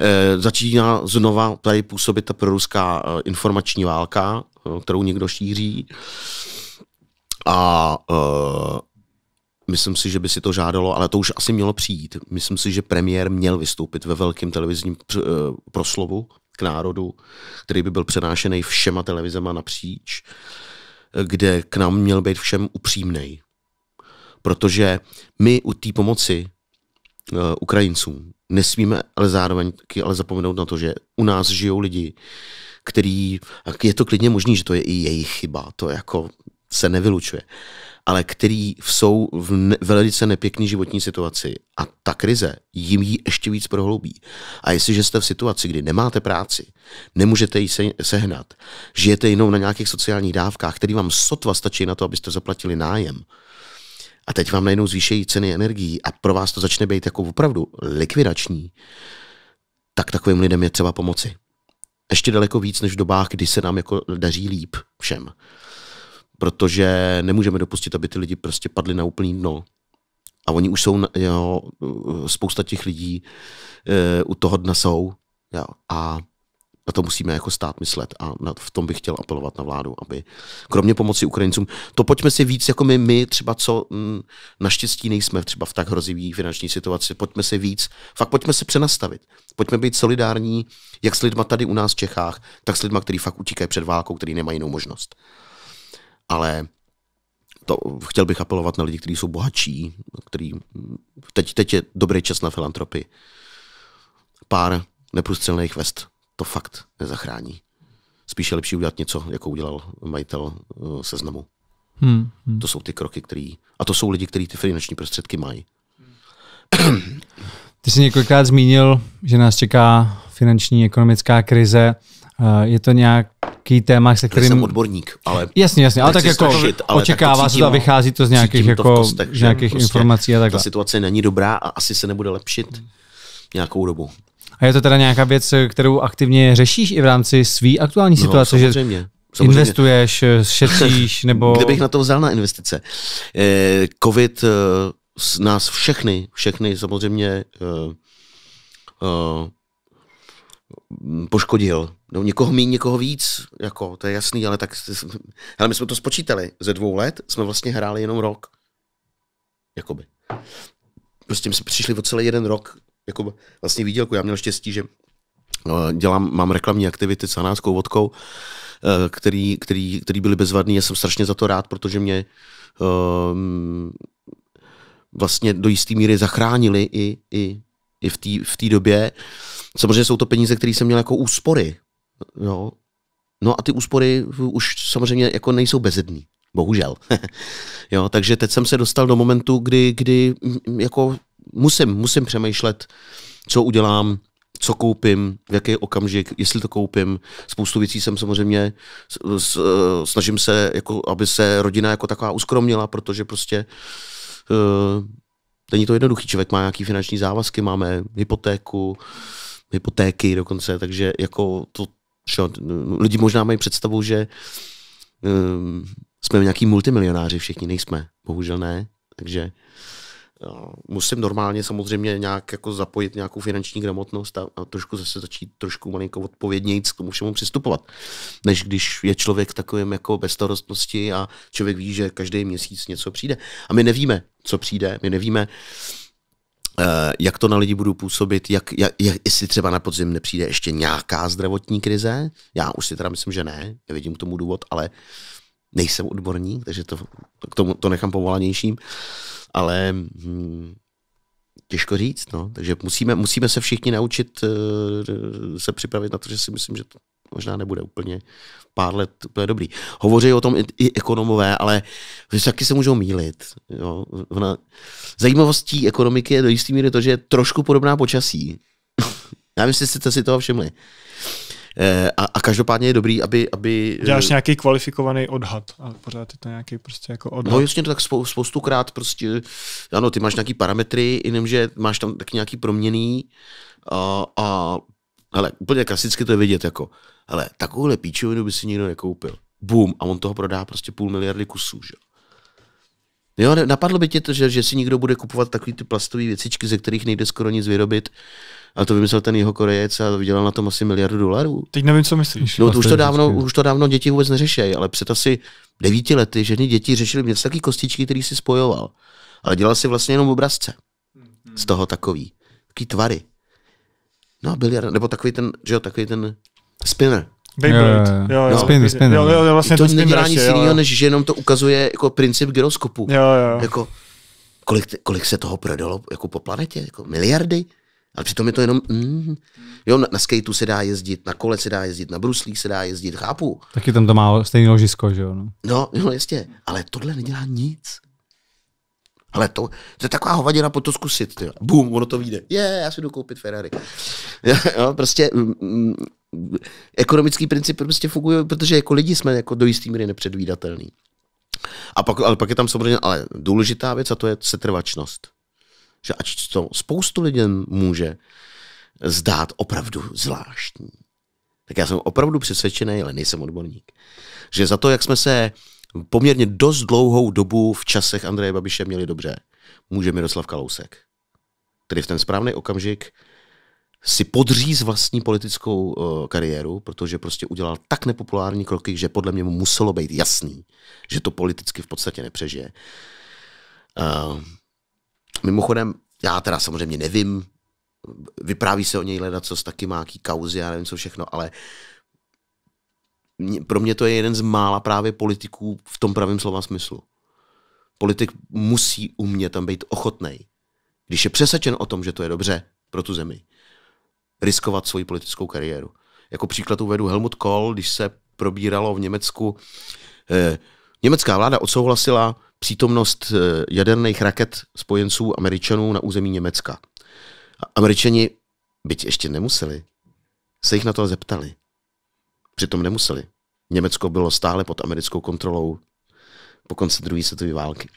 e, začíná znova tady působit ta proruská eh, informační válka, kterou někdo šíří a myslím si, že by si to žádalo, ale to už asi mělo přijít. Myslím si, že premiér měl vystoupit ve velkém televizním proslovu k národu, který by byl přenášený všema televizema napříč, kde k nám měl být všem upřímný. Protože my u té pomoci uh, Ukrajincům nesmíme ale zároveň ale zapomenout na to, že u nás žijou lidi, který, je to klidně možný, že to je i jejich chyba, to jako se nevylučuje ale který jsou v velice nepěkný životní situaci. A ta krize jim ji ještě víc prohloubí. A jestliže jste v situaci, kdy nemáte práci, nemůžete ji se, sehnat, žijete jenom na nějakých sociálních dávkách, které vám sotva stačí na to, abyste zaplatili nájem, a teď vám najednou zvýšejí ceny energií a pro vás to začne být jako opravdu likvidační, tak takovým lidem je třeba pomoci. Ještě daleko víc než v dobách, kdy se nám jako daří líp všem protože nemůžeme dopustit, aby ty lidi prostě padli na úplný dno. A oni už jsou, jo, spousta těch lidí e, u toho dna jsou jo, a na to musíme jako stát myslet a na, v tom bych chtěl apelovat na vládu, aby kromě pomoci Ukrajincům, to pojďme si víc, jako my, my třeba, co m, mm, naštěstí nejsme třeba v tak hrozivý finanční situaci, pojďme si víc, fakt pojďme se přenastavit. Pojďme být solidární, jak s lidma tady u nás v Čechách, tak s lidma, který fakt utíkají před válkou, který nemají jinou možnost ale to chtěl bych apelovat na lidi, kteří jsou bohatší, který teď, teď je dobrý čas na filantropy. Pár neprůstřelných vest to fakt nezachrání. Spíše lepší udělat něco, jako udělal majitel eh, seznamu. Hmm, hmm. To jsou ty kroky, který, a to jsou lidi, kteří ty finanční prostředky mají. Ty jsi několikrát zmínil, že nás čeká finanční, ekonomická krize. Eh, je to nějaký téma, se kterým... Jsem odborník, ale... Jasně, jasně, ale tak jako strašit, ale očekává tak to se to a no. vychází to z nějakých, to jako, kostech, z nějakých prostě informací a takhle. Ta situace není dobrá a asi se nebude lepšit nějakou dobu. A je to teda nějaká věc, kterou aktivně řešíš i v rámci své aktuální no, situace, samozřejmě. že Samozřejmě. Investuješ, eh, šetříš, nebo... Kdybych na to vzal na investice. Eh, Covid nás všechny, všechny samozřejmě poškodil. No, někoho mí, někoho víc, jako, to je jasný, ale tak, ale my jsme to spočítali. Ze dvou let jsme vlastně hráli jenom rok. Jakoby. Prostě jsme přišli o celý jeden rok, jako vlastně výdělku. Já měl štěstí, že no, dělám, mám reklamní aktivity s Hanáckou vodkou, eh, který, který, který byly bezvadný. Já jsem strašně za to rád, protože mě um, vlastně do jisté míry zachránili i, i, i v té v době. Uh, Samozřejmě jsou to peníze, které jsem měl jako úspory. Jo. No a ty úspory už samozřejmě jako nejsou bezedný. Bohužel. jo, takže teď jsem se dostal do momentu, kdy, kdy jako musím, musím přemýšlet, co udělám, co koupím, v jaký okamžik, jestli to koupím. Spoustu věcí jsem samozřejmě, eh, snažím se, jako, aby se rodina jako taková uskromnila, protože prostě uh, není to jednoduchý. Člověk má nějaký finanční závazky, máme hypotéku, hypotéky dokonce, takže jako to, šo, lidi možná mají představu, že um, jsme nějaký multimilionáři všichni, nejsme, bohužel ne, takže uh, musím normálně samozřejmě nějak jako zapojit nějakou finanční gramotnost a, a trošku zase začít trošku malinko odpovědnějíc k tomu všemu přistupovat, než když je člověk takovým jako bezstarostnosti a člověk ví, že každý měsíc něco přijde. A my nevíme, co přijde, my nevíme, uh, Eh, jak to na lidi budu působit, jak, jak, jak, jestli třeba na podzim nepřijde ještě nějaká zdravotní krize. Já už si teda myslím, že ne, nevidím k tomu důvod, ale nejsem odborník, takže to, to, k tomu, to nechám povolanějším. Ale hm, těžko říct, no. Takže musíme, musíme se všichni naučit eh, se připravit na to, že si myslím, že to možná nebude úplně pár let, to je dobrý. Hovoří o tom i, i ekonomové, ale že taky se můžou mýlit. Jo? Ona, zajímavostí ekonomiky je do jisté míry to, že je trošku podobná počasí. Já myslím, že jste si toho všimli. E, a, a každopádně je dobrý, aby... aby eh, Děláš nějaký kvalifikovaný odhad, ale pořád je to nějaký prostě jako odhad. No jasně, to tak spou, spoustukrát prostě, ano, ty máš nějaký parametry, jenomže máš tam tak nějaký proměný a, a ale úplně klasicky to je vidět, jako ale takovouhle píčovinu by si nikdo nekoupil. Bum, a on toho prodá prostě půl miliardy kusů, že? Jo, napadlo by tě to, že, že si někdo bude kupovat takový ty plastové věcičky, ze kterých nejde skoro nic vyrobit, ale to vymyslel ten jeho Korejec a vydělal na tom asi miliardu dolarů. Teď nevím, co myslíš. No, to už to, dávno, věcí. už to dávno děti vůbec neřešejí, ale před asi devíti lety ženy děti řešily něco taky kostičky, který si spojoval. Ale dělal si vlastně jenom obrazce. Z toho takový. Taký tvary. No a nebo takový ten, že jo, takový ten Spinner. Beyblade. Jo, jo, jo, no, spin, jo, jo, vlastně to není nic jiného, než že jenom to ukazuje jako princip gyroskopu. Jo, jo. Jako, kolik, kolik se toho prodalo jako po planetě? Jako miliardy? Ale přitom je to jenom... Mm, jo, na, na skateu se dá jezdit, na kole se dá jezdit, na bruslí se dá jezdit, chápu. Taky tam to má stejné ložisko, že jo? No, no, jo, jistě. Ale tohle nedělá nic. Ale to, to je taková hovadina, po to zkusit. Ty. Boom, ono to vyjde. Je, yeah, já si jdu koupit Ferrari. jo, prostě mm, mm, ekonomický princip prostě funguje, protože jako lidi jsme jako do jistý míry nepředvídatelný. A pak, ale pak je tam samozřejmě ale důležitá věc a to je setrvačnost. Že ač to spoustu lidem může zdát opravdu zvláštní, tak já jsem opravdu přesvědčený, ale nejsem odborník, že za to, jak jsme se poměrně dost dlouhou dobu v časech Andreje Babiše měli dobře. Může Miroslav Kalousek, Tedy v ten správný okamžik si podříz vlastní politickou uh, kariéru, protože prostě udělal tak nepopulární kroky, že podle mě mu muselo být jasný, že to politicky v podstatě nepřežije. Uh, mimochodem, já teda samozřejmě nevím, vypráví se o něj hledat, co taky má jaký kauzy, já nevím co všechno, ale pro mě to je jeden z mála právě politiků v tom pravém slova smyslu. Politik musí umět tam být ochotný, když je přesvědčen o tom, že to je dobře pro tu zemi, riskovat svoji politickou kariéru. Jako příklad uvedu Helmut Kohl, když se probíralo v Německu. Eh, německá vláda odsouhlasila přítomnost eh, jaderných raket spojenců Američanů na území Německa. A Američani, byť ještě nemuseli, se jich na to zeptali. Přitom nemuseli. Německo bylo stále pod americkou kontrolou po konci druhé světové války.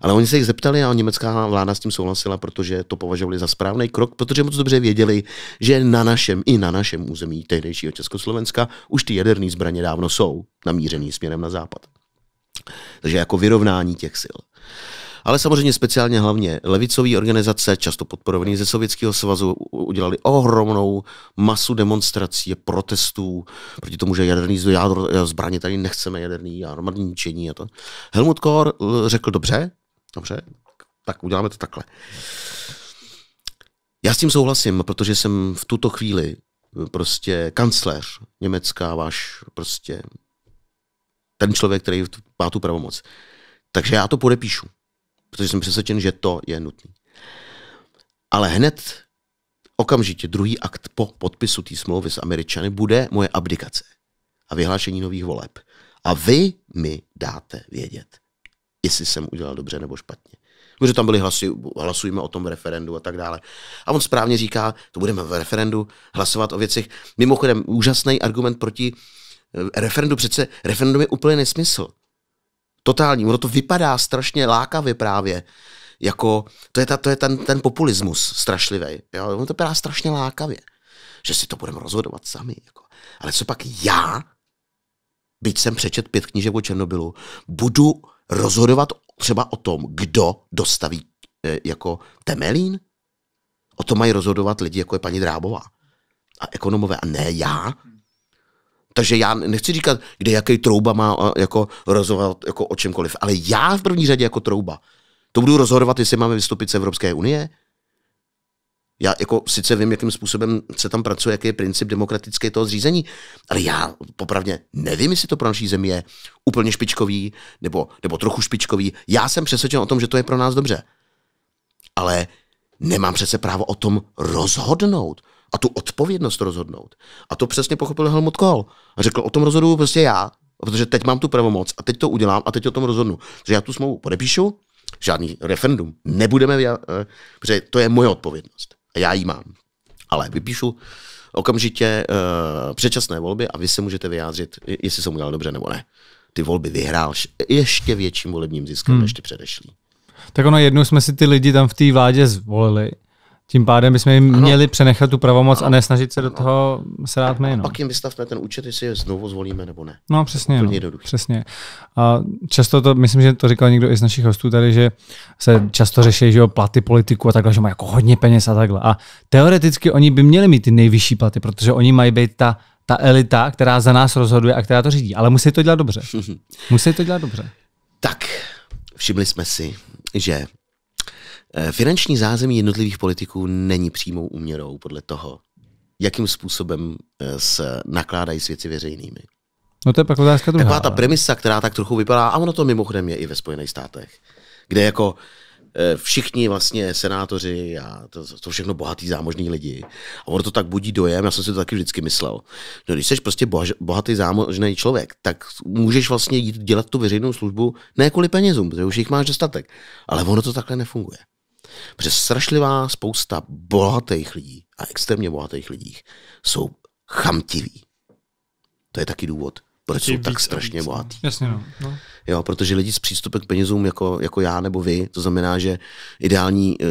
Ale oni se jich zeptali a německá vláda s tím souhlasila, protože to považovali za správný krok, protože moc dobře věděli, že na našem i na našem území tehdejšího Československa už ty jaderné zbraně dávno jsou namířený směrem na západ. Takže jako vyrovnání těch sil ale samozřejmě speciálně hlavně levicové organizace, často podporované ze Sovětského svazu, udělali ohromnou masu demonstrací a protestů proti tomu, že jaderný jádro, eh, zbraně tady nechceme jaderný a armádní ničení a to. Helmut Kohl eh, řekl, dobře, dobře, tak uděláme to takhle. Já s tím souhlasím, protože jsem v tuto chvíli eh, prostě kancléř Německa, váš prostě ten člověk, který má tu pravomoc. Takže já to podepíšu protože jsem přesvědčen, že to je nutné. Ale hned okamžitě druhý akt po podpisu té smlouvy s Američany bude moje abdikace a vyhlášení nových voleb. A vy mi dáte vědět, jestli jsem udělal dobře nebo špatně. Protože tam byly hlasy, hlasujeme o tom v referendu a tak dále. A on správně říká, to budeme v referendu hlasovat o věcech. Mimochodem, úžasný argument proti eh, referendu. Přece referendum je úplně nesmysl. Totální. Ono to vypadá strašně lákavě právě. Jako, to je, ta, to je ten, ten populismus strašlivý. Jo? Ono to vypadá strašně lákavě. Že si to budeme rozhodovat sami. Jako. Ale co pak já, byť jsem přečet pět knížek o Černobylu, budu rozhodovat třeba o tom, kdo dostaví e, jako Temelín? O tom mají rozhodovat lidi, jako je paní Drábová a ekonomové, a ne já, takže já nechci říkat, kde jaký trouba má jako rozhodovat jako o čemkoliv, ale já v první řadě jako trouba. To budu rozhodovat, jestli máme vystoupit z Evropské unie. Já jako sice vím, jakým způsobem se tam pracuje, jaký je princip demokratické toho zřízení, ale já popravdě nevím, jestli to pro naší zemi je úplně špičkový nebo, nebo trochu špičkový. Já jsem přesvědčen o tom, že to je pro nás dobře. Ale nemám přece právo o tom rozhodnout a tu odpovědnost rozhodnout. A to přesně pochopil Helmut Kohl. A řekl, o tom rozhoduju prostě já, protože teď mám tu pravomoc a teď to udělám a teď o tom rozhodnu. Že já tu smlouvu podepíšu, žádný referendum nebudeme, eh, protože to je moje odpovědnost. A já ji mám. Ale vypíšu okamžitě uh, předčasné volby a vy se můžete vyjádřit, jestli jsem udělal dobře nebo ne. Ty volby vyhrál ještě větším volebním ziskem hmm. než ty předešlý. Tak ono jednou jsme si ty lidi tam v té vládě zvolili tím pádem bychom jim ano. měli přenechat tu pravomoc ano. a nesnažit se do toho se rád my. A no. pak jim vystavme ten účet, jestli je znovu zvolíme nebo ne. No přesně. No, přesně. A často to, myslím, že to říkal někdo i z našich hostů tady, že se často řeší, že jo, platy politiku a takhle, že mají jako hodně peněz a takhle. A teoreticky oni by měli mít ty nejvyšší platy, protože oni mají být ta ta elita, která za nás rozhoduje a která to řídí. Ale musí to dělat dobře. Musí to dělat dobře. Tak, všimli jsme si, že Eh, finanční zázemí jednotlivých politiků není přímou úměrou podle toho, jakým způsobem eh, se nakládají s věci veřejnými. No to je pak otázka druhá. Taková ta no. premisa, která tak trochu vypadá, a ono to mimochodem je i ve Spojených státech, kde jako eh, všichni vlastně senátoři a to, to všechno bohatý zámožní lidi. A ono to tak budí dojem, já jsem si to taky vždycky myslel. No, když jsi prostě bohaž, bohatý zámožný člověk, tak můžeš vlastně jít dělat tu veřejnou službu ne kvůli penězům, protože už jich máš dostatek. Ale ono to takhle nefunguje. Protože strašlivá spousta bohatých lidí a extrémně bohatých lidí jsou chamtiví. To je taky důvod, proč jsou tak strašně víc, no. bohatí. Jasně, no. no. Jo, protože lidi s přístupem k penězům jako, jako já nebo vy, to znamená, že ideální, eh,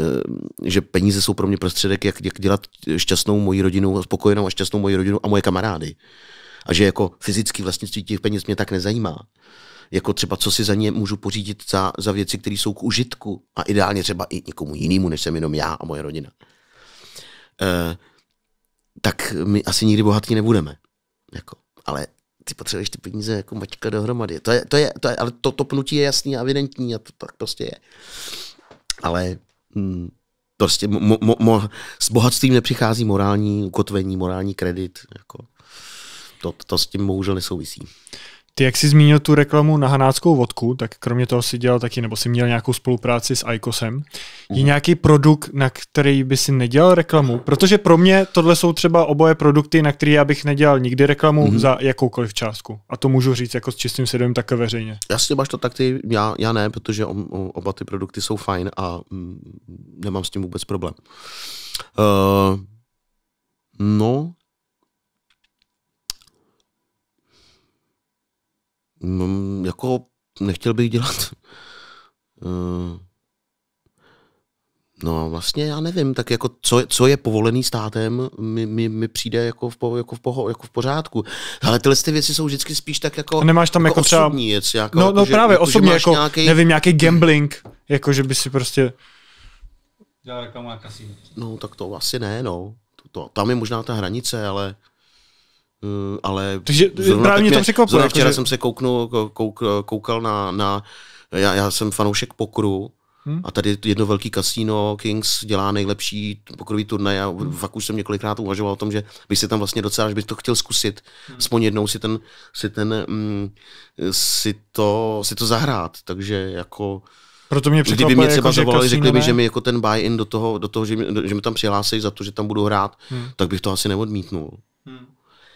že peníze jsou pro mě prostředek, jak, jak dělat šťastnou moji rodinu, spokojenou a šťastnou moji rodinu a moje kamarády. A že jako fyzický vlastnictví těch peněz mě tak nezajímá jako třeba co si za ně můžu pořídit za, za věci, které jsou k užitku a ideálně třeba i někomu jinému, než jsem jenom já a moje rodina. E, tak my asi nikdy bohatí nebudeme. Jako, ale ty potřebuješ ty peníze jako mačka dohromady. To je, to je, to je, ale to, to pnutí je jasný a evidentní a to tak prostě je. Ale hm, prostě mo, mo, mo, s bohatstvím nepřichází morální ukotvení, morální kredit. Jako. To, to s tím bohužel nesouvisí. Ty, jak jsi zmínil tu reklamu na hanáckou vodku, tak kromě toho si dělal taky, nebo si měl nějakou spolupráci s ICOSem. Je mhm. nějaký produkt, na který by si nedělal reklamu? Protože pro mě tohle jsou třeba oboje produkty, na které já bych nedělal nikdy reklamu mm za jakoukoliv částku. A to můžu říct jako s čistým svědomím také veřejně. Jasně, máš to tak ty, já, já ne, protože oba ty produkty jsou fajn a mm, nemám s tím vůbec problém. Uh, no, Mm, jako nechtěl bych dělat. Eh, no vlastně já nevím, tak jako co, co je povolený státem, mi, mi, mi přijde jako v, po, jako, v poho, jako v pořádku. Ale tyhle ty věci jsou vždycky spíš tak jako A nemáš tam jako, jako třeba... osobní věc. Jako, no, jako, no že, právě jako, osobně, jako, nějaký... nevím, nějaký gambling, jako že by si prostě... Dělal reklamu na kasínu. No tak to asi ne, no. To, to, tam je možná ta hranice, ale... Eh, ale Takže eh, právě mě to překvapilo. Zrovna jako včera že... jsem se kouknul, kouk, koukal na, na já, já jsem fanoušek pokru, Hmm. A tady jedno velký kasíno, Kings dělá nejlepší pokrový turnaj. Já hmm. fakt už jsem několikrát uvažoval o tom, že bych si tam vlastně docela, že bych to chtěl zkusit, hmm. aspoň jednou si ten, si ten, mm, si to, si to zahrát. Takže jako, proto mě Kdyby mě jako třeba jako, zavolali, že řekli mi, že mi jako ten buy-in do toho, do toho že, mi, že mi tam přihlásí za to, že tam budu hrát, hmm. tak bych to asi neodmítnul. Hmm.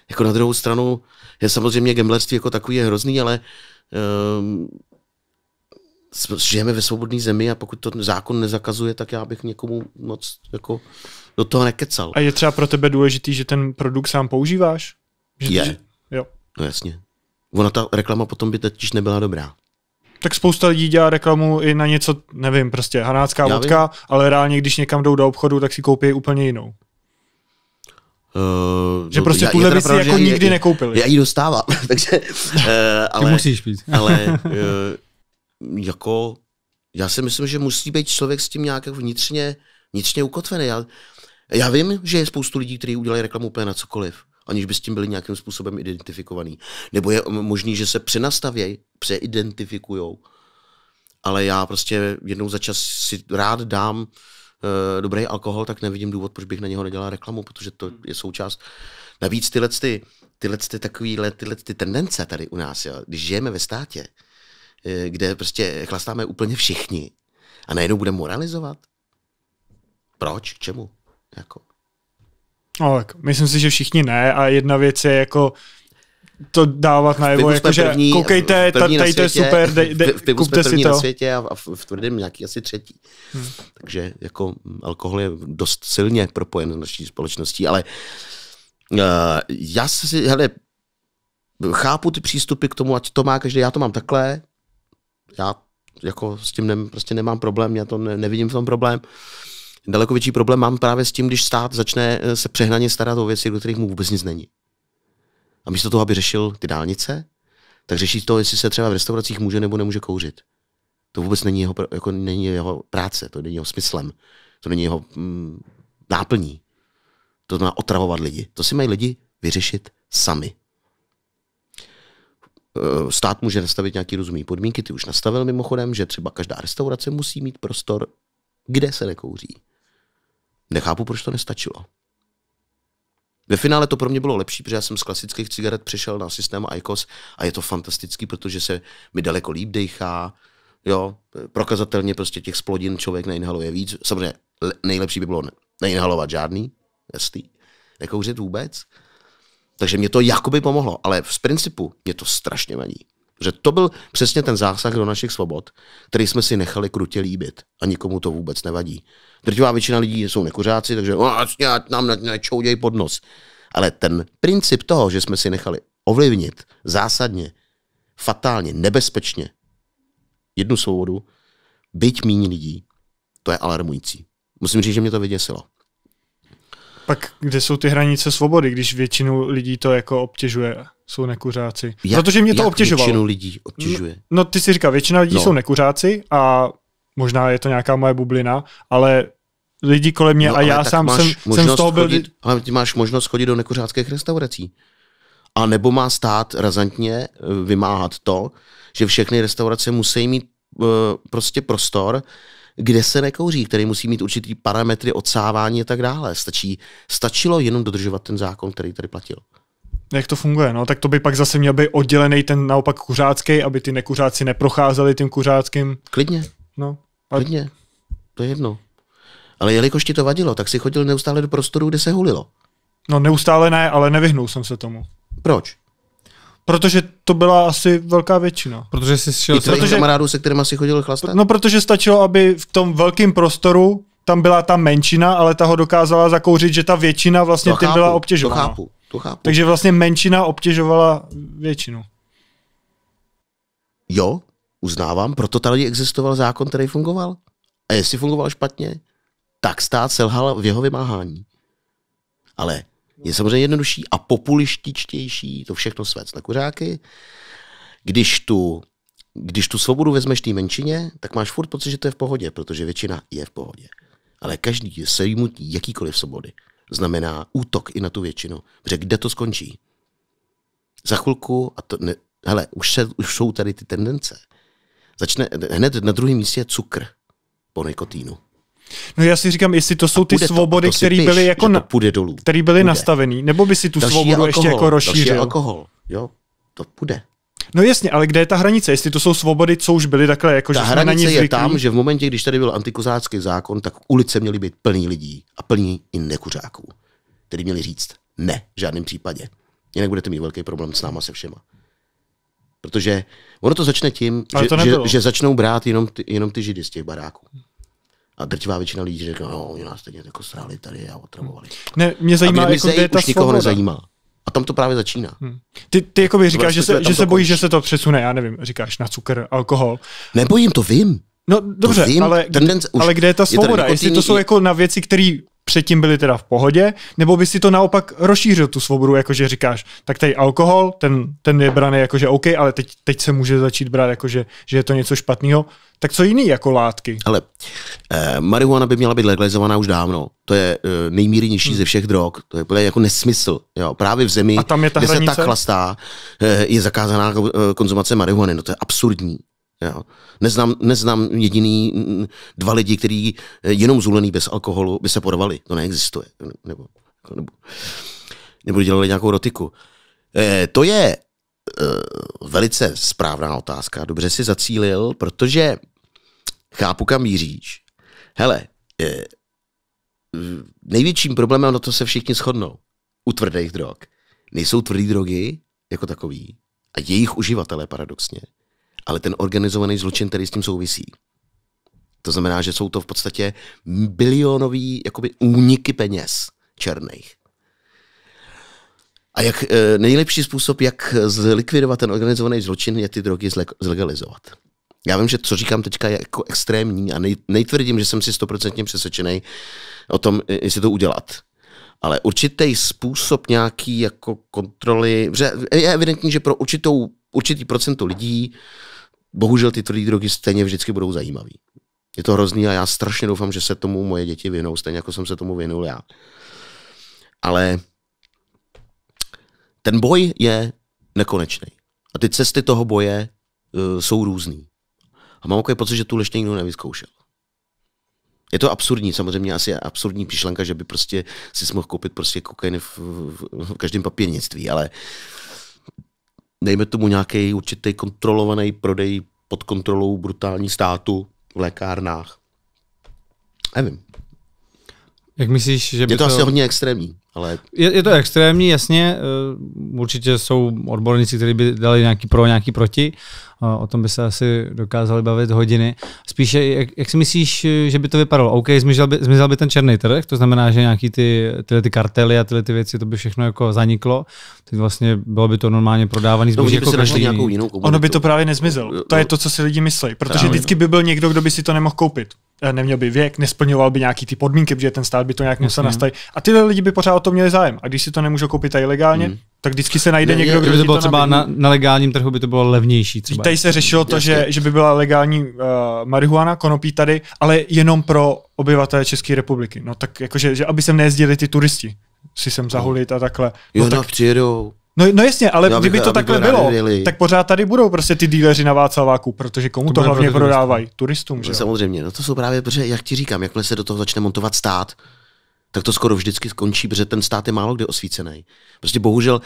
Jako na druhou stranu je samozřejmě gamblerství jako takový je hrozný, ale um, žijeme ve svobodné zemi a pokud to zákon nezakazuje, tak já bych někomu moc jako do toho nekecal. A je třeba pro tebe důležitý, že ten produkt sám používáš? Že je. Ty, jo. No jasně. Ona ta reklama potom by totiž nebyla dobrá. Tak spousta lidí dělá reklamu i na něco, nevím, prostě hanácká vodka, ale reálně, když někam jdou do obchodu, tak si koupí úplně jinou. Uh, že no, prostě tuhle by pravdě, jako nikdy nekoupili. Já ji dostávám, takže... Uh, ale, Ty musíš pít. ale uh, jako, já si myslím, že musí být člověk s tím nějak jako vnitřně, vnitřně ukotvený. Já, já vím, že je spoustu lidí, kteří udělají reklamu úplně na cokoliv, aniž by s tím byli nějakým způsobem identifikovaný. Nebo je možný, že se přenastavějí, přeidentifikujou. Ale já prostě jednou za čas si rád dám uh, Eh, dobrý alkohol, tak nevidím důvod, proč bych na něho nedělal reklamu, protože to je součást. Navíc tyhle, ty, tyhle ty takovýhle tyhle ty tendence tady u nás, jo, když žijeme ve státě, eh, kde prostě chlastáme úplně všichni a najednou budeme moralizovat. Proč? K čemu? Jako. No, tak myslím si, že všichni ne a jedna věc je jako to dávat najevo, jakože koukejte, tady to je super, dej, dej, v pivu jsme první si to. na světě a, v, v tvrdém nějaký asi třetí. Hmm. Takže jako mm, alkohol je dost silně propojen s naší společností, ale uh, já si, hele, chápu ty přístupy k tomu, ať to má každý, já to mám takhle, já jako s tím ne, prostě nemám problém, já to ne, nevidím v tom problém. Daleko větší problém mám právě s tím, když stát začne eh, se přehnaně starat o věci, do kterých mu vůbec nic není. Hmm. A místo toho, aby řešil ty dálnice, tak řeší to, jestli se třeba v restauracích může nebo nemůže kouřit. To vůbec není jeho, jako není jeho práce, to není jeho smyslem, to není jeho mm, náplní. To znamená otravovat lidi. To si mají lidi vyřešit sami. Eh, stát může nastavit nějaké rozumné podmínky, ty už nastavil mimochodem, že třeba každá restaurace musí mít prostor, kde se nekouří. Nechápu, proč to nestačilo. Ve finále to pro mě bylo lepší, protože já jsem z klasických cigaret přešel na systém IQOS a je to fantastický, protože se mi daleko líp dechá, jo, prokazatelně prostě těch splodin člověk neinhaluje víc. Samozřejmě nejlepší by bylo neinhalovat žádný, jestli nekouřit vůbec. Takže mě to jakoby pomohlo, ale v principu mě to strašně vadí že to byl přesně ten zásah do našich svobod, který jsme si nechali krutě líbit a nikomu to vůbec nevadí. Drtivá většina lidí jsou nekuřáci, takže vlastně nám nečouděj pod nos. Ale ten princip toho, že jsme si nechali ovlivnit zásadně, fatálně, nebezpečně jednu svobodu, byť míň lidí, to je alarmující. Musím říct, že mě to vyděsilo. Pak kde jsou ty hranice svobody, když většinu lidí to jako obtěžuje? Jsou nekuřáci. Jak, Protože mě to jak obtěžovalo. většinu lidí obtěžuje? No, no ty si říkal, většina lidí no. jsou nekuřáci a možná je to nějaká moje bublina, ale lidi kolem mě no, a já sám jsem, jsem z toho byl... Chodit, ale ty máš možnost chodit do nekuřáckých restaurací. A nebo má stát razantně eh, vymáhat to, že všechny restaurace musí mít uh, prostě prostor, kde se nekouří, který musí mít určitý parametry odsávání a tak dále. Stačí, stačilo jenom dodržovat ten zákon, který tady platil. Jak to funguje? No, tak to by pak zase měl být oddělený ten naopak kuřácký, aby ty nekuřáci neprocházeli tím kuřáckým. Klidně. No. A... Klidně. To je jedno. Ale jelikož ti to vadilo, tak si chodil neustále do prostoru, kde se hulilo. No neustále ne, ale nevyhnul jsem se tomu. Proč? Protože to byla asi velká většina. Protože jsi šel... s protože, kamarádů, se kterým si chodil chlastat? No, protože stačilo, aby v tom velkém prostoru tam byla ta menšina, ale ta ho dokázala zakouřit, že ta většina vlastně to tím chápu, byla obtěžována. To chápu, to chápu. Takže vlastně menšina obtěžovala většinu. Jo, uznávám, proto tady existoval zákon, který fungoval. A jestli fungoval špatně, tak stát selhal v jeho vymáhání. Ale je samozřejmě jednodušší a populističtější to všechno svést na kuřáky. Když tu, když tu svobodu vezmeš té menšině, tak máš furt pocit, že to je v pohodě, protože většina je v pohodě. Ale každý sejmutí jakýkoliv svobody znamená útok i na tu většinu. Protože kde to skončí? Za chvilku, a to ne, hele, už, se, už jsou tady ty tendence. Začne, hned na druhém místě je cukr po nikotínu. No já si říkám, jestli to jsou ty svobody, které byly, jako na, dolů. Který byly půjde. nastavený, nebo by si tu další svobodu alkohol, ještě jako rozšířil. Další alkohol, jo, to půjde. No jasně, ale kde je ta hranice? Jestli to jsou svobody, co už byly takhle, jako ta že hranice na ně zvyklí? je tam, že v momentě, když tady byl antikuzácký zákon, tak ulice měly být plný lidí a plný i nekuřáků, který měli říct ne, v žádném případě. Jinak budete mít velký problém s náma se všema. Protože ono to začne tím, že, to že, že začnou brát jenom ty, jenom ty židy z těch baráků. A drtivá většina lidí řekla, no, oni nás stejně jako sráli tady a otravovali. Hmm. Ne, mě zajímá, a mě, jako, mě je ta už nikoho nezajímá. A tam to právě začíná. Hmm. Ty, ty jako by říkáš, že se, že se bojíš, že se to přesune, já nevím, říkáš na cukr, alkohol. Nebojím, to vím. No dobře, vím, ale, tendence, ale kde je ta svoboda? Je Jestli to jsou jako na věci, které předtím byli teda v pohodě, nebo by si to naopak rozšířil tu svobodu, jakože říkáš, tak tady alkohol, ten, ten je braný jakože OK, ale teď, teď se může začít brát jakože, že je to něco špatného. Tak co jiný jako látky? Ale eh, marihuana by měla být legalizovaná už dávno. To je eh, nejmírnější hmm. ze všech drog. To je jako nesmysl. Jo. Právě v zemi, A tam je ta kde hranice? se tak chlastá, eh, je zakázaná eh, konzumace marihuany. No to je absurdní. Jo. Neznám, neznám jediný dva lidi, kteří eh, jenom zulený bez alkoholu by se porovali. To neexistuje. Nebo, nebo, jako nebo dělali nějakou rotiku. E, eh, to je e, velice správná otázka. Dobře si zacílil, protože chápu, kam míříš. Hele, e, největším problémem, na to se všichni shodnou, u tvrdých drog, nejsou tvrdý drogy jako takový a jejich uživatelé paradoxně – ale ten organizovaný zločin, který s tím souvisí. To znamená, že jsou to v podstatě bilionový jakoby úniky peněz černých. A jak eh, nejlepší způsob, jak zlikvidovat ten organizovaný zločin, je ty drogy zlegalizovat. Já vím, že co říkám teďka je jako extrémní a nej, nejtvrdím, že jsem si stoprocentně přesvědčený o tom, jestli to udělat. Ale určitý způsob nějaký jako kontroly, že je evidentní, že pro určitou, určitý procento lidí bohužel ty tvrdý drogy stejně vždycky budou zajímavý. Je to hrozný a já strašně doufám, že se tomu moje děti vyhnou, stejně jako jsem se tomu vyhnul já. Ale ten boj je nekonečný. A ty cesty toho boje uh, jsou různý. A mám takový pocit, že tu ještě nikdo nevyzkoušel. Je to absurdní, samozřejmě asi absurdní myšlenka, že by prostě si mohl koupit prostě kokain v, v, v každém papírnictví, ale uh, dejme tomu nějaký určitý kontrolovaný prodej pod kontrolou brutální státu v lékárnách. Nevím. Jak myslíš, že by Je to, to... asi hodně extrémní, ale... Je, je to extrémní, jasně. Eh, určitě jsou odborníci, kteří by dali nějaký pro, nějaký proti o tom by se asi dokázali bavit hodiny. Spíše, jak, jak si myslíš, že by to vypadalo? OK, zmizel by, zmizel by ten černý trh, to znamená, že nějaký ty, tyhle ty kartely a tyhle ty věci, to by všechno jako zaniklo. Teď vlastně bylo by to normálně prodávaný no, zboží. No, jako každý... nějakou jinou komunitu. Ono by to právě nezmizelo. To je to, co si lidi myslí, protože vždycky by byl někdo, kdo by si to nemohl koupit eh, neměl by věk, nesplňoval by nějaký ty podmínky, protože ten stát by to nějak musel nastavit. A tyhle lidi by pořád o to měli zájem. A když si to nemůžou koupit tady legálně, hmm tak vždycky se najde někdo, kdo by to bylo to třeba na, na legálním trhu, by to bylo levnější. Třeba. Tady se řešilo to, že, že by byla legální uh, marihuana, konopí tady, ale jenom pro obyvatele České republiky. No tak jakože, že aby sem nejezdili ty turisti si sem no. zahulit a takhle. No, jo, no, tak... no přijedou. No, no jasně, ale no, kdyby to takhle bylo, radili. tak pořád tady budou prostě ty díleři na Václaváku, protože komu to, to hlavně prodávají? Turistům, že? No, samozřejmě, no to jsou právě, protože jak ti říkám, jakmile se do toho začne montovat stát, tak to skoro vždycky skončí, protože ten stát je málo kde osvícený. Prostě bohužel,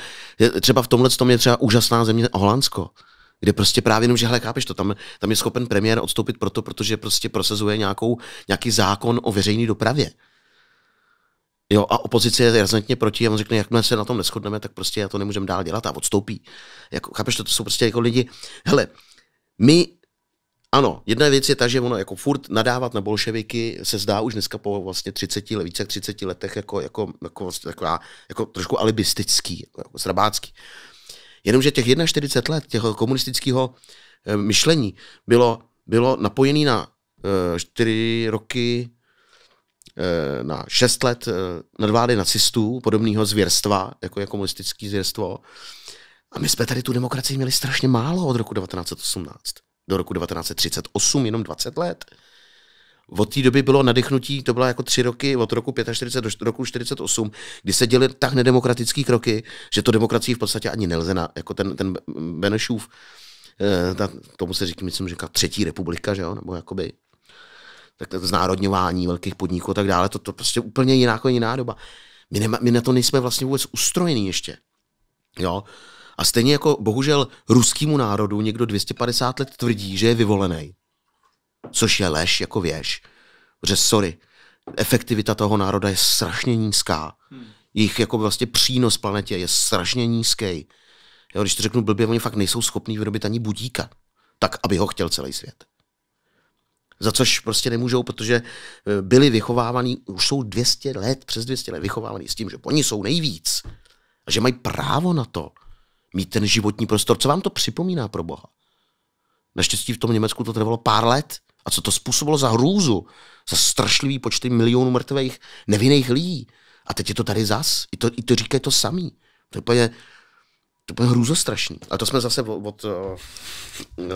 třeba v tomhle tom je třeba úžasná země Holandsko kde prostě právě jenom, že hele, chápeš to, tam, tam je schopen premiér odstoupit proto, protože prostě prosazuje nějakou, nějaký zákon o veřejné dopravě. Jo, a opozice je razantně proti a on řekne, jakmile se na tom neschodneme, tak prostě já to nemůžeme dál dělat a odstoupí. Jako, chápeš to, to jsou prostě jako lidi, hele, my ano, jedna věc je ta, že ono jako furt nadávat na bolševiky se zdá už dneska po vlastně 30, let, více jak 30 letech jako, jako, jako, vlastně taková, jako trošku alibistický, jako, jako srabácký. Jenomže těch 41 let těho komunistického e, myšlení bylo, bylo napojené na e, eh, 4 roky, e, na 6 let e, nadvlády nacistů, podobného zvěrstva, jako je komunistické zvěrstvo. A my jsme tady tu demokracii měli strašně málo od roku 1918 do roku 1938, jenom 20 let. Od té doby bylo nadechnutí, to byla jako tři roky, od roku 45 do roku 48, kdy se děly tak nedemokratické kroky, že to demokracii v podstatě ani nelze na, jako ten, ten Benešův, eh, ta, tomu se říká, myslím, říká třetí republika, že jo, nebo jakoby tak to znárodňování velkých podniků a tak dále, to, to prostě úplně jiná, jako jiná doba. My, nema, my na to nejsme vlastně vůbec ustrojený ještě. Jo, a stejně jako bohužel ruskému národu někdo 250 let tvrdí, že je vyvolený, což je lež jako věž. že sorry, efektivita toho národa je strašně nízká. Hmm. Jejich jako vlastně přínos planetě je strašně nízký. Jo, když to řeknu blbě, oni fakt nejsou schopní vyrobit ani budíka, tak aby ho chtěl celý svět. Za což prostě nemůžou, protože eh, byli vychovávaní, už jsou 200 let, přes 200 let vychovávaní s tím, že oni jsou nejvíc a že mají právo na to, mít ten životní prostor. Co vám to připomíná pro Boha? Naštěstí v tom Německu to trvalo pár let. A co to způsobilo za hrůzu, za strašlivý počty milionů mrtvých nevinných lidí. A teď je to tady zas. I to, i to říkají to samý. To je úplně, to je hrůzo strašný. A to jsme zase od, od eh, no,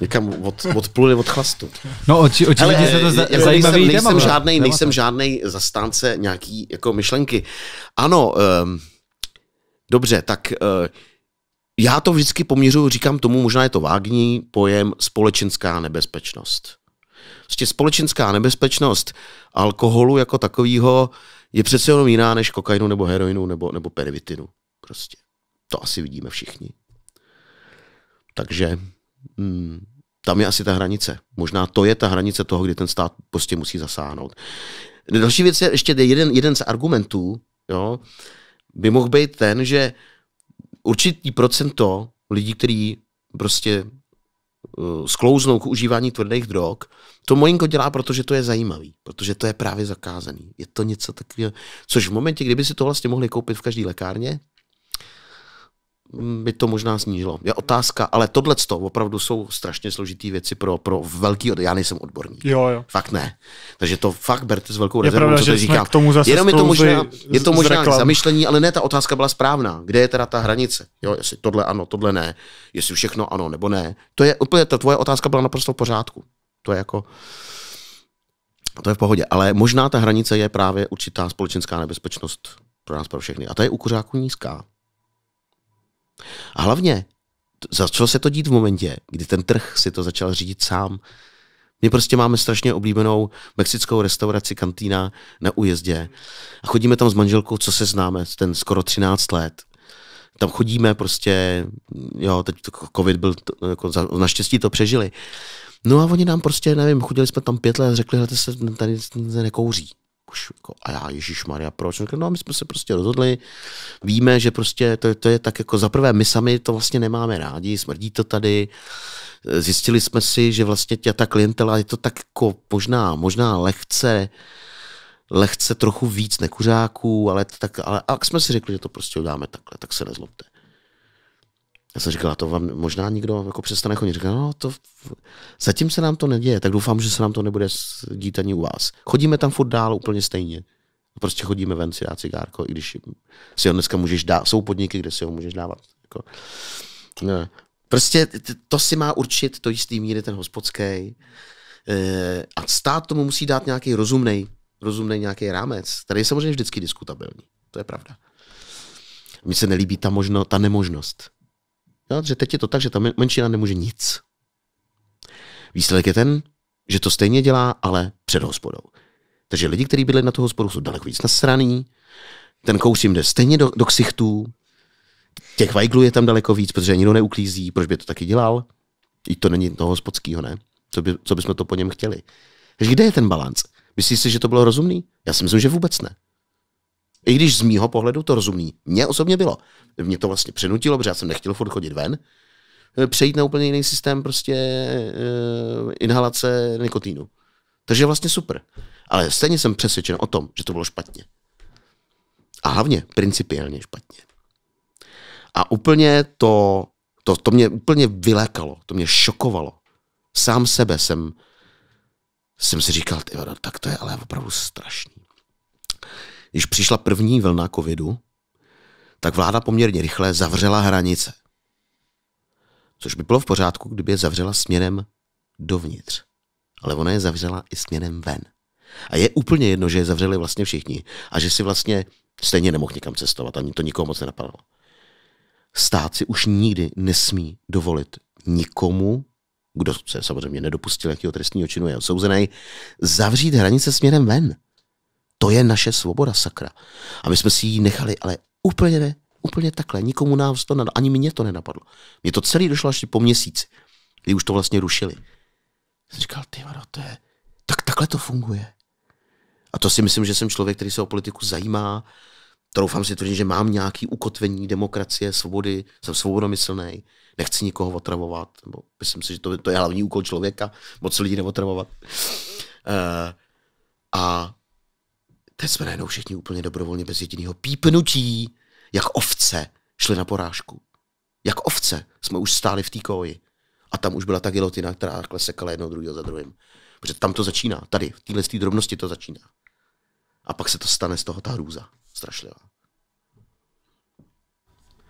někam od, odpluli od chlastu. No, oči, oči Ale, se to za, eh, jako nejsem, nejsem, no. žádnej, nejsem žádnej zastánce nějaký jako myšlenky. Ano, um, Dobře, tak eh, já to vždycky poměřuji, říkám tomu, možná je to vágní pojem společenská nebezpečnost. Vlastně společenská nebezpečnost alkoholu jako takového je přece jenom jiná než kokainu nebo heroinu nebo, nebo pervitinu. Prostě. To asi vidíme všichni. Takže hmm, tam je asi ta hranice. Možná to je ta hranice toho, kdy ten stát prostě musí zasáhnout. Další věc je ještě jeden, jeden z argumentů, jo, by mohl být ten, že určitý procento lidí, kteří prostě uh, sklouznou k užívání tvrdých drog, to mojinko dělá, protože to je zajímavý, protože to je právě zakázaný. Je to něco takového, což v momentě, kdyby si to vlastně mohli koupit v každé lékárně, by to možná snížilo. Je otázka, ale tohle opravdu jsou strašně složitý věci pro, pro velký, od... já nejsem odborník. Jo, jo. Fakt ne. Takže to fakt berte s velkou rezervou, pravda, co to říkám. K tomu zase Jenom je to možná, je to možná zamyšlení, ale ne, ta otázka byla správná. Kde je teda ta hranice? Jo, jestli tohle ano, tohle ne, jestli všechno ano nebo ne. To je úplně, ta tvoje otázka byla naprosto v pořádku. To je jako, to je v pohodě. Ale možná ta hranice je právě určitá společenská nebezpečnost pro nás, pro všechny. A ta je u kuřáků nízká. A hlavně začalo se to dít v momentě, kdy ten trh si to začal řídit sám. My prostě máme strašně oblíbenou mexickou restauraci Kantýna na újezdě a chodíme tam s manželkou, co se známe, ten skoro 13 let. Tam chodíme prostě, jo, teď covid byl, to, jako za, naštěstí to přežili. No a oni nám prostě, nevím, chodili jsme tam pět let a řekli, že se tady se nekouří už jako, a já, Ježíš Maria, proč? Řekl, no, my jsme se prostě rozhodli, víme, že prostě to, to je tak jako za prvé, my sami to vlastně nemáme rádi, smrdí to tady, zjistili jsme si, že vlastně tě, ta klientela je to tak jako možná, možná lehce, lehce trochu víc nekuřáků, ale tak, ale a jsme si řekli, že to prostě uděláme takhle, tak se nezlobte. Já jsem říkal, to vám možná nikdo jako přestane chodit. Říkal, no to zatím se nám to neděje, tak doufám, že se nám to nebude dít ani u vás. Chodíme tam furt dál úplně stejně. Prostě chodíme ven si dát cigárko, i když si ho dneska můžeš dát. Jsou podniky, kde si ho můžeš dávat. Jako. Prostě to si má určit to jistý míry ten hospodský. Eh, a stát tomu musí dát nějaký rozumný rozumný nějaký rámec. Tady je samozřejmě vždycky diskutabilní. To je pravda. Mně se nelíbí ta, možno, ta nemožnost že teď je to tak, že ta menšina nemůže nic. Výsledek je ten, že to stejně dělá, ale před hospodou. Takže lidi, kteří byli na tu hospodu, jsou daleko víc nasraný, ten kous jim jde stejně do, do ksichtů, těch vajglů je tam daleko víc, protože nikdo neuklízí, proč by to taky dělal? I to není toho hospodského, ne? Co, by, co bychom to po něm chtěli? Takže kde je ten balanc? Myslíš si, že to bylo rozumný? Já si myslím, že vůbec ne. I když z mýho pohledu to rozumný. Mně osobně bylo. Mě to vlastně přinutilo, protože já jsem nechtěl furt chodit ven. Eh, přejít na úplně jiný systém prostě uh, inhalace nikotínu. Takže vlastně super. Ale stejně jsem přesvědčen o tom, že to bylo špatně. A hlavně principiálně špatně. A úplně to, to, to mě úplně vylékalo, to mě šokovalo. Sám sebe jsem, jsem si říkal, ty, tak to je ale opravdu strašný. Když přišla první vlna covidu, tak vláda poměrně rychle zavřela hranice. Což by bylo v pořádku, kdyby je zavřela směrem dovnitř. Ale ona je zavřela i směrem ven. A je úplně jedno, že je zavřeli vlastně všichni a že si vlastně stejně nemohl nikam cestovat, ani to nikomu moc nenapadlo. Stát si už nikdy nesmí dovolit nikomu, kdo se samozřejmě nedopustil jakého trestního činu je odsouzený, zavřít hranice směrem ven to je naše svoboda, sakra. A my jsme si ji nechali, ale úplně ne, úplně takhle. Nikomu nám to nenapadlo, ani mě to nenapadlo. Mě to celý došlo až po měsíci, kdy už to vlastně rušili. Jsem říkal, ty vado, to je, tak takhle to funguje. A to si myslím, že jsem člověk, který se o politiku zajímá, troufám si tvrdit, že mám nějaký ukotvení demokracie, svobody, jsem svobodomyslný, nechci nikoho otravovat, nebo myslím si, že to, to je hlavní úkol člověka, moc lidí neotravovat. Uh, a Teď jsme najednou všichni úplně dobrovolně bez jediného pípnutí, jak ovce, šli na porážku. Jak ovce jsme už stáli v té koji. A tam už byla ta gilotina, která takhle sekala jedno druhého za druhým. Protože tam to začíná, tady, v téhle drobnosti to začíná. A pak se to stane z toho ta hrůza strašlivá.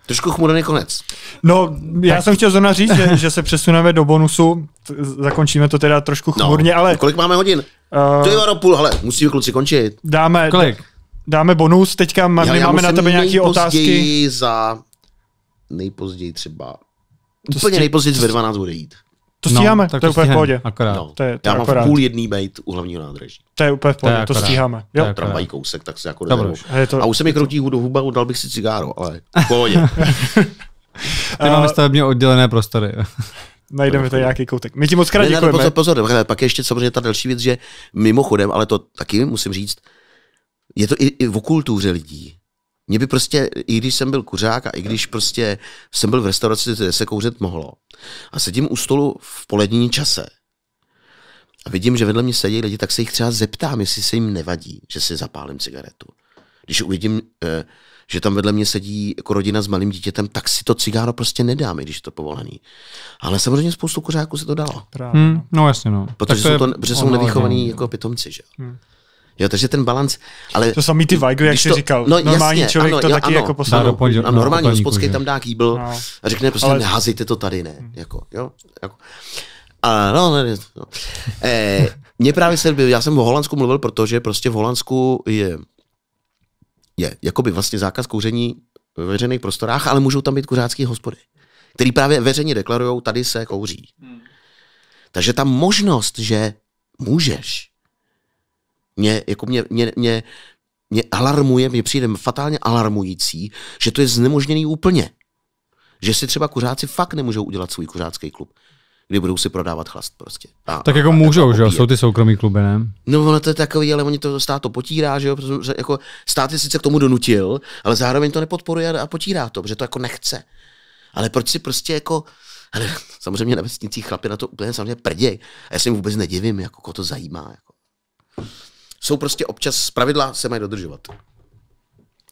Trošku chmurný konec. No, já tak. jsem chtěl zrovna říct, že, že se přesuneme do bonusu, zakončíme to teda trošku no, chmurně, no, ale... Kolik máme hodin? Uh, to je varo půl, hele, musíme kluci končit. Dáme, Kolik? dáme bonus, teďka já, já máme na tebe nějaké otázky. za nejpozději třeba, to úplně stí... nejpozději ve 12 bude jít. To no, stíháme, no, tak to, je úplně v pohodě. Akorát. No, to je, to já mám akorát. půl jedný bejt u hlavního nádraží. To je úplně v pohodě, to, to stíháme. Jo? To je kousek, tak se jako to, A už se mi kroutí do huba, dal bych si cigáro, ale v pohodě. Ty máme stavebně oddělené prostory najdeme tady nějaký koutek. My ti moc krát děkujeme. Pozor, pozor, pozor, pak je ještě samozřejmě ta další věc, že mimochodem, ale to taky musím říct, je to i, i v kultuře lidí. Mě by prostě, i když jsem byl kuřák a i když prostě jsem byl v restauraci, kde se kouřet mohlo, a sedím u stolu v polední čase, a vidím, že vedle mě sedí lidi, tak se jich třeba zeptám, jestli se jim nevadí, že si zapálím cigaretu. Když uvidím eh, že tam vedle mě sedí jako rodina s malým dítětem, tak si to cigáro prostě nedám, i když je to povolený. Ale samozřejmě spoustu kuřáků se to dalo. hmm, no. no jasně, no. Protože jsou, to, protože jsou nevychovaní no. jako pitomci, že jo. Hmm. Jo, takže ten balans, ale... To samý ty Weigl, jak jsi to, říkal. No, normální jasně, člověk ano, to jo, taky ano, jako poslal. No, a no, normální hospodský tam dá kýbl no. a řekne prostě, ale... neházejte to tady, ne. Hmm. Jako, jo, jako. A no, no ne, no. E, mě právě se, já jsem v Holandsku mluvil, protože prostě v Holandsku je je jakoby vlastně zákaz kouření ve veřejných prostorách, ale můžou tam být kuřácké hospody, které právě veřejně deklarují, tady se kouří. Hmm. Takže ta možnost, že můžeš, mě, jako mě, mě, mě, mě alarmuje, mě přijde fatálně alarmující, že to je znemožněný úplně. Že si třeba kuřáci fakt nemůžou udělat svůj kuřácký klub kdy budou si prodávat chlast prostě. A, tak jako a, můžou, jako že jo? Jsou ty soukromí kluby, ne? No, ono to je takový, ale oni to stát to potírá, že jo? Protože jako stát je sice k tomu donutil, ale zároveň to nepodporuje a potírá to, protože to jako nechce. Ale proč si prostě jako ale samozřejmě na vesnicích chlapi na to úplně samozřejmě prděj. A já se jim vůbec nedivím, jako koho to zajímá. Jako. Jsou prostě občas, pravidla se mají dodržovat.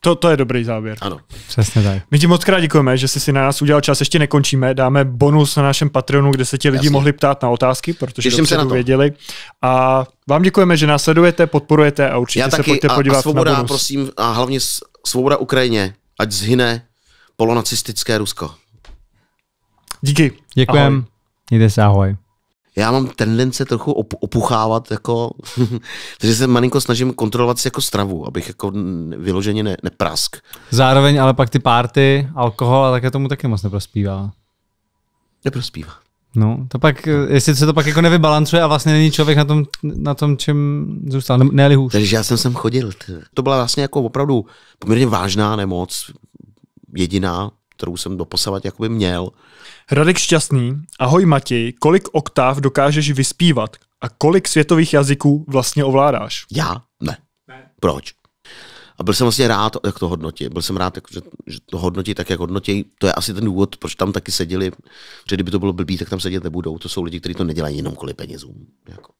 To, to je dobrý závěr. Ano. Přesně tak. My ti moc krát děkujeme, že jsi si na nás udělal čas. Ještě nekončíme. Dáme bonus na našem Patreonu, kde se ti lidi Jasně. mohli ptát na otázky, protože jsem se na to věděli. A vám děkujeme, že nás sledujete, podporujete a určitě Já se taky, pojďte a, podívat a svoboda, na bonus. prosím, a hlavně svoboda Ukrajině, ať zhyne polonacistické Rusko. Díky. Děkujeme. Jde se ahoj já mám tendence trochu op- opuchávat, jako, takže se malinko snažím kontrolovat si jako stravu, abych jako vyloženě ne- neprask. Zároveň ale pak ty párty, alkohol a také tomu taky moc neprospívá. Neprospívá. No, to pak, jestli se to pak jako nevybalancuje a vlastně není člověk na tom, na tom čem zůstal, ne hůř. Takže já jsem sem chodil. To byla vlastně jako opravdu poměrně vážná nemoc, jediná, kterou jsem doposavat jakoby měl. Radek Šťastný, ahoj Matěj, kolik oktáv dokážeš vyspívat a kolik světových jazyků vlastně ovládáš? Já? Ne. ne. Proč? A byl jsem vlastně rád, jak to hodnotí. Byl jsem rád, že, to hodnotí tak, jak hodnotí. To je asi ten důvod, proč tam taky seděli. Protože kdyby to bylo blbý, tak tam sedět nebudou. To jsou lidi, kteří to nedělají jenom kvůli penězům. Jako.